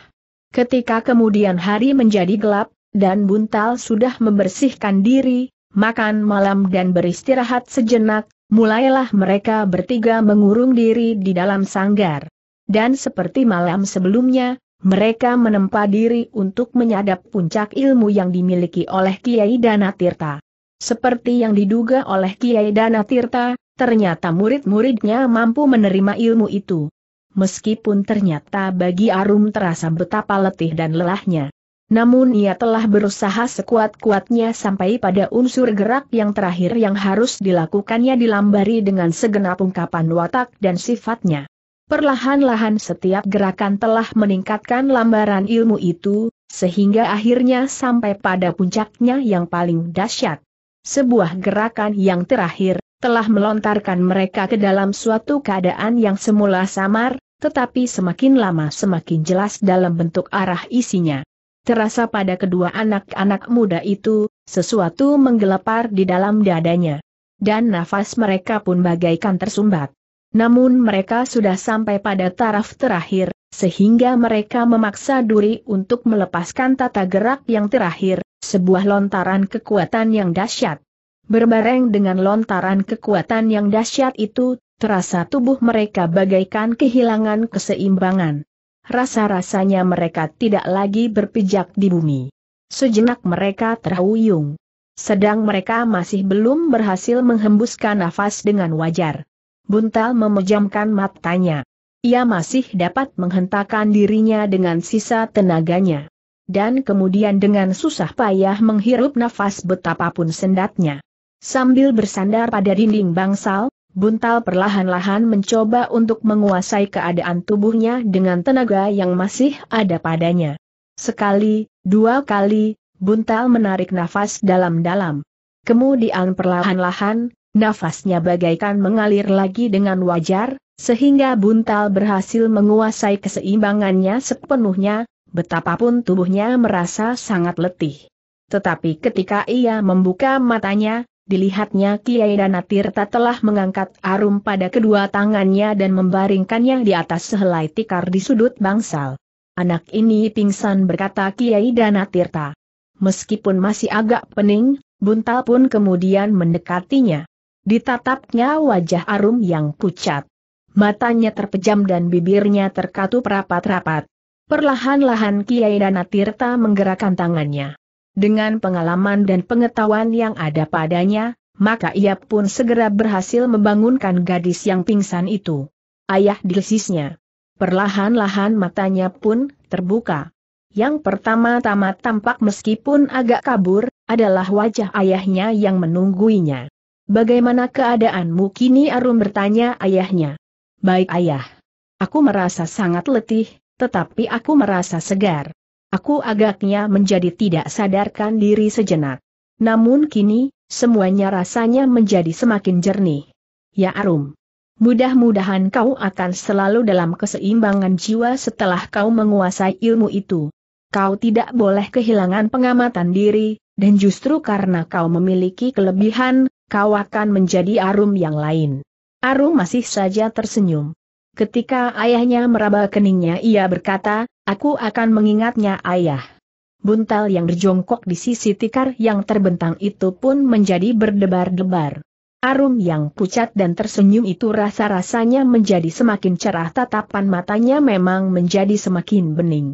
Ketika kemudian hari menjadi gelap, dan Buntal sudah membersihkan diri, makan malam dan beristirahat sejenak, mulailah mereka bertiga mengurung diri di dalam sanggar. Dan seperti malam sebelumnya, mereka menempa diri untuk menyadap puncak ilmu yang dimiliki oleh Kiai Dana Tirta. Seperti yang diduga oleh Kiai Dana Tirta, ternyata murid-muridnya mampu menerima ilmu itu. Meskipun ternyata bagi Arum terasa betapa letih dan lelahnya. Namun ia telah berusaha sekuat-kuatnya sampai pada unsur gerak yang terakhir yang harus dilakukannya dilambari dengan segenap ungkapan watak dan sifatnya. Perlahan-lahan setiap gerakan telah meningkatkan lambaran ilmu itu, sehingga akhirnya sampai pada puncaknya yang paling dahsyat. Sebuah gerakan yang terakhir, telah melontarkan mereka ke dalam suatu keadaan yang semula samar, tetapi semakin lama semakin jelas dalam bentuk arah isinya. Terasa pada kedua anak-anak muda itu, sesuatu menggelepar di dalam dadanya. Dan nafas mereka pun bagaikan tersumbat. Namun mereka sudah sampai pada taraf terakhir, sehingga mereka memaksa duri untuk melepaskan tata gerak yang terakhir, sebuah lontaran kekuatan yang dahsyat. Berbareng dengan lontaran kekuatan yang dahsyat itu, terasa tubuh mereka bagaikan kehilangan keseimbangan. Rasa-rasanya mereka tidak lagi berpijak di bumi. Sejenak mereka terhuyung. Sedang mereka masih belum berhasil menghembuskan nafas dengan wajar. Buntal memejamkan matanya. Ia masih dapat menghentakkan dirinya dengan sisa tenaganya. Dan kemudian dengan susah payah menghirup nafas betapapun sendatnya. Sambil bersandar pada dinding bangsal, Buntal perlahan-lahan mencoba untuk menguasai keadaan tubuhnya dengan tenaga yang masih ada padanya. Sekali, dua kali, Buntal menarik nafas dalam-dalam. Kemudian perlahan-lahan, Nafasnya bagaikan mengalir lagi dengan wajar, sehingga buntal berhasil menguasai keseimbangannya sepenuhnya, betapapun tubuhnya merasa sangat letih. Tetapi ketika ia membuka matanya, dilihatnya Kiai Danatirta telah mengangkat arum pada kedua tangannya dan membaringkannya di atas sehelai tikar di sudut bangsal. Anak ini pingsan berkata Kiai Danatirta. Meskipun masih agak pening, buntal pun kemudian mendekatinya. Ditatapnya wajah Arum yang pucat. Matanya terpejam dan bibirnya terkatup rapat-rapat. Perlahan-lahan Kiai Danatirta menggerakkan tangannya. Dengan pengalaman dan pengetahuan yang ada padanya, maka ia pun segera berhasil membangunkan gadis yang pingsan itu. Ayah dilsisnya. Perlahan-lahan matanya pun terbuka. Yang pertama-tama tampak meskipun agak kabur, adalah wajah ayahnya yang menungguinya. Bagaimana keadaanmu kini Arum bertanya ayahnya. Baik ayah. Aku merasa sangat letih, tetapi aku merasa segar. Aku agaknya menjadi tidak sadarkan diri sejenak. Namun kini, semuanya rasanya menjadi semakin jernih. Ya Arum. Mudah-mudahan kau akan selalu dalam keseimbangan jiwa setelah kau menguasai ilmu itu. Kau tidak boleh kehilangan pengamatan diri, dan justru karena kau memiliki kelebihan, kau akan menjadi Arum yang lain. Arum masih saja tersenyum. Ketika ayahnya meraba keningnya ia berkata, aku akan mengingatnya ayah. Buntal yang berjongkok di sisi tikar yang terbentang itu pun menjadi berdebar-debar. Arum yang pucat dan tersenyum itu rasa-rasanya menjadi semakin cerah tatapan matanya memang menjadi semakin bening.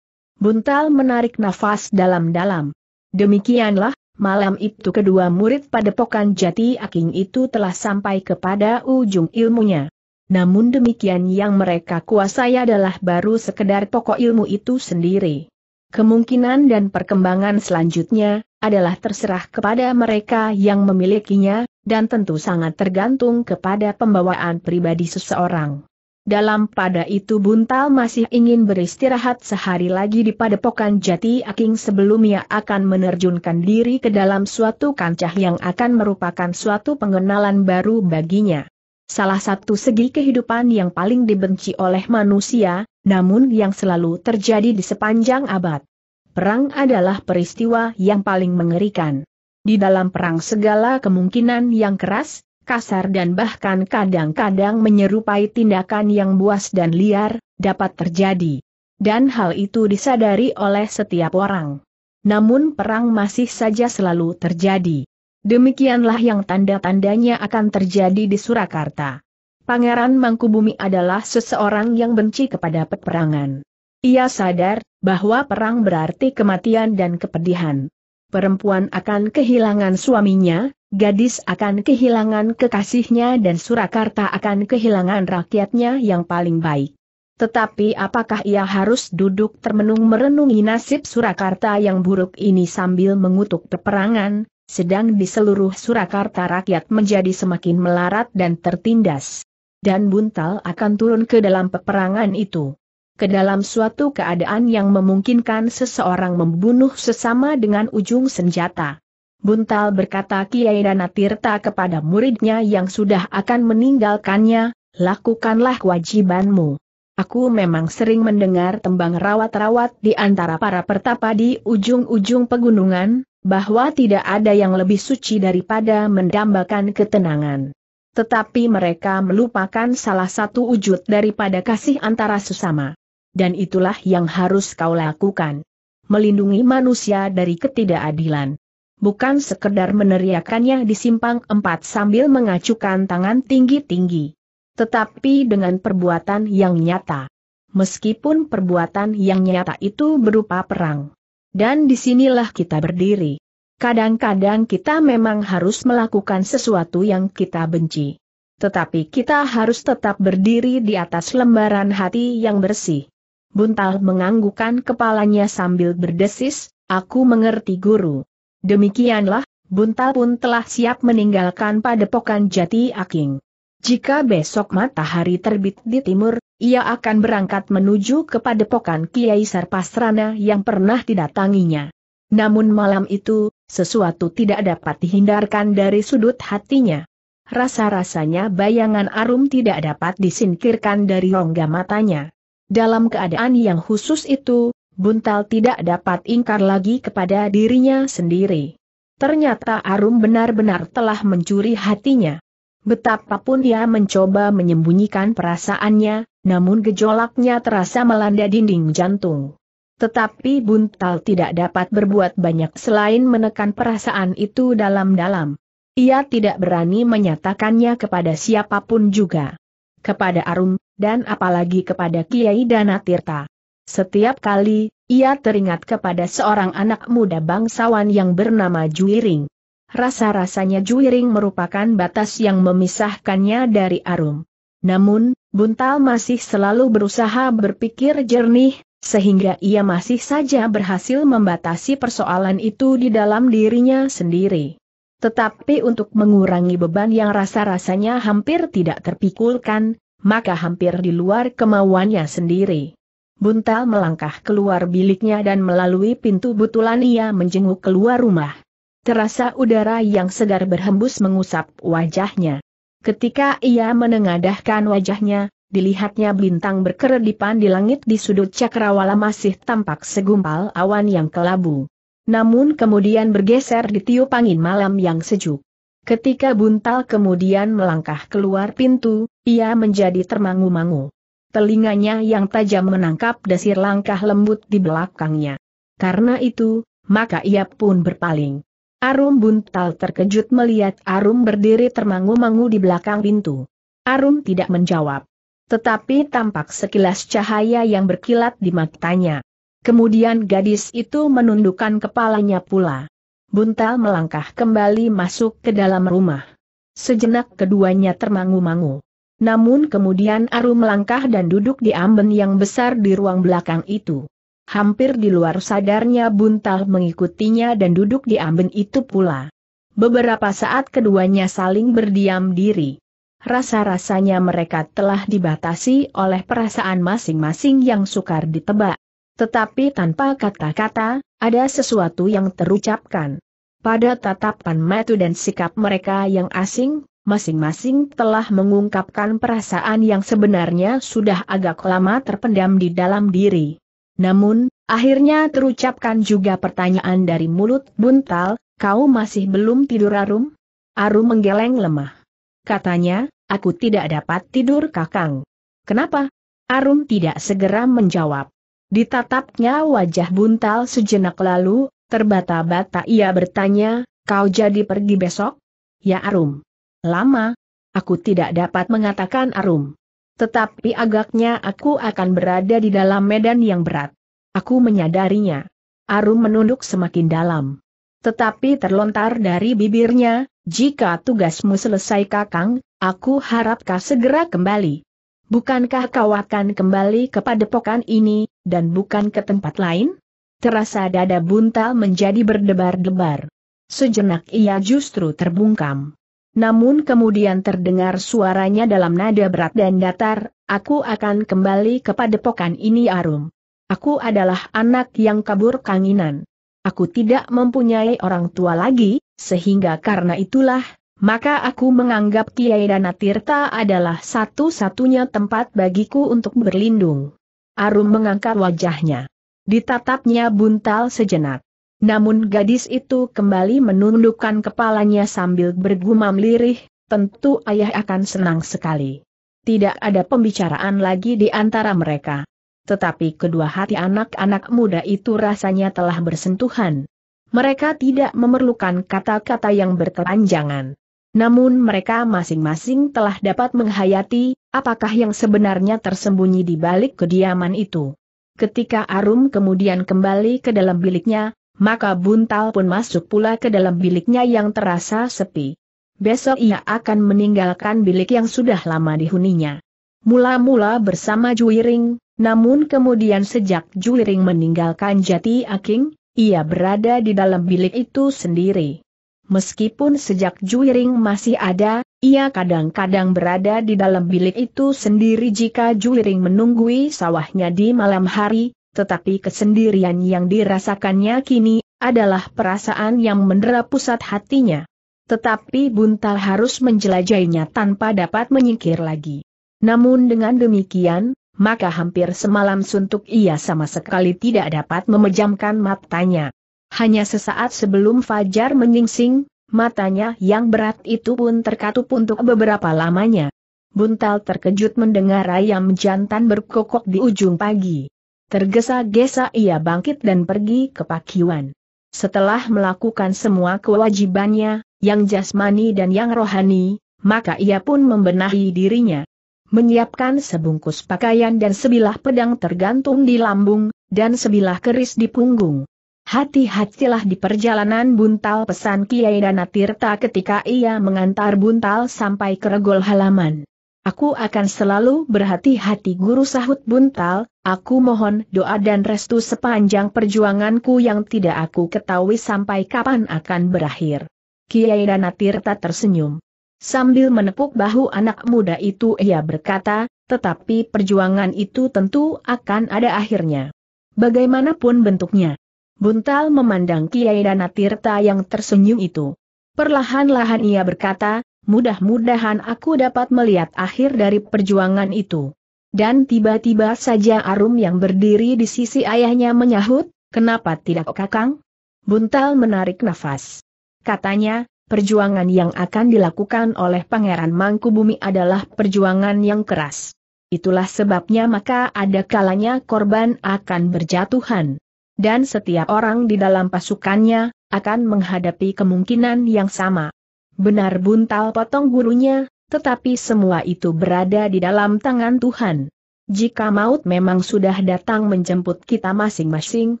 Buntal menarik nafas dalam-dalam. Demikianlah, Malam itu kedua murid pada padepokan jati aking itu telah sampai kepada ujung ilmunya. Namun demikian yang mereka kuasai adalah baru sekedar pokok ilmu itu sendiri. Kemungkinan dan perkembangan selanjutnya adalah terserah kepada mereka yang memilikinya, dan tentu sangat tergantung kepada pembawaan pribadi seseorang. Dalam pada itu Buntal masih ingin beristirahat sehari lagi di padepokan Jati Aking sebelum ia akan menerjunkan diri ke dalam suatu kancah yang akan merupakan suatu pengenalan baru baginya. Salah satu segi kehidupan yang paling dibenci oleh manusia, namun yang selalu terjadi di sepanjang abad. Perang adalah peristiwa yang paling mengerikan. Di dalam perang segala kemungkinan yang keras, kasar dan bahkan kadang-kadang menyerupai tindakan yang buas dan liar, dapat terjadi. Dan hal itu disadari oleh setiap orang. Namun perang masih saja selalu terjadi. Demikianlah yang tanda-tandanya akan terjadi di Surakarta. Pangeran Mangkubumi adalah seseorang yang benci kepada peperangan. Ia sadar bahwa perang berarti kematian dan kepedihan. Perempuan akan kehilangan suaminya, gadis akan kehilangan kekasihnya dan Surakarta akan kehilangan rakyatnya yang paling baik. Tetapi apakah ia harus duduk termenung merenungi nasib Surakarta yang buruk ini sambil mengutuk peperangan, sedang di seluruh Surakarta rakyat menjadi semakin melarat dan tertindas. Dan buntal akan turun ke dalam peperangan itu. Ke dalam suatu keadaan yang memungkinkan seseorang membunuh sesama dengan ujung senjata buntal berkata Kiai Danatirta kepada muridnya yang sudah akan meninggalkannya, lakukanlah kewajibanmu. Aku memang sering mendengar tembang rawat-rawat di antara para pertapa di ujung-ujung pegunungan, bahwa tidak ada yang lebih suci daripada mendambakan ketenangan. Tetapi mereka melupakan salah satu wujud daripada kasih antara sesama. Dan itulah yang harus kau lakukan. Melindungi manusia dari ketidakadilan bukan sekedar meneriakannya di simpang empat sambil mengacukan tangan tinggi-tinggi. Tetapi dengan perbuatan yang nyata. Meskipun perbuatan yang nyata itu berupa perang. Dan disinilah kita berdiri. Kadang-kadang kita memang harus melakukan sesuatu yang kita benci. Tetapi kita harus tetap berdiri di atas lembaran hati yang bersih. Buntal menganggukkan kepalanya sambil berdesis, aku mengerti guru. Demikianlah, Buntal pun telah siap meninggalkan padepokan Jati Aking. Jika besok matahari terbit di timur, ia akan berangkat menuju ke padepokan Kiai Sarpasrana yang pernah didatanginya. Namun malam itu, sesuatu tidak dapat dihindarkan dari sudut hatinya. Rasa-rasanya bayangan Arum tidak dapat disingkirkan dari rongga matanya. Dalam keadaan yang khusus itu, Buntal tidak dapat ingkar lagi kepada dirinya sendiri. Ternyata Arum benar-benar telah mencuri hatinya. Betapapun ia mencoba menyembunyikan perasaannya, namun gejolaknya terasa melanda dinding jantung. Tetapi Buntal tidak dapat berbuat banyak selain menekan perasaan itu dalam-dalam. Ia tidak berani menyatakannya kepada siapapun juga. Kepada Arum, dan apalagi kepada Kiai Danatirta. Setiap kali, ia teringat kepada seorang anak muda bangsawan yang bernama Juiring. Rasa-rasanya Juiring merupakan batas yang memisahkannya dari Arum. Namun, Buntal masih selalu berusaha berpikir jernih, sehingga ia masih saja berhasil membatasi persoalan itu di dalam dirinya sendiri. Tetapi untuk mengurangi beban yang rasa-rasanya hampir tidak terpikulkan, maka hampir di luar kemauannya sendiri. Buntal melangkah keluar biliknya dan melalui pintu butulan ia menjenguk keluar rumah. Terasa udara yang segar berhembus mengusap wajahnya. Ketika ia menengadahkan wajahnya, dilihatnya bintang berkeredipan di langit di sudut cakrawala masih tampak segumpal awan yang kelabu. Namun kemudian bergeser di tiup angin malam yang sejuk. Ketika buntal kemudian melangkah keluar pintu, ia menjadi termangu-mangu telinganya yang tajam menangkap desir langkah lembut di belakangnya. Karena itu, maka ia pun berpaling. Arum Buntal terkejut melihat Arum berdiri termangu-mangu di belakang pintu. Arum tidak menjawab. Tetapi tampak sekilas cahaya yang berkilat di matanya. Kemudian gadis itu menundukkan kepalanya pula. Buntal melangkah kembali masuk ke dalam rumah. Sejenak keduanya termangu-mangu. Namun kemudian Aru melangkah dan duduk di amben yang besar di ruang belakang itu. Hampir di luar sadarnya Buntal mengikutinya dan duduk di amben itu pula. Beberapa saat keduanya saling berdiam diri. Rasa-rasanya mereka telah dibatasi oleh perasaan masing-masing yang sukar ditebak. Tetapi tanpa kata-kata, ada sesuatu yang terucapkan. Pada tatapan mata dan sikap mereka yang asing, masing-masing telah mengungkapkan perasaan yang sebenarnya sudah agak lama terpendam di dalam diri. Namun, akhirnya terucapkan juga pertanyaan dari mulut buntal, kau masih belum tidur Arum? Arum menggeleng lemah. Katanya, aku tidak dapat tidur kakang. Kenapa? Arum tidak segera menjawab. Ditatapnya wajah buntal sejenak lalu, terbata-bata ia bertanya, kau jadi pergi besok? Ya Arum. Lama. Aku tidak dapat mengatakan arum. Tetapi agaknya aku akan berada di dalam medan yang berat. Aku menyadarinya. Arum menunduk semakin dalam. Tetapi terlontar dari bibirnya, jika tugasmu selesai kakang, aku harap kau segera kembali. Bukankah kau akan kembali kepada padepokan ini, dan bukan ke tempat lain? Terasa dada buntal menjadi berdebar-debar. Sejenak ia justru terbungkam. Namun kemudian terdengar suaranya dalam nada berat dan datar, aku akan kembali kepada pokan ini Arum. Aku adalah anak yang kabur kanginan. Aku tidak mempunyai orang tua lagi, sehingga karena itulah, maka aku menganggap Kiai Danatirta adalah satu-satunya tempat bagiku untuk berlindung. Arum mengangkat wajahnya. Ditatapnya buntal sejenak. Namun gadis itu kembali menundukkan kepalanya sambil bergumam lirih, tentu ayah akan senang sekali. Tidak ada pembicaraan lagi di antara mereka. Tetapi kedua hati anak-anak muda itu rasanya telah bersentuhan. Mereka tidak memerlukan kata-kata yang berkelanjangan. Namun mereka masing-masing telah dapat menghayati, apakah yang sebenarnya tersembunyi di balik kediaman itu. Ketika Arum kemudian kembali ke dalam biliknya, maka buntal pun masuk pula ke dalam biliknya yang terasa sepi. Besok ia akan meninggalkan bilik yang sudah lama dihuninya. Mula-mula bersama Juiring, namun kemudian sejak Juiring meninggalkan Jati Aking, ia berada di dalam bilik itu sendiri. Meskipun sejak Juiring masih ada, ia kadang-kadang berada di dalam bilik itu sendiri jika Juiring menunggui sawahnya di malam hari, tetapi kesendirian yang dirasakannya kini adalah perasaan yang mendera pusat hatinya. Tetapi Buntal harus menjelajahinya tanpa dapat menyingkir lagi. Namun dengan demikian, maka hampir semalam suntuk ia sama sekali tidak dapat memejamkan matanya. Hanya sesaat sebelum Fajar menyingsing, matanya yang berat itu pun terkatup untuk beberapa lamanya. Buntal terkejut mendengar ayam jantan berkokok di ujung pagi. Tergesa-gesa ia bangkit dan pergi ke pakiwan. Setelah melakukan semua kewajibannya, yang jasmani dan yang rohani, maka ia pun membenahi dirinya. Menyiapkan sebungkus pakaian dan sebilah pedang tergantung di lambung, dan sebilah keris di punggung. Hati-hatilah di perjalanan buntal pesan Kiai Danatirta ketika ia mengantar buntal sampai ke regol halaman. Aku akan selalu berhati-hati guru sahut buntal, aku mohon doa dan restu sepanjang perjuanganku yang tidak aku ketahui sampai kapan akan berakhir. Kiai Danatirta tersenyum. Sambil menepuk bahu anak muda itu ia berkata, tetapi perjuangan itu tentu akan ada akhirnya. Bagaimanapun bentuknya. Buntal memandang Kiai Danatirta yang tersenyum itu. Perlahan-lahan ia berkata, mudah-mudahan aku dapat melihat akhir dari perjuangan itu. Dan tiba-tiba saja Arum yang berdiri di sisi ayahnya menyahut, kenapa tidak kakang? Buntal menarik nafas. Katanya, perjuangan yang akan dilakukan oleh Pangeran Mangkubumi adalah perjuangan yang keras. Itulah sebabnya maka ada kalanya korban akan berjatuhan. Dan setiap orang di dalam pasukannya, akan menghadapi kemungkinan yang sama. Benar buntal potong gurunya, tetapi semua itu berada di dalam tangan Tuhan. Jika maut memang sudah datang menjemput kita masing-masing,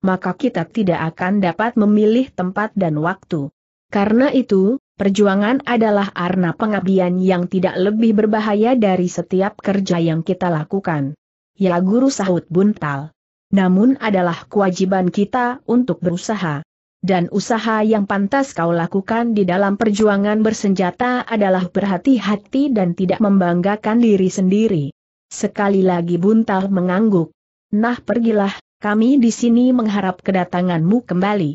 maka kita tidak akan dapat memilih tempat dan waktu. Karena itu, perjuangan adalah arna pengabdian yang tidak lebih berbahaya dari setiap kerja yang kita lakukan. Ya guru sahut buntal. Namun adalah kewajiban kita untuk berusaha dan usaha yang pantas kau lakukan di dalam perjuangan bersenjata adalah berhati-hati dan tidak membanggakan diri sendiri. Sekali lagi Buntal mengangguk. Nah pergilah, kami di sini mengharap kedatanganmu kembali.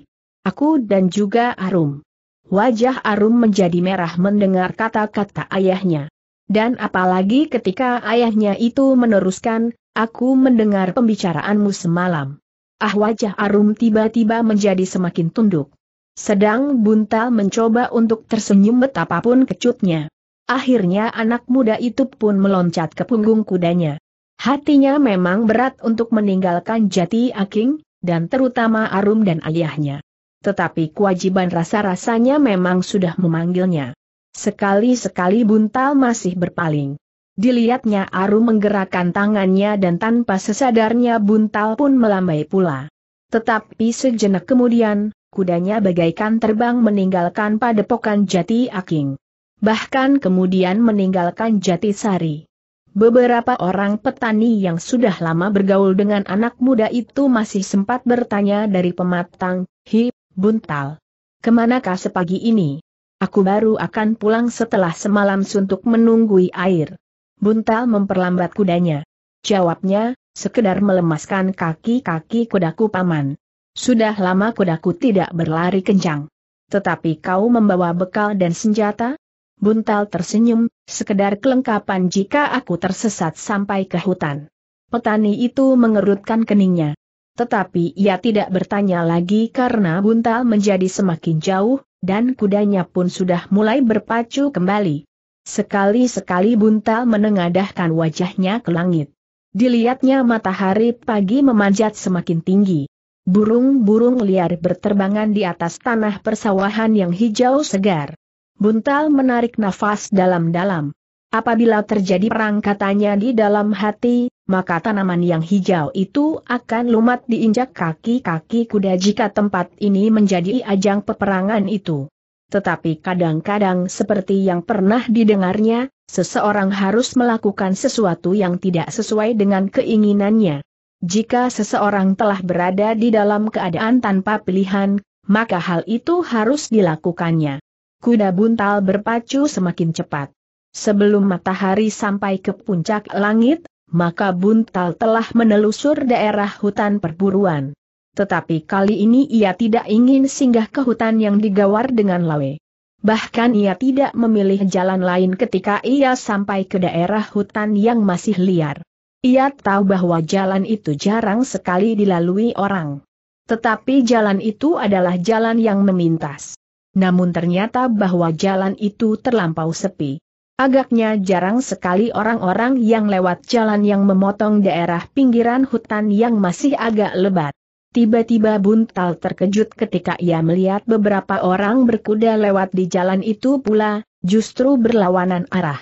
Aku dan juga Arum. Wajah Arum menjadi merah mendengar kata-kata ayahnya. Dan apalagi ketika ayahnya itu meneruskan, aku mendengar pembicaraanmu semalam. Ah wajah Arum tiba-tiba menjadi semakin tunduk. Sedang Buntal mencoba untuk tersenyum betapapun kecutnya. Akhirnya anak muda itu pun meloncat ke punggung kudanya. Hatinya memang berat untuk meninggalkan jati aking, dan terutama Arum dan ayahnya. Tetapi kewajiban rasa-rasanya memang sudah memanggilnya. Sekali-sekali Buntal masih berpaling. Dilihatnya Aru menggerakkan tangannya dan tanpa sesadarnya buntal pun melambai pula. Tetapi sejenak kemudian, kudanya bagaikan terbang meninggalkan padepokan jati aking. Bahkan kemudian meninggalkan jati sari. Beberapa orang petani yang sudah lama bergaul dengan anak muda itu masih sempat bertanya dari pematang, Hi, buntal. Kemanakah sepagi ini? Aku baru akan pulang setelah semalam suntuk menunggui air. Buntal memperlambat kudanya. Jawabnya, sekedar melemaskan kaki-kaki kudaku paman. Sudah lama kudaku tidak berlari kencang. Tetapi kau membawa bekal dan senjata? Buntal tersenyum, sekedar kelengkapan jika aku tersesat sampai ke hutan. Petani itu mengerutkan keningnya. Tetapi ia tidak bertanya lagi karena buntal menjadi semakin jauh, dan kudanya pun sudah mulai berpacu kembali. Sekali-sekali buntal menengadahkan wajahnya ke langit. Dilihatnya matahari pagi memanjat semakin tinggi. Burung-burung liar berterbangan di atas tanah persawahan yang hijau segar. Buntal menarik nafas dalam-dalam. Apabila terjadi perang katanya di dalam hati, maka tanaman yang hijau itu akan lumat diinjak kaki-kaki kuda jika tempat ini menjadi ajang peperangan itu. Tetapi kadang-kadang seperti yang pernah didengarnya, seseorang harus melakukan sesuatu yang tidak sesuai dengan keinginannya. Jika seseorang telah berada di dalam keadaan tanpa pilihan, maka hal itu harus dilakukannya. Kuda buntal berpacu semakin cepat. Sebelum matahari sampai ke puncak langit, maka buntal telah menelusur daerah hutan perburuan. Tetapi kali ini ia tidak ingin singgah ke hutan yang digawar dengan lawe. Bahkan ia tidak memilih jalan lain ketika ia sampai ke daerah hutan yang masih liar. Ia tahu bahwa jalan itu jarang sekali dilalui orang. Tetapi jalan itu adalah jalan yang memintas. Namun ternyata bahwa jalan itu terlampau sepi. Agaknya jarang sekali orang-orang yang lewat jalan yang memotong daerah pinggiran hutan yang masih agak lebat. Tiba-tiba Buntal terkejut ketika ia melihat beberapa orang berkuda lewat di jalan itu pula, justru berlawanan arah.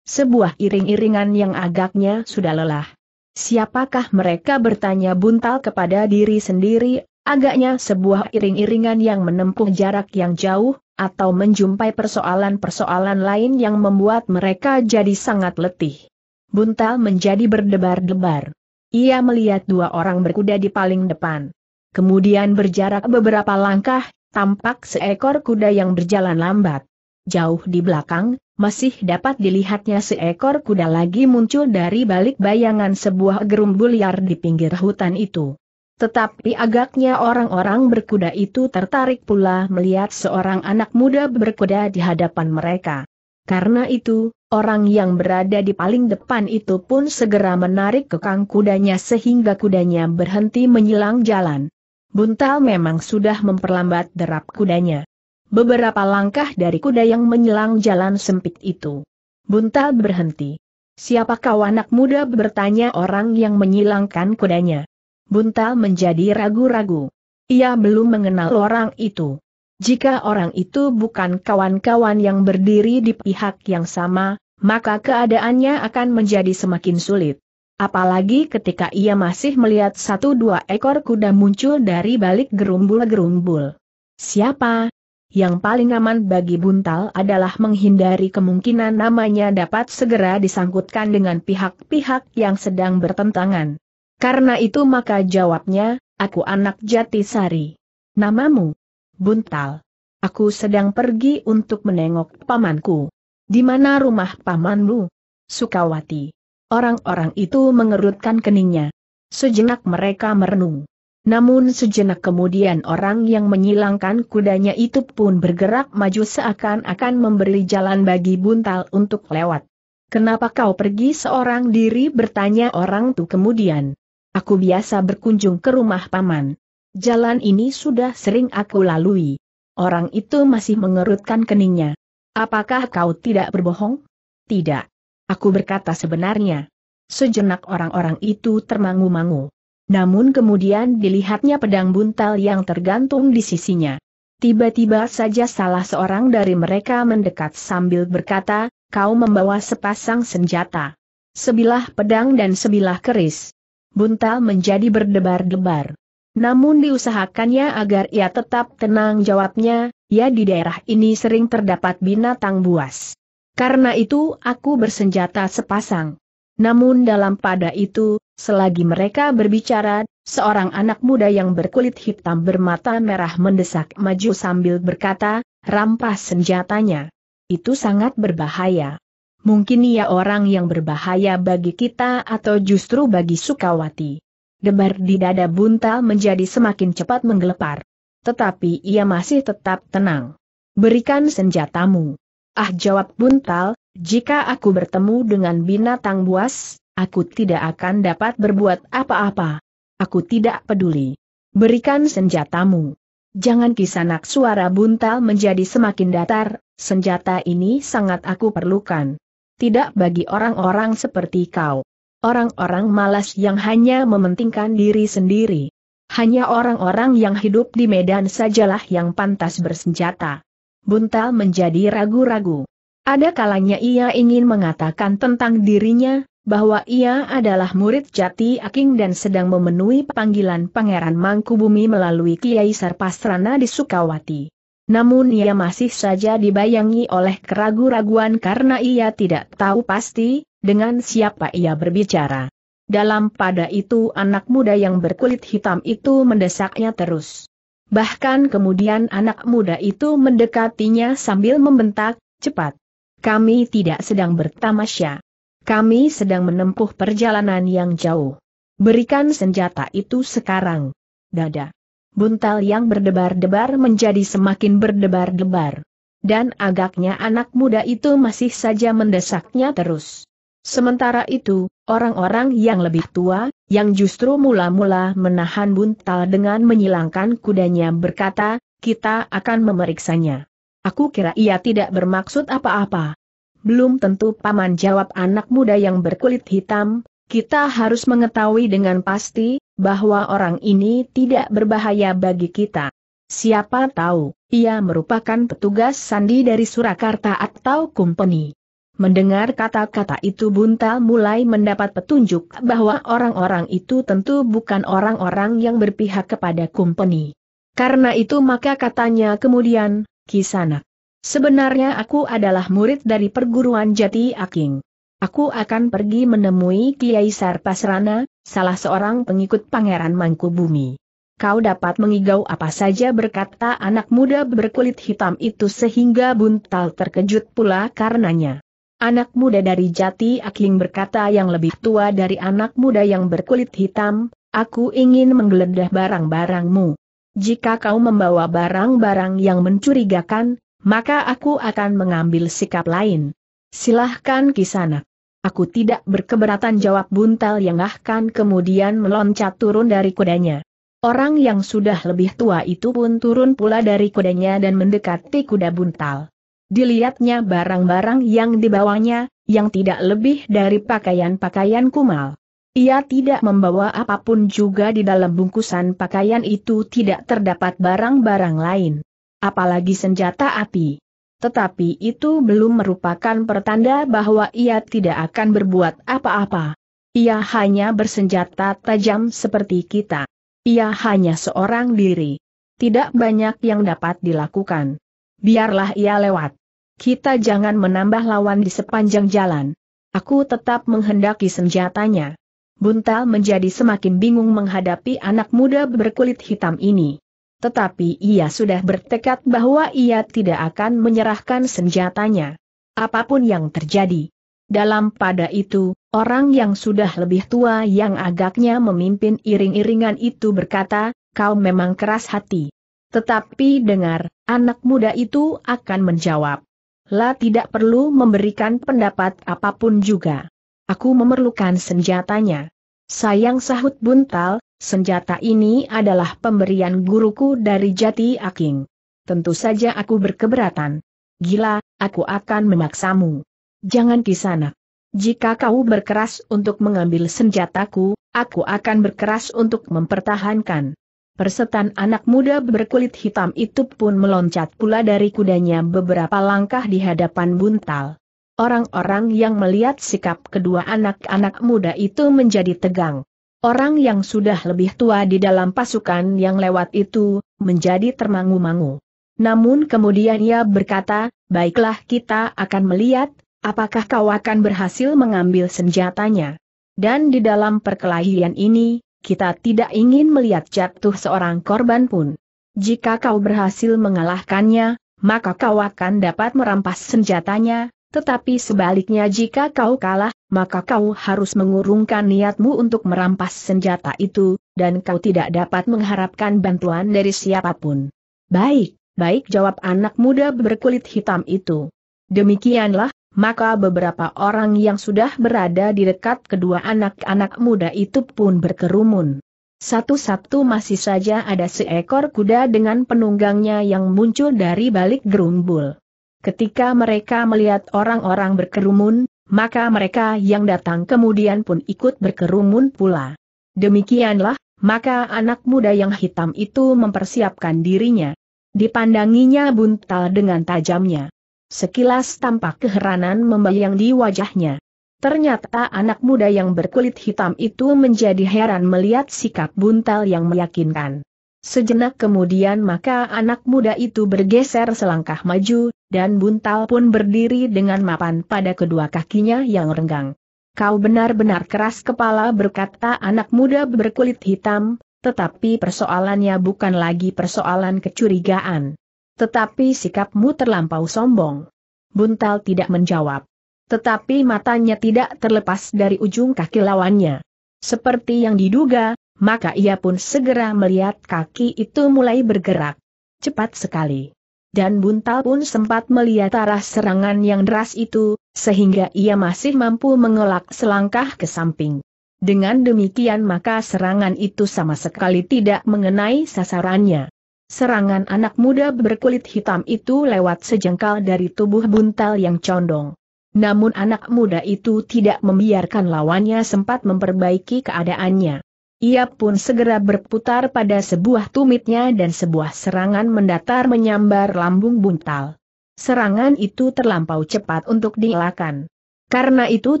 Sebuah iring-iringan yang agaknya sudah lelah. Siapakah mereka bertanya Buntal kepada diri sendiri, agaknya sebuah iring-iringan yang menempuh jarak yang jauh, atau menjumpai persoalan-persoalan lain yang membuat mereka jadi sangat letih. Buntal menjadi berdebar-debar. Ia melihat dua orang berkuda di paling depan. Kemudian berjarak beberapa langkah, tampak seekor kuda yang berjalan lambat. Jauh di belakang, masih dapat dilihatnya seekor kuda lagi muncul dari balik bayangan sebuah gerumbul liar di pinggir hutan itu. Tetapi agaknya orang-orang berkuda itu tertarik pula melihat seorang anak muda berkuda di hadapan mereka. Karena itu, orang yang berada di paling depan itu pun segera menarik kekang kudanya sehingga kudanya berhenti menyilang jalan. Buntal memang sudah memperlambat derap kudanya. Beberapa langkah dari kuda yang menyelang jalan sempit itu. Buntal berhenti. Siapa kau anak muda bertanya orang yang menyilangkan kudanya. Buntal menjadi ragu-ragu. Ia belum mengenal orang itu. Jika orang itu bukan kawan-kawan yang berdiri di pihak yang sama, maka keadaannya akan menjadi semakin sulit. Apalagi ketika ia masih melihat satu dua ekor kuda muncul dari balik gerumbul-gerumbul. Siapa? Yang paling aman bagi Buntal adalah menghindari kemungkinan namanya dapat segera disangkutkan dengan pihak-pihak yang sedang bertentangan. Karena itu maka jawabnya, aku anak Jatisari. Namamu? Buntal. Aku sedang pergi untuk menengok pamanku. Di mana rumah pamanmu? Sukawati. Orang-orang itu mengerutkan keningnya. Sejenak mereka merenung. Namun sejenak kemudian orang yang menyilangkan kudanya itu pun bergerak maju seakan-akan memberi jalan bagi buntal untuk lewat. Kenapa kau pergi seorang diri bertanya orang tu kemudian. Aku biasa berkunjung ke rumah paman. Jalan ini sudah sering aku lalui. Orang itu masih mengerutkan keningnya. Apakah kau tidak berbohong? Tidak. Aku berkata sebenarnya. Sejenak orang-orang itu termangu-mangu. Namun kemudian dilihatnya pedang buntal yang tergantung di sisinya. Tiba-tiba saja salah seorang dari mereka mendekat sambil berkata, kau membawa sepasang senjata. Sebilah pedang dan sebilah keris. Buntal menjadi berdebar-debar. Namun diusahakannya agar ia tetap tenang jawabnya, ya di daerah ini sering terdapat binatang buas. Karena itu aku bersenjata sepasang. Namun dalam pada itu, selagi mereka berbicara, seorang anak muda yang berkulit hitam bermata merah mendesak maju sambil berkata, rampas senjatanya. Itu sangat berbahaya. Mungkin ia orang yang berbahaya bagi kita atau justru bagi Sukawati. Debar di dada buntal menjadi semakin cepat menggelepar. Tetapi ia masih tetap tenang. Berikan senjatamu. Ah jawab Buntal, jika aku bertemu dengan binatang buas, aku tidak akan dapat berbuat apa-apa. Aku tidak peduli. Berikan senjatamu. Jangan kisanak suara Buntal menjadi semakin datar, senjata ini sangat aku perlukan. Tidak bagi orang-orang seperti kau. Orang-orang malas yang hanya mementingkan diri sendiri. Hanya orang-orang yang hidup di medan sajalah yang pantas bersenjata. Buntal menjadi ragu-ragu. Ada kalanya ia ingin mengatakan tentang dirinya, bahwa ia adalah murid jati aking dan sedang memenuhi panggilan Pangeran Mangkubumi melalui Kiai Sarpasrana di Sukawati. Namun ia masih saja dibayangi oleh keragu-raguan karena ia tidak tahu pasti, dengan siapa ia berbicara. Dalam pada itu anak muda yang berkulit hitam itu mendesaknya terus. Bahkan kemudian anak muda itu mendekatinya sambil membentak, cepat. Kami tidak sedang bertamasya. Kami sedang menempuh perjalanan yang jauh. Berikan senjata itu sekarang. Dada. Buntal yang berdebar-debar menjadi semakin berdebar-debar. Dan agaknya anak muda itu masih saja mendesaknya terus. Sementara itu, orang-orang yang lebih tua, yang justru mula-mula menahan buntal dengan menyilangkan kudanya berkata, kita akan memeriksanya. Aku kira ia tidak bermaksud apa-apa. Belum tentu paman jawab anak muda yang berkulit hitam, kita harus mengetahui dengan pasti, bahwa orang ini tidak berbahaya bagi kita. Siapa tahu, ia merupakan petugas sandi dari Surakarta atau Kumpeni. Mendengar kata-kata itu Buntal mulai mendapat petunjuk bahwa orang-orang itu tentu bukan orang-orang yang berpihak kepada kumpeni. Karena itu maka katanya kemudian, Kisanak. Sebenarnya aku adalah murid dari perguruan Jati Aking. Aku akan pergi menemui Kiai Sarpasrana, salah seorang pengikut Pangeran Mangkubumi. Kau dapat mengigau apa saja berkata anak muda berkulit hitam itu sehingga Buntal terkejut pula karenanya. Anak muda dari Jati Akling berkata yang lebih tua dari anak muda yang berkulit hitam, aku ingin menggeledah barang-barangmu. Jika kau membawa barang-barang yang mencurigakan, maka aku akan mengambil sikap lain. Silahkan kisanak. Aku tidak berkeberatan jawab buntal yang akan kemudian meloncat turun dari kudanya. Orang yang sudah lebih tua itu pun turun pula dari kudanya dan mendekati kuda buntal. Dilihatnya barang-barang yang dibawanya, yang tidak lebih dari pakaian-pakaian kumal. Ia tidak membawa apapun juga di dalam bungkusan pakaian itu tidak terdapat barang-barang lain. Apalagi senjata api. Tetapi itu belum merupakan pertanda bahwa ia tidak akan berbuat apa-apa. Ia hanya bersenjata tajam seperti kita. Ia hanya seorang diri. Tidak banyak yang dapat dilakukan. Biarlah ia lewat. Kita jangan menambah lawan di sepanjang jalan. Aku tetap menghendaki senjatanya. Buntal menjadi semakin bingung menghadapi anak muda berkulit hitam ini. Tetapi ia sudah bertekad bahwa ia tidak akan menyerahkan senjatanya. Apapun yang terjadi. Dalam pada itu, orang yang sudah lebih tua yang agaknya memimpin iring-iringan itu berkata, kau memang keras hati. Tetapi dengar, anak muda itu akan menjawab. La tidak perlu memberikan pendapat apapun juga. Aku memerlukan senjatanya. Sayang sahut buntal, senjata ini adalah pemberian guruku dari Jati Aking. Tentu saja aku berkeberatan. Gila, aku akan memaksamu. Jangan kisana. Jika kau berkeras untuk mengambil senjataku, aku akan berkeras untuk mempertahankan. Persetan anak muda berkulit hitam itu pun meloncat pula dari kudanya beberapa langkah di hadapan buntal. Orang-orang yang melihat sikap kedua anak-anak muda itu menjadi tegang. Orang yang sudah lebih tua di dalam pasukan yang lewat itu, menjadi termangu-mangu. Namun kemudian ia berkata, baiklah kita akan melihat, apakah kau akan berhasil mengambil senjatanya. Dan di dalam perkelahian ini, kita tidak ingin melihat jatuh seorang korban pun. Jika kau berhasil mengalahkannya, maka kau akan dapat merampas senjatanya, tetapi sebaliknya jika kau kalah, maka kau harus mengurungkan niatmu untuk merampas senjata itu, dan kau tidak dapat mengharapkan bantuan dari siapapun. Baik, baik jawab anak muda berkulit hitam itu. Demikianlah, maka beberapa orang yang sudah berada di dekat kedua anak-anak muda itu pun berkerumun. Satu-satu masih saja ada seekor kuda dengan penunggangnya yang muncul dari balik gerumbul. Ketika mereka melihat orang-orang berkerumun, maka mereka yang datang kemudian pun ikut berkerumun pula. Demikianlah, maka anak muda yang hitam itu mempersiapkan dirinya. Dipandanginya buntal dengan tajamnya. Sekilas tampak keheranan membayang di wajahnya. Ternyata anak muda yang berkulit hitam itu menjadi heran melihat sikap buntal yang meyakinkan. Sejenak kemudian maka anak muda itu bergeser selangkah maju, dan buntal pun berdiri dengan mapan pada kedua kakinya yang renggang. Kau benar-benar keras kepala berkata anak muda berkulit hitam, tetapi persoalannya bukan lagi persoalan kecurigaan. Tetapi sikapmu terlampau sombong. Buntal tidak menjawab. Tetapi matanya tidak terlepas dari ujung kaki lawannya. Seperti yang diduga, maka ia pun segera melihat kaki itu mulai bergerak. Cepat sekali. Dan Buntal pun sempat melihat arah serangan yang deras itu, sehingga ia masih mampu mengelak selangkah ke samping. Dengan demikian maka serangan itu sama sekali tidak mengenai sasarannya. Serangan anak muda berkulit hitam itu lewat sejengkal dari tubuh buntal yang condong. Namun anak muda itu tidak membiarkan lawannya sempat memperbaiki keadaannya. Ia pun segera berputar pada sebuah tumitnya dan sebuah serangan mendatar menyambar lambung buntal. Serangan itu terlampau cepat untuk dielakkan. Karena itu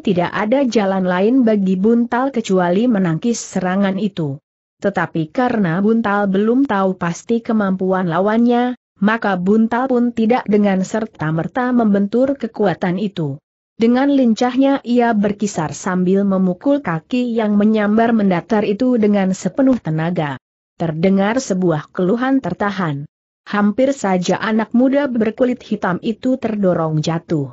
tidak ada jalan lain bagi buntal kecuali menangkis serangan itu. Tetapi karena Buntal belum tahu pasti kemampuan lawannya, maka Buntal pun tidak dengan serta-merta membentur kekuatan itu. Dengan lincahnya ia berkisar sambil memukul kaki yang menyambar mendatar itu dengan sepenuh tenaga. Terdengar sebuah keluhan tertahan. Hampir saja anak muda berkulit hitam itu terdorong jatuh.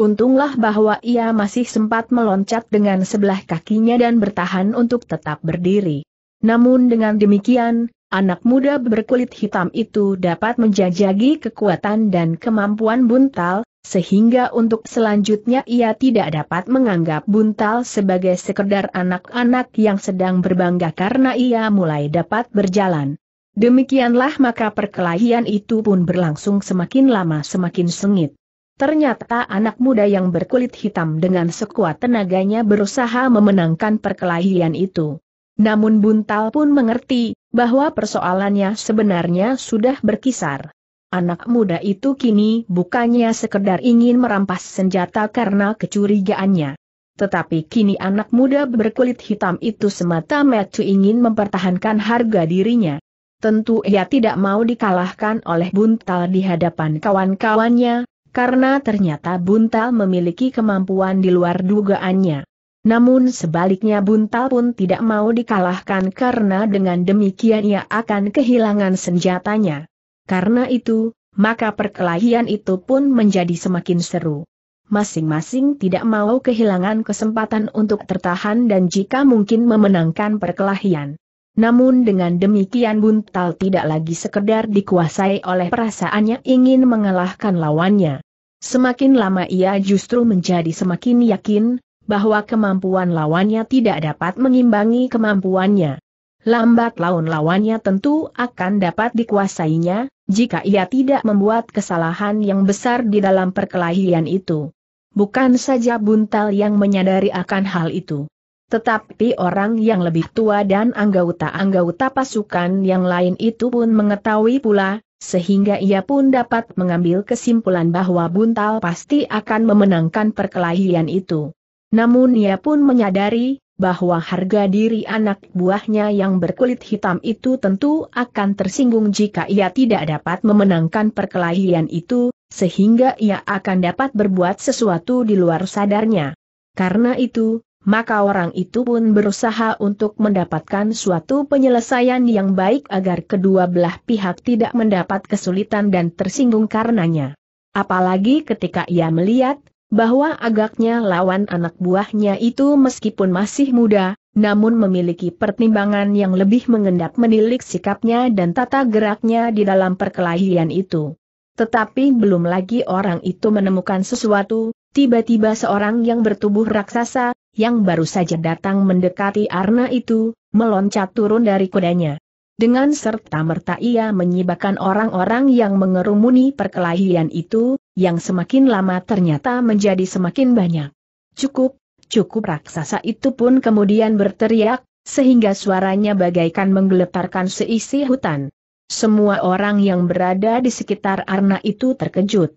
Untunglah bahwa ia masih sempat meloncat dengan sebelah kakinya dan bertahan untuk tetap berdiri. Namun dengan demikian, anak muda berkulit hitam itu dapat menjajagi kekuatan dan kemampuan buntal, sehingga untuk selanjutnya ia tidak dapat menganggap buntal sebagai sekedar anak-anak yang sedang berbangga karena ia mulai dapat berjalan. Demikianlah maka perkelahian itu pun berlangsung semakin lama semakin sengit. Ternyata anak muda yang berkulit hitam dengan sekuat tenaganya berusaha memenangkan perkelahian itu. Namun Buntal pun mengerti, bahwa persoalannya sebenarnya sudah berkisar. Anak muda itu kini bukannya sekedar ingin merampas senjata karena kecurigaannya. Tetapi kini anak muda berkulit hitam itu semata-mata ingin mempertahankan harga dirinya. Tentu ia tidak mau dikalahkan oleh Buntal di hadapan kawan-kawannya, karena ternyata Buntal memiliki kemampuan di luar dugaannya. Namun sebaliknya Buntal pun tidak mau dikalahkan karena dengan demikian ia akan kehilangan senjatanya. Karena itu, maka perkelahian itu pun menjadi semakin seru. Masing-masing tidak mau kehilangan kesempatan untuk tertahan dan jika mungkin memenangkan perkelahian. Namun dengan demikian Buntal tidak lagi sekedar dikuasai oleh perasaannya ingin mengalahkan lawannya. Semakin lama ia justru menjadi semakin yakin, bahwa kemampuan lawannya tidak dapat mengimbangi kemampuannya. Lambat laun lawannya tentu akan dapat dikuasainya, jika ia tidak membuat kesalahan yang besar di dalam perkelahian itu. Bukan saja Buntal yang menyadari akan hal itu. Tetapi orang yang lebih tua dan anggota-anggota pasukan yang lain itu pun mengetahui pula, sehingga ia pun dapat mengambil kesimpulan bahwa Buntal pasti akan memenangkan perkelahian itu. Namun ia pun menyadari, bahwa harga diri anak buahnya yang berkulit hitam itu tentu akan tersinggung jika ia tidak dapat memenangkan perkelahian itu, sehingga ia akan dapat berbuat sesuatu di luar sadarnya. Karena itu, maka orang itu pun berusaha untuk mendapatkan suatu penyelesaian yang baik agar kedua belah pihak tidak mendapat kesulitan dan tersinggung karenanya. Apalagi ketika ia melihat, bahwa agaknya lawan anak buahnya itu meskipun masih muda, namun memiliki pertimbangan yang lebih mengendap menilik sikapnya dan tata geraknya di dalam perkelahian itu. Tetapi belum lagi orang itu menemukan sesuatu, tiba-tiba seorang yang bertubuh raksasa, yang baru saja datang mendekati Arna itu, meloncat turun dari kudanya. Dengan serta-merta ia menyibakkan orang-orang yang mengerumuni perkelahian itu, yang semakin lama ternyata menjadi semakin banyak. Cukup, cukup raksasa itu pun kemudian berteriak, sehingga suaranya bagaikan menggeletarkan seisi hutan. Semua orang yang berada di sekitar Arna itu terkejut.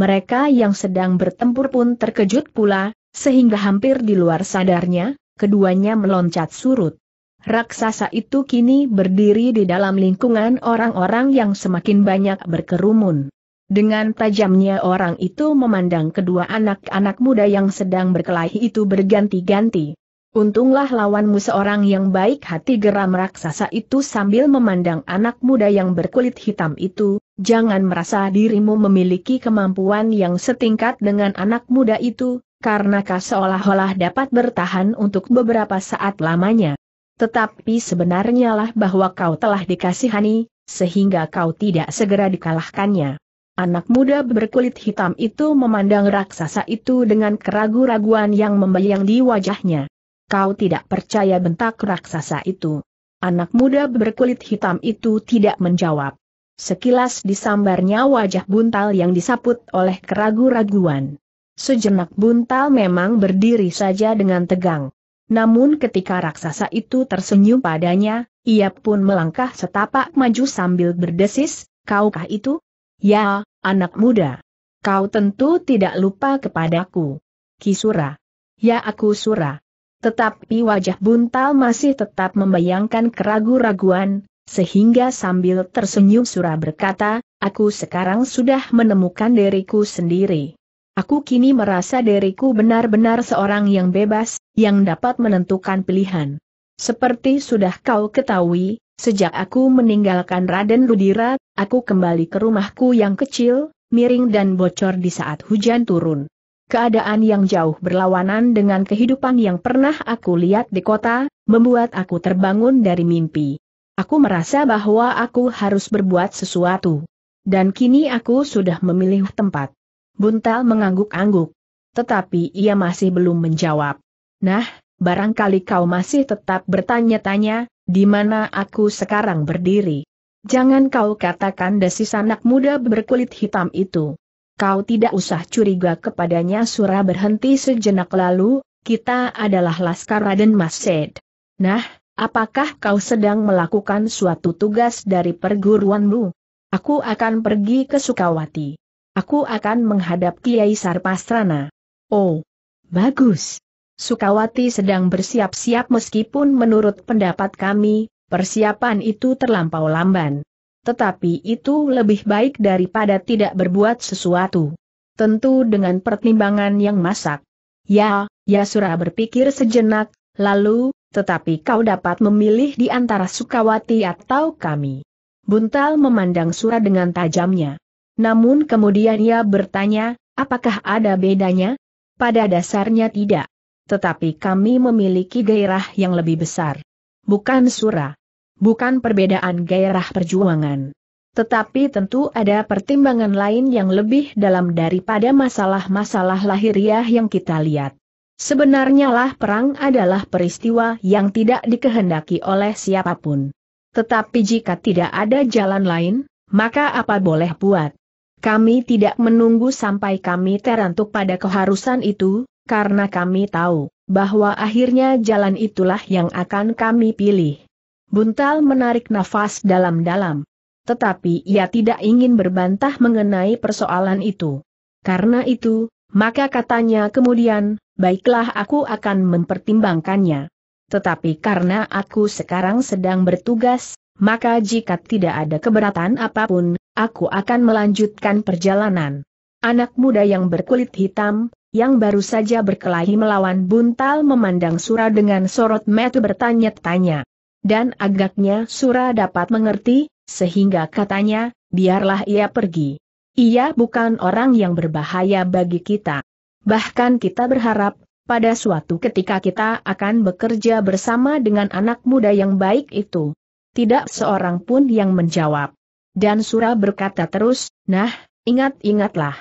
Mereka yang sedang bertempur pun terkejut pula, sehingga hampir di luar sadarnya, keduanya meloncat surut. Raksasa itu kini berdiri di dalam lingkungan orang-orang yang semakin banyak berkerumun. Dengan tajamnya orang itu memandang kedua anak-anak muda yang sedang berkelahi itu berganti-ganti. Untunglah lawanmu seorang yang baik hati geram raksasa itu sambil memandang anak muda yang berkulit hitam itu, jangan merasa dirimu memiliki kemampuan yang setingkat dengan anak muda itu, karena kau seolah-olah dapat bertahan untuk beberapa saat lamanya. Tetapi sebenarnya lah bahwa kau telah dikasihani, sehingga kau tidak segera dikalahkannya. Anak muda berkulit hitam itu memandang raksasa itu dengan keragu-raguan yang membayang di wajahnya. Kau tidak percaya bentak raksasa itu. Anak muda berkulit hitam itu tidak menjawab. Sekilas disambarnya wajah buntal yang disaput oleh keragu-raguan. Sejenak buntal memang berdiri saja dengan tegang namun ketika raksasa itu tersenyum padanya, ia pun melangkah setapak maju sambil berdesis, kaukah itu? Ya, anak muda. Kau tentu tidak lupa kepadaku. Kisura. Ya aku Sura. Tetapi wajah buntal masih tetap membayangkan keragu-raguan, sehingga sambil tersenyum Sura berkata, aku sekarang sudah menemukan diriku sendiri. Aku kini merasa diriku benar-benar seorang yang bebas, yang dapat menentukan pilihan. Seperti sudah kau ketahui, sejak aku meninggalkan Raden Rudira, aku kembali ke rumahku yang kecil, miring dan bocor di saat hujan turun. Keadaan yang jauh berlawanan dengan kehidupan yang pernah aku lihat di kota, membuat aku terbangun dari mimpi. Aku merasa bahwa aku harus berbuat sesuatu. Dan kini aku sudah memilih tempat. Buntal mengangguk-angguk. Tetapi ia masih belum menjawab. Nah, barangkali kau masih tetap bertanya-tanya, di mana aku sekarang berdiri. Jangan kau katakan desis sanak muda berkulit hitam itu. Kau tidak usah curiga kepadanya Surah berhenti sejenak lalu, kita adalah Laskar Raden Mased. Nah, Apakah kau sedang melakukan suatu tugas dari perguruanmu? Aku akan pergi ke Sukawati. Aku akan menghadap Kiai Sarpastrana. Oh, bagus. Sukawati sedang bersiap-siap meskipun menurut pendapat kami, persiapan itu terlampau lamban. Tetapi itu lebih baik daripada tidak berbuat sesuatu. Tentu dengan pertimbangan yang masak. Ya, Yasura berpikir sejenak, lalu, tetapi kau dapat memilih di antara Sukawati atau kami. Buntal memandang Sura dengan tajamnya. Namun kemudian ia bertanya, apakah ada bedanya? Pada dasarnya tidak. Tetapi kami memiliki gairah yang lebih besar. Bukan surah. Bukan perbedaan gairah perjuangan. Tetapi tentu ada pertimbangan lain yang lebih dalam daripada masalah-masalah lahiriah yang kita lihat. Sebenarnya lah perang adalah peristiwa yang tidak dikehendaki oleh siapapun. Tetapi jika tidak ada jalan lain, maka apa boleh buat? Kami tidak menunggu sampai kami terantuk pada keharusan itu, karena kami tahu bahwa akhirnya jalan itulah yang akan kami pilih. Buntal menarik nafas dalam-dalam. Tetapi ia tidak ingin berbantah mengenai persoalan itu. Karena itu, maka katanya kemudian, baiklah aku akan mempertimbangkannya. Tetapi karena aku sekarang sedang bertugas, maka jika tidak ada keberatan apapun, aku akan melanjutkan perjalanan. Anak muda yang berkulit hitam, yang baru saja berkelahi melawan buntal memandang Sura dengan sorot mata bertanya-tanya. Dan agaknya Sura dapat mengerti, sehingga katanya, biarlah ia pergi. Ia bukan orang yang berbahaya bagi kita. Bahkan kita berharap, pada suatu ketika kita akan bekerja bersama dengan anak muda yang baik itu. Tidak seorang pun yang menjawab. Dan Sura berkata terus, nah, ingat-ingatlah.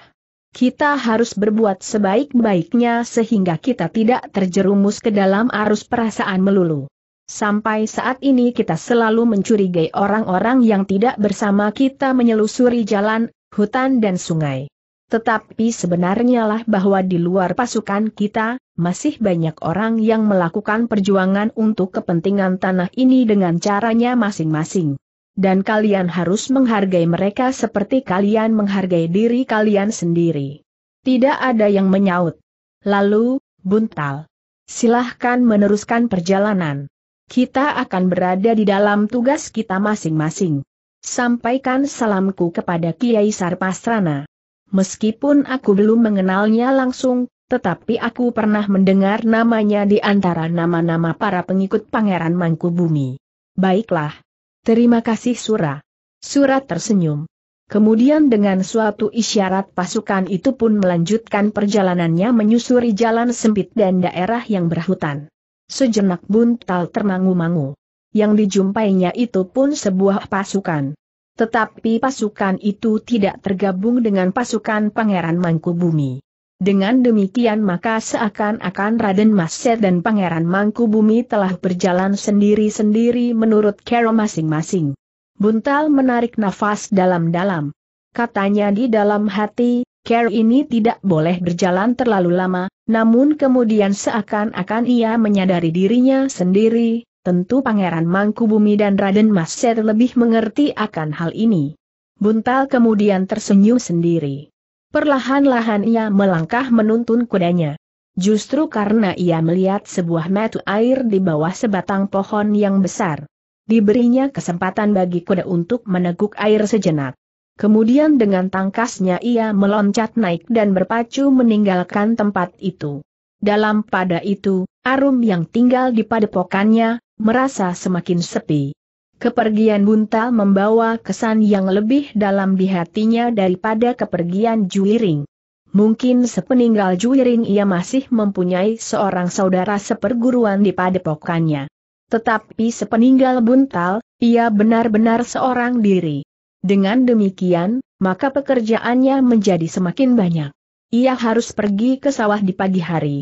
Kita harus berbuat sebaik-baiknya sehingga kita tidak terjerumus ke dalam arus perasaan melulu. Sampai saat ini kita selalu mencurigai orang-orang yang tidak bersama kita menyelusuri jalan, hutan dan sungai. Tetapi sebenarnya lah bahwa di luar pasukan kita, masih banyak orang yang melakukan perjuangan untuk kepentingan tanah ini dengan caranya masing-masing dan kalian harus menghargai mereka seperti kalian menghargai diri kalian sendiri. Tidak ada yang menyaut. Lalu, buntal. Silahkan meneruskan perjalanan. Kita akan berada di dalam tugas kita masing-masing. Sampaikan salamku kepada Kiai Sarpastrana. Meskipun aku belum mengenalnya langsung, tetapi aku pernah mendengar namanya di antara nama-nama para pengikut Pangeran Mangkubumi. Baiklah, Terima kasih Sura. Sura tersenyum. Kemudian dengan suatu isyarat pasukan itu pun melanjutkan perjalanannya menyusuri jalan sempit dan daerah yang berhutan. Sejenak buntal termangu-mangu. Yang dijumpainya itu pun sebuah pasukan. Tetapi pasukan itu tidak tergabung dengan pasukan Pangeran Mangkubumi. Dengan demikian maka seakan-akan Raden Maser dan Pangeran Mangkubumi telah berjalan sendiri-sendiri menurut Kero masing-masing. Buntal menarik nafas dalam-dalam. Katanya di dalam hati, Kero ini tidak boleh berjalan terlalu lama, namun kemudian seakan-akan ia menyadari dirinya sendiri, tentu Pangeran Mangkubumi dan Raden Maser lebih mengerti akan hal ini. Buntal kemudian tersenyum sendiri. Perlahan-lahan ia melangkah menuntun kudanya. Justru karena ia melihat sebuah mata air di bawah sebatang pohon yang besar. Diberinya kesempatan bagi kuda untuk meneguk air sejenak. Kemudian dengan tangkasnya ia meloncat naik dan berpacu meninggalkan tempat itu. Dalam pada itu, Arum yang tinggal di padepokannya, merasa semakin sepi. Kepergian Buntal membawa kesan yang lebih dalam di hatinya daripada kepergian Juiring. Mungkin sepeninggal Juiring ia masih mempunyai seorang saudara seperguruan di padepokannya. Tetapi sepeninggal Buntal, ia benar-benar seorang diri. Dengan demikian, maka pekerjaannya menjadi semakin banyak. Ia harus pergi ke sawah di pagi hari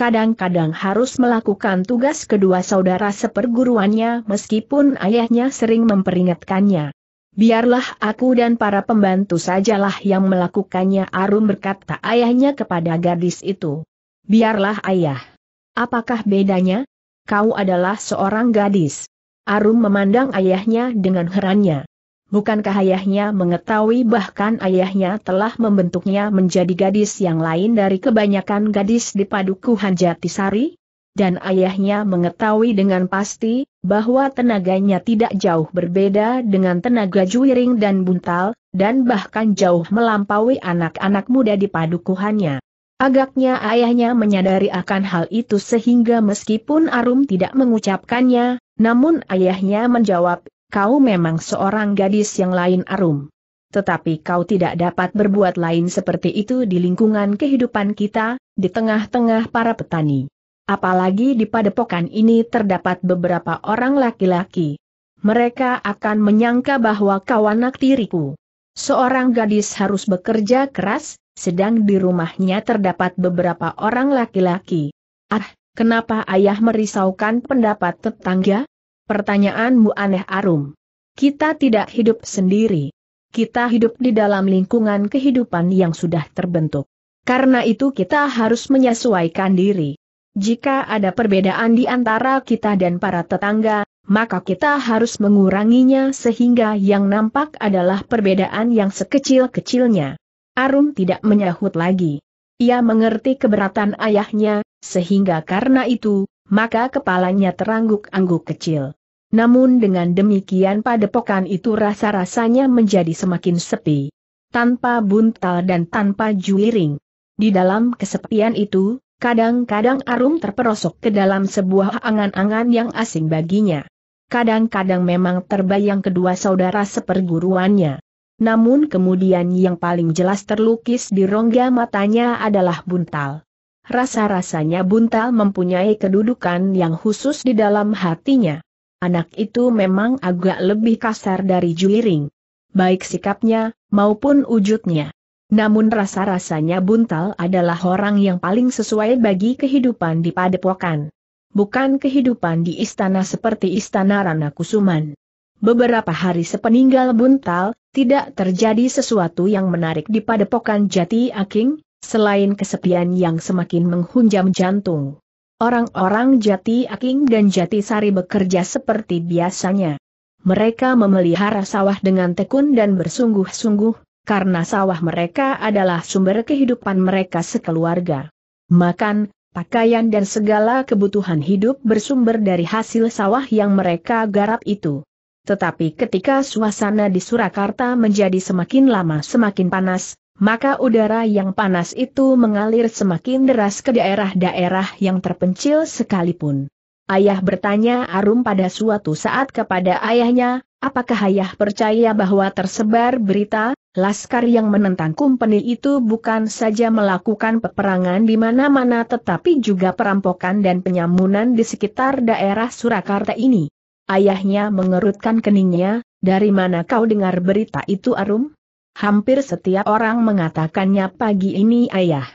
kadang-kadang harus melakukan tugas kedua saudara seperguruannya meskipun ayahnya sering memperingatkannya. Biarlah aku dan para pembantu sajalah yang melakukannya Arum berkata ayahnya kepada gadis itu. Biarlah ayah. Apakah bedanya? Kau adalah seorang gadis. Arum memandang ayahnya dengan herannya. Bukankah ayahnya mengetahui bahkan ayahnya telah membentuknya menjadi gadis yang lain dari kebanyakan gadis di Padukuhan Jatisari? Dan ayahnya mengetahui dengan pasti, bahwa tenaganya tidak jauh berbeda dengan tenaga juiring dan buntal, dan bahkan jauh melampaui anak-anak muda di padukuhannya. Agaknya ayahnya menyadari akan hal itu sehingga meskipun Arum tidak mengucapkannya, namun ayahnya menjawab, kau memang seorang gadis yang lain arum. Tetapi kau tidak dapat berbuat lain seperti itu di lingkungan kehidupan kita, di tengah-tengah para petani. Apalagi di padepokan ini terdapat beberapa orang laki-laki. Mereka akan menyangka bahwa kau anak tiriku. Seorang gadis harus bekerja keras, sedang di rumahnya terdapat beberapa orang laki-laki. Ah, kenapa ayah merisaukan pendapat tetangga? Pertanyaanmu aneh Arum. Kita tidak hidup sendiri. Kita hidup di dalam lingkungan kehidupan yang sudah terbentuk. Karena itu kita harus menyesuaikan diri. Jika ada perbedaan di antara kita dan para tetangga, maka kita harus menguranginya sehingga yang nampak adalah perbedaan yang sekecil-kecilnya. Arum tidak menyahut lagi. Ia mengerti keberatan ayahnya, sehingga karena itu, maka kepalanya terangguk-angguk kecil. Namun dengan demikian padepokan itu rasa-rasanya menjadi semakin sepi. Tanpa buntal dan tanpa juiring. Di dalam kesepian itu, kadang-kadang Arum terperosok ke dalam sebuah angan-angan yang asing baginya. Kadang-kadang memang terbayang kedua saudara seperguruannya. Namun kemudian yang paling jelas terlukis di rongga matanya adalah buntal. Rasa-rasanya buntal mempunyai kedudukan yang khusus di dalam hatinya. Anak itu memang agak lebih kasar dari Juiring. Baik sikapnya, maupun wujudnya. Namun rasa-rasanya Buntal adalah orang yang paling sesuai bagi kehidupan di padepokan. Bukan kehidupan di istana seperti istana Rana Kusuman. Beberapa hari sepeninggal Buntal, tidak terjadi sesuatu yang menarik di padepokan Jati Aking, selain kesepian yang semakin menghunjam jantung. Orang-orang Jati Aking dan Jati Sari bekerja seperti biasanya. Mereka memelihara sawah dengan tekun dan bersungguh-sungguh, karena sawah mereka adalah sumber kehidupan mereka sekeluarga. Makan, pakaian dan segala kebutuhan hidup bersumber dari hasil sawah yang mereka garap itu. Tetapi ketika suasana di Surakarta menjadi semakin lama semakin panas, maka udara yang panas itu mengalir semakin deras ke daerah-daerah yang terpencil sekalipun. Ayah bertanya Arum pada suatu saat kepada ayahnya, apakah ayah percaya bahwa tersebar berita, laskar yang menentang kumpeni itu bukan saja melakukan peperangan di mana-mana tetapi juga perampokan dan penyamunan di sekitar daerah Surakarta ini. Ayahnya mengerutkan keningnya, dari mana kau dengar berita itu Arum? Hampir setiap orang mengatakannya pagi ini ayah.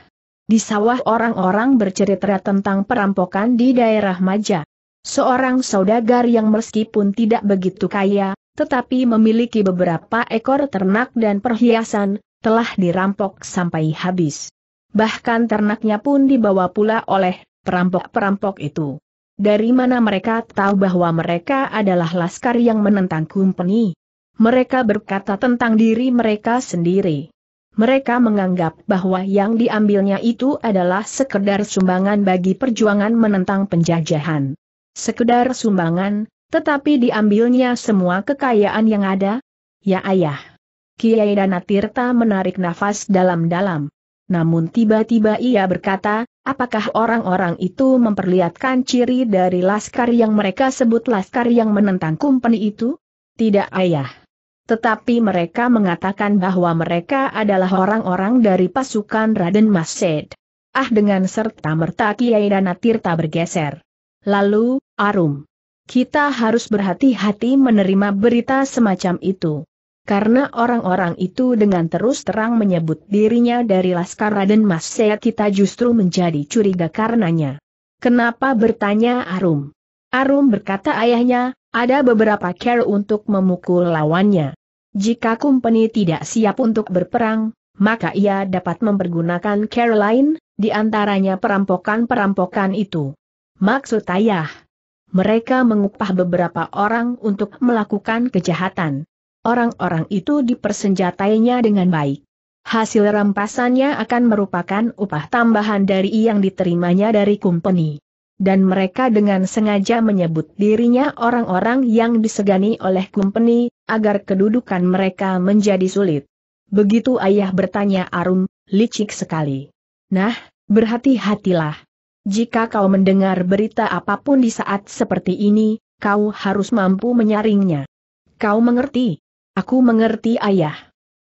Di sawah orang-orang bercerita tentang perampokan di daerah Maja. Seorang saudagar yang meskipun tidak begitu kaya, tetapi memiliki beberapa ekor ternak dan perhiasan, telah dirampok sampai habis. Bahkan ternaknya pun dibawa pula oleh perampok-perampok itu. Dari mana mereka tahu bahwa mereka adalah laskar yang menentang kumpeni? mereka berkata tentang diri mereka sendiri. Mereka menganggap bahwa yang diambilnya itu adalah sekedar sumbangan bagi perjuangan menentang penjajahan. Sekedar sumbangan, tetapi diambilnya semua kekayaan yang ada? Ya ayah. Kiai Danatirta menarik nafas dalam-dalam. Namun tiba-tiba ia berkata, apakah orang-orang itu memperlihatkan ciri dari laskar yang mereka sebut laskar yang menentang kumpeni itu? Tidak ayah. Tetapi mereka mengatakan bahwa mereka adalah orang-orang dari pasukan Raden Mased. Ah dengan serta-merta Kiai Danatirta bergeser. Lalu, Arum. Kita harus berhati-hati menerima berita semacam itu. Karena orang-orang itu dengan terus terang menyebut dirinya dari Laskar Raden Mased kita justru menjadi curiga karenanya. Kenapa bertanya Arum? Arum berkata ayahnya, ada beberapa care untuk memukul lawannya. Jika company tidak siap untuk berperang, maka ia dapat mempergunakan care lain, di antaranya perampokan-perampokan itu. Maksud ayah, mereka mengupah beberapa orang untuk melakukan kejahatan. Orang-orang itu dipersenjatainya dengan baik. Hasil rampasannya akan merupakan upah tambahan dari yang diterimanya dari company dan mereka dengan sengaja menyebut dirinya orang-orang yang disegani oleh kumpeni, agar kedudukan mereka menjadi sulit. Begitu ayah bertanya Arum, licik sekali. Nah, berhati-hatilah. Jika kau mendengar berita apapun di saat seperti ini, kau harus mampu menyaringnya. Kau mengerti? Aku mengerti ayah.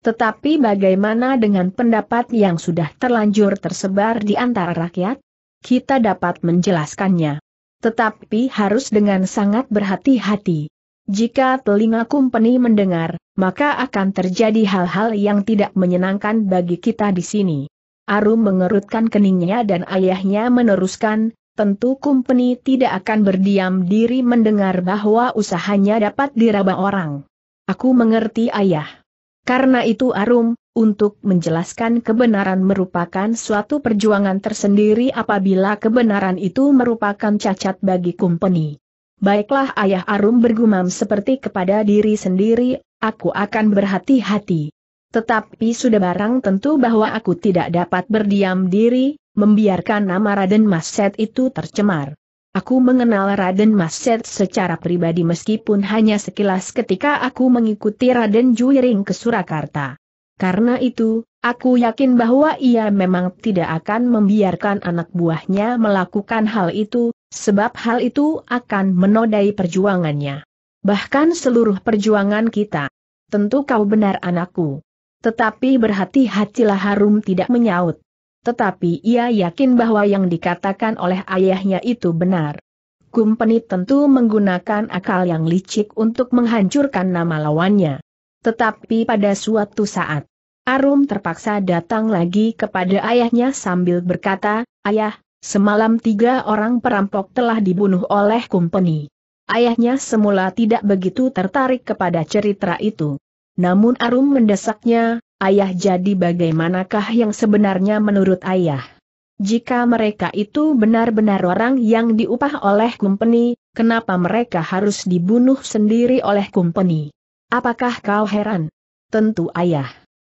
Tetapi bagaimana dengan pendapat yang sudah terlanjur tersebar di antara rakyat? kita dapat menjelaskannya. Tetapi harus dengan sangat berhati-hati. Jika telinga kumpeni mendengar, maka akan terjadi hal-hal yang tidak menyenangkan bagi kita di sini. Arum mengerutkan keningnya dan ayahnya meneruskan, tentu kumpeni tidak akan berdiam diri mendengar bahwa usahanya dapat diraba orang. Aku mengerti ayah. Karena itu Arum, untuk menjelaskan kebenaran merupakan suatu perjuangan tersendiri apabila kebenaran itu merupakan cacat bagi kumpeni. Baiklah ayah Arum bergumam seperti kepada diri sendiri, aku akan berhati-hati. Tetapi sudah barang tentu bahwa aku tidak dapat berdiam diri, membiarkan nama Raden Maset itu tercemar. Aku mengenal Raden Maset secara pribadi meskipun hanya sekilas ketika aku mengikuti Raden Juiring ke Surakarta. Karena itu, aku yakin bahwa ia memang tidak akan membiarkan anak buahnya melakukan hal itu, sebab hal itu akan menodai perjuangannya. Bahkan seluruh perjuangan kita. Tentu kau benar anakku. Tetapi berhati-hatilah Harum tidak menyaut. Tetapi ia yakin bahwa yang dikatakan oleh ayahnya itu benar. Kumpeni tentu menggunakan akal yang licik untuk menghancurkan nama lawannya. Tetapi pada suatu saat, Arum terpaksa datang lagi kepada ayahnya sambil berkata, Ayah, semalam tiga orang perampok telah dibunuh oleh kumpeni. Ayahnya semula tidak begitu tertarik kepada cerita itu. Namun Arum mendesaknya, ayah jadi bagaimanakah yang sebenarnya menurut ayah? Jika mereka itu benar-benar orang yang diupah oleh kumpeni, kenapa mereka harus dibunuh sendiri oleh kumpeni? Apakah kau heran? Tentu ayah.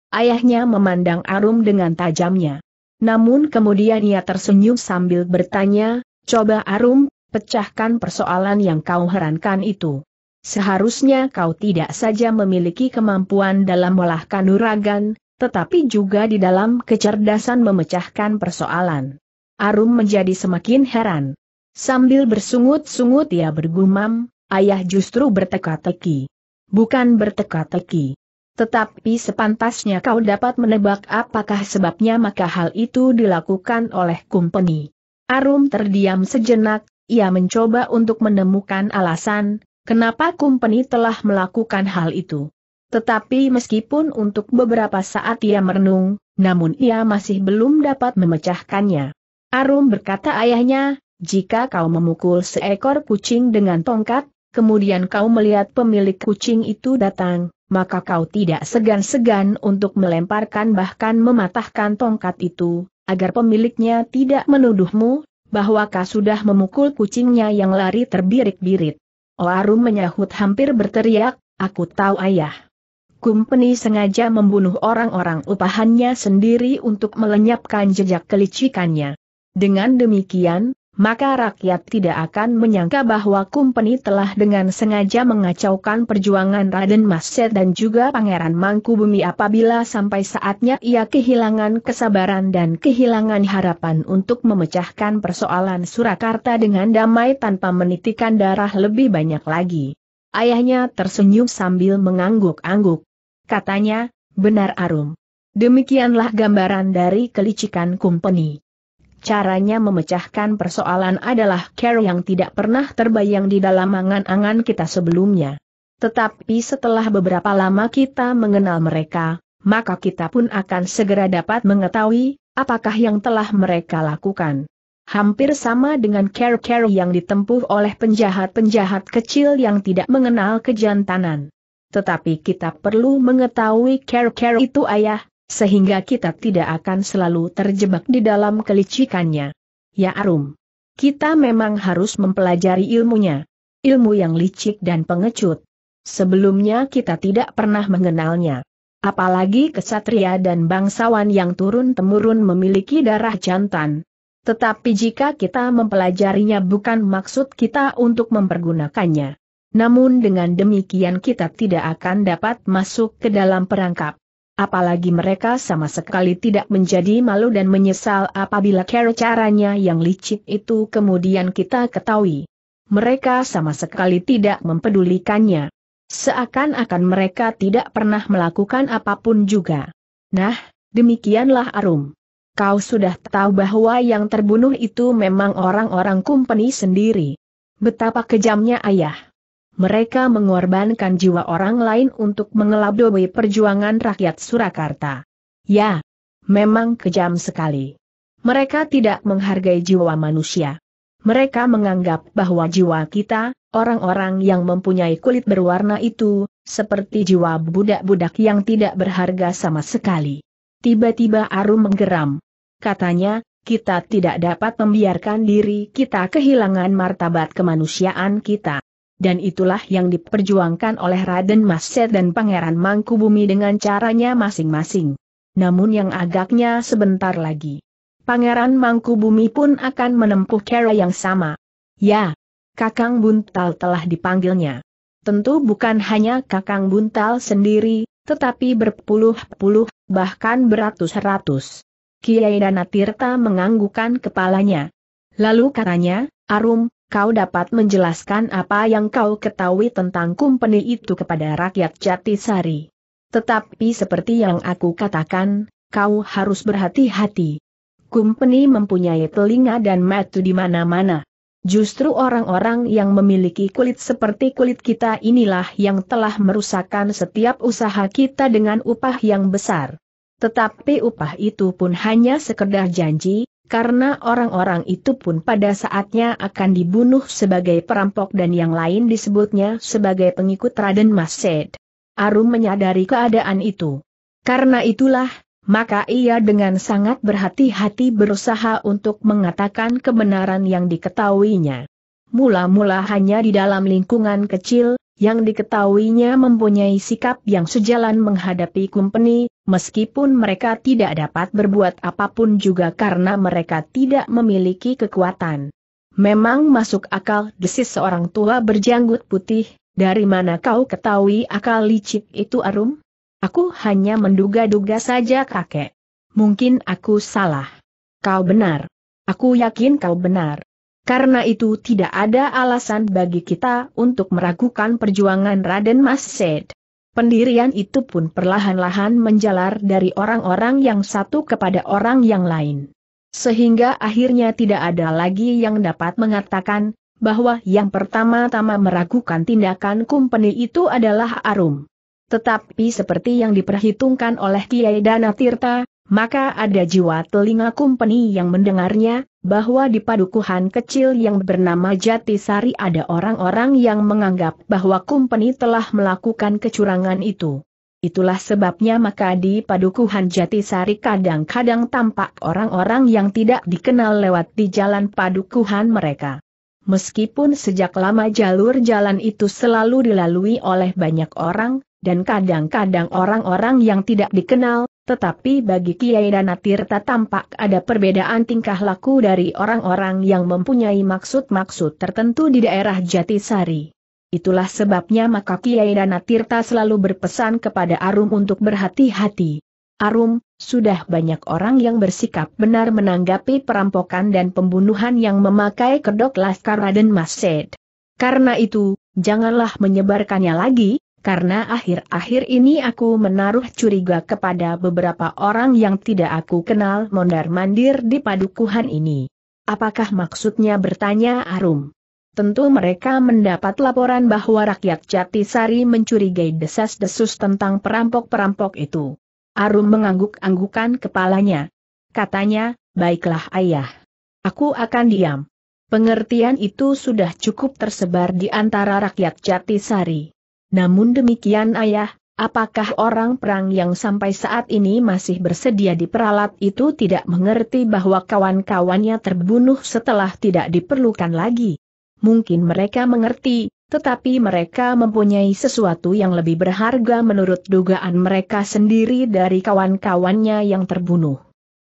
Ayahnya memandang Arum dengan tajamnya. Namun kemudian ia tersenyum sambil bertanya, coba Arum, pecahkan persoalan yang kau herankan itu. Seharusnya kau tidak saja memiliki kemampuan dalam melahkan nuragan, tetapi juga di dalam kecerdasan memecahkan persoalan. Arum menjadi semakin heran. Sambil bersungut-sungut ia bergumam, ayah justru berteka-teki bukan berteka-teki. Tetapi sepantasnya kau dapat menebak apakah sebabnya maka hal itu dilakukan oleh kumpeni. Arum terdiam sejenak, ia mencoba untuk menemukan alasan, kenapa kumpeni telah melakukan hal itu. Tetapi meskipun untuk beberapa saat ia merenung, namun ia masih belum dapat memecahkannya. Arum berkata ayahnya, jika kau memukul seekor kucing dengan tongkat, kemudian kau melihat pemilik kucing itu datang, maka kau tidak segan-segan untuk melemparkan bahkan mematahkan tongkat itu, agar pemiliknya tidak menuduhmu, bahwa kau sudah memukul kucingnya yang lari terbirik-birit. Oarum oh, menyahut hampir berteriak, aku tahu ayah. Kumpeni sengaja membunuh orang-orang upahannya sendiri untuk melenyapkan jejak kelicikannya. Dengan demikian, maka rakyat tidak akan menyangka bahwa Kumpeni telah dengan sengaja mengacaukan perjuangan Raden Maset dan juga Pangeran Mangkubumi apabila sampai saatnya ia kehilangan kesabaran dan kehilangan harapan untuk memecahkan persoalan Surakarta dengan damai tanpa menitikan darah lebih banyak lagi. Ayahnya tersenyum sambil mengangguk-angguk. Katanya, benar Arum. Demikianlah gambaran dari kelicikan Kumpeni. Caranya memecahkan persoalan adalah care yang tidak pernah terbayang di dalam angan-angan kita sebelumnya. Tetapi setelah beberapa lama kita mengenal mereka, maka kita pun akan segera dapat mengetahui apakah yang telah mereka lakukan. Hampir sama dengan care-care yang ditempuh oleh penjahat-penjahat kecil yang tidak mengenal kejantanan. Tetapi kita perlu mengetahui care-care itu ayah, sehingga kita tidak akan selalu terjebak di dalam kelicikannya. Ya Arum, kita memang harus mempelajari ilmunya, ilmu yang licik dan pengecut. Sebelumnya kita tidak pernah mengenalnya. Apalagi kesatria dan bangsawan yang turun-temurun memiliki darah jantan. Tetapi jika kita mempelajarinya bukan maksud kita untuk mempergunakannya. Namun dengan demikian kita tidak akan dapat masuk ke dalam perangkap. Apalagi mereka sama sekali tidak menjadi malu dan menyesal apabila cara caranya yang licik itu kemudian kita ketahui. Mereka sama sekali tidak mempedulikannya. Seakan-akan mereka tidak pernah melakukan apapun juga. Nah, demikianlah Arum. Kau sudah tahu bahwa yang terbunuh itu memang orang-orang kumpeni sendiri. Betapa kejamnya ayah mereka mengorbankan jiwa orang lain untuk mengelabui perjuangan rakyat Surakarta. Ya, memang kejam sekali. Mereka tidak menghargai jiwa manusia. Mereka menganggap bahwa jiwa kita, orang-orang yang mempunyai kulit berwarna itu, seperti jiwa budak-budak yang tidak berharga sama sekali. Tiba-tiba Arum menggeram. Katanya, kita tidak dapat membiarkan diri kita kehilangan martabat kemanusiaan kita dan itulah yang diperjuangkan oleh Raden Mas Set dan Pangeran Mangkubumi dengan caranya masing-masing. Namun yang agaknya sebentar lagi. Pangeran Mangkubumi pun akan menempuh cara yang sama. Ya, Kakang Buntal telah dipanggilnya. Tentu bukan hanya Kakang Buntal sendiri, tetapi berpuluh-puluh, bahkan beratus-ratus. Kiai Danatirta menganggukan kepalanya. Lalu katanya, Arum, kau dapat menjelaskan apa yang kau ketahui tentang kumpeni itu kepada rakyat Jatisari. Tetapi seperti yang aku katakan, kau harus berhati-hati. Kumpeni mempunyai telinga dan metu di mana-mana. Justru orang-orang yang memiliki kulit seperti kulit kita inilah yang telah merusakkan setiap usaha kita dengan upah yang besar. Tetapi upah itu pun hanya sekedar janji, karena orang-orang itu pun pada saatnya akan dibunuh sebagai perampok dan yang lain disebutnya sebagai pengikut Raden Mased. Arum menyadari keadaan itu. Karena itulah, maka ia dengan sangat berhati-hati berusaha untuk mengatakan kebenaran yang diketahuinya. Mula-mula hanya di dalam lingkungan kecil, yang diketahuinya mempunyai sikap yang sejalan menghadapi kumpeni, meskipun mereka tidak dapat berbuat apapun juga karena mereka tidak memiliki kekuatan. Memang masuk akal desis seorang tua berjanggut putih, dari mana kau ketahui akal licik itu Arum? Aku hanya menduga-duga saja kakek. Mungkin aku salah. Kau benar. Aku yakin kau benar. Karena itu tidak ada alasan bagi kita untuk meragukan perjuangan Raden Mas Said. Pendirian itu pun perlahan-lahan menjalar dari orang-orang yang satu kepada orang yang lain. Sehingga akhirnya tidak ada lagi yang dapat mengatakan, bahwa yang pertama-tama meragukan tindakan kumpeni itu adalah Arum. Tetapi seperti yang diperhitungkan oleh Kiai Dana Tirta, maka ada jiwa telinga kumpeni yang mendengarnya, bahwa di padukuhan kecil yang bernama Jatisari ada orang-orang yang menganggap bahwa kumpeni telah melakukan kecurangan itu. Itulah sebabnya maka di padukuhan Jatisari kadang-kadang tampak orang-orang yang tidak dikenal lewat di jalan padukuhan mereka. Meskipun sejak lama jalur jalan itu selalu dilalui oleh banyak orang, dan kadang-kadang orang-orang yang tidak dikenal, tetapi bagi Kiai Danatirta tampak ada perbedaan tingkah laku dari orang-orang yang mempunyai maksud-maksud tertentu di daerah Jatisari. Itulah sebabnya maka Kiai Danatirta selalu berpesan kepada Arum untuk berhati-hati. Arum, sudah banyak orang yang bersikap benar menanggapi perampokan dan pembunuhan yang memakai kedok Laskar Raden Mased. Karena itu, janganlah menyebarkannya lagi, karena akhir-akhir ini aku menaruh curiga kepada beberapa orang yang tidak aku kenal mondar-mandir di padukuhan ini. Apakah maksudnya bertanya Arum? Tentu mereka mendapat laporan bahwa rakyat Jatisari mencurigai desas-desus tentang perampok-perampok itu. Arum mengangguk-anggukan kepalanya. Katanya, baiklah ayah. Aku akan diam. Pengertian itu sudah cukup tersebar di antara rakyat Jatisari. Namun demikian ayah, apakah orang perang yang sampai saat ini masih bersedia diperalat itu tidak mengerti bahwa kawan-kawannya terbunuh setelah tidak diperlukan lagi? Mungkin mereka mengerti, tetapi mereka mempunyai sesuatu yang lebih berharga menurut dugaan mereka sendiri dari kawan-kawannya yang terbunuh.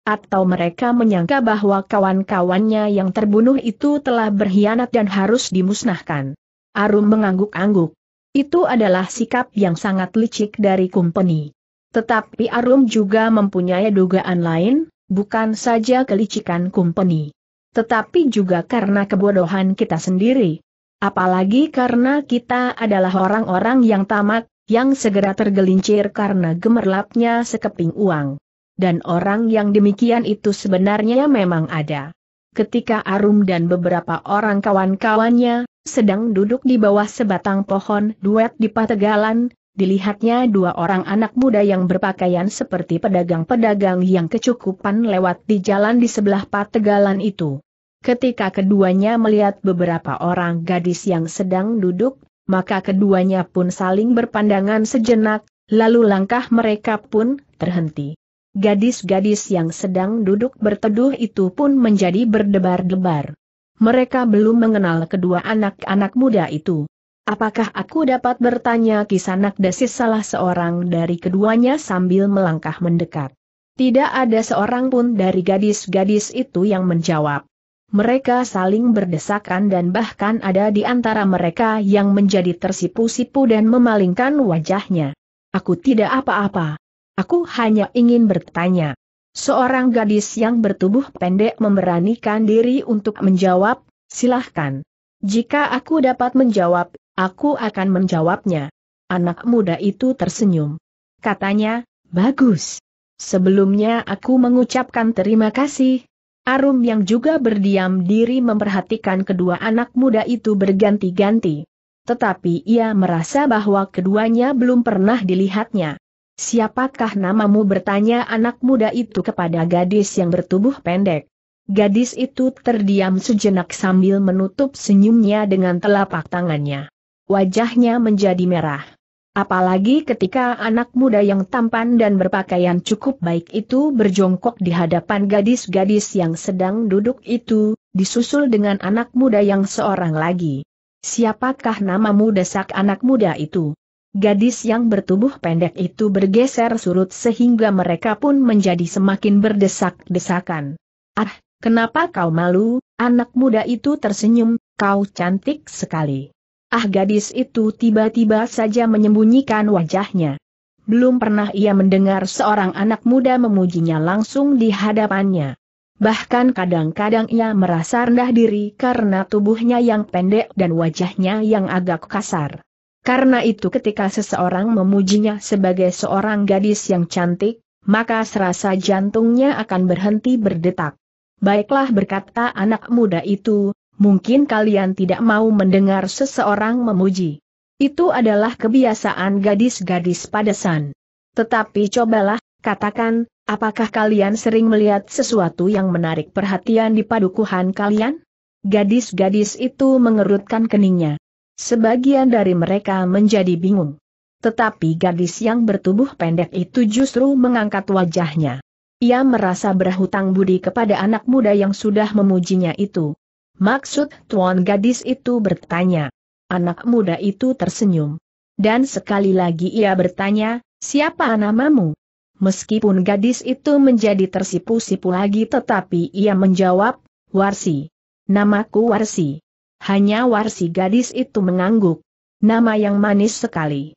Atau mereka menyangka bahwa kawan-kawannya yang terbunuh itu telah berkhianat dan harus dimusnahkan. Arum mengangguk-angguk. Itu adalah sikap yang sangat licik dari Kumpeni. Tetapi Arum juga mempunyai dugaan lain, bukan saja kelicikan Kumpeni. Tetapi juga karena kebodohan kita sendiri. Apalagi karena kita adalah orang-orang yang tamak, yang segera tergelincir karena gemerlapnya sekeping uang. Dan orang yang demikian itu sebenarnya memang ada. Ketika Arum dan beberapa orang kawan-kawannya, sedang duduk di bawah sebatang pohon duet di Pategalan, dilihatnya dua orang anak muda yang berpakaian seperti pedagang-pedagang yang kecukupan lewat di jalan di sebelah pategalan itu. Ketika keduanya melihat beberapa orang gadis yang sedang duduk, maka keduanya pun saling berpandangan sejenak, lalu langkah mereka pun terhenti. Gadis-gadis yang sedang duduk berteduh itu pun menjadi berdebar-debar mereka belum mengenal kedua anak-anak muda itu. Apakah aku dapat bertanya kisanak desis salah seorang dari keduanya sambil melangkah mendekat? Tidak ada seorang pun dari gadis-gadis itu yang menjawab. Mereka saling berdesakan dan bahkan ada di antara mereka yang menjadi tersipu-sipu dan memalingkan wajahnya. Aku tidak apa-apa. Aku hanya ingin bertanya. Seorang gadis yang bertubuh pendek memberanikan diri untuk menjawab, silahkan. Jika aku dapat menjawab, aku akan menjawabnya. Anak muda itu tersenyum. Katanya, bagus. Sebelumnya aku mengucapkan terima kasih. Arum yang juga berdiam diri memperhatikan kedua anak muda itu berganti-ganti. Tetapi ia merasa bahwa keduanya belum pernah dilihatnya. Siapakah namamu bertanya anak muda itu kepada gadis yang bertubuh pendek. Gadis itu terdiam sejenak sambil menutup senyumnya dengan telapak tangannya. Wajahnya menjadi merah. Apalagi ketika anak muda yang tampan dan berpakaian cukup baik itu berjongkok di hadapan gadis-gadis yang sedang duduk itu, disusul dengan anak muda yang seorang lagi. Siapakah namamu desak anak muda itu? Gadis yang bertubuh pendek itu bergeser surut sehingga mereka pun menjadi semakin berdesak-desakan. Ah, kenapa kau malu, anak muda itu tersenyum, kau cantik sekali. Ah gadis itu tiba-tiba saja menyembunyikan wajahnya. Belum pernah ia mendengar seorang anak muda memujinya langsung di hadapannya. Bahkan kadang-kadang ia merasa rendah diri karena tubuhnya yang pendek dan wajahnya yang agak kasar. Karena itu ketika seseorang memujinya sebagai seorang gadis yang cantik, maka serasa jantungnya akan berhenti berdetak. Baiklah berkata anak muda itu, mungkin kalian tidak mau mendengar seseorang memuji. Itu adalah kebiasaan gadis-gadis padesan. Tetapi cobalah, katakan, apakah kalian sering melihat sesuatu yang menarik perhatian di padukuhan kalian? Gadis-gadis itu mengerutkan keningnya. Sebagian dari mereka menjadi bingung. Tetapi gadis yang bertubuh pendek itu justru mengangkat wajahnya. Ia merasa berhutang budi kepada anak muda yang sudah memujinya itu. Maksud tuan gadis itu bertanya. Anak muda itu tersenyum. Dan sekali lagi ia bertanya, siapa namamu? Meskipun gadis itu menjadi tersipu-sipu lagi tetapi ia menjawab, Warsi. Namaku Warsi. Hanya Warsi gadis itu mengangguk. Nama yang manis sekali.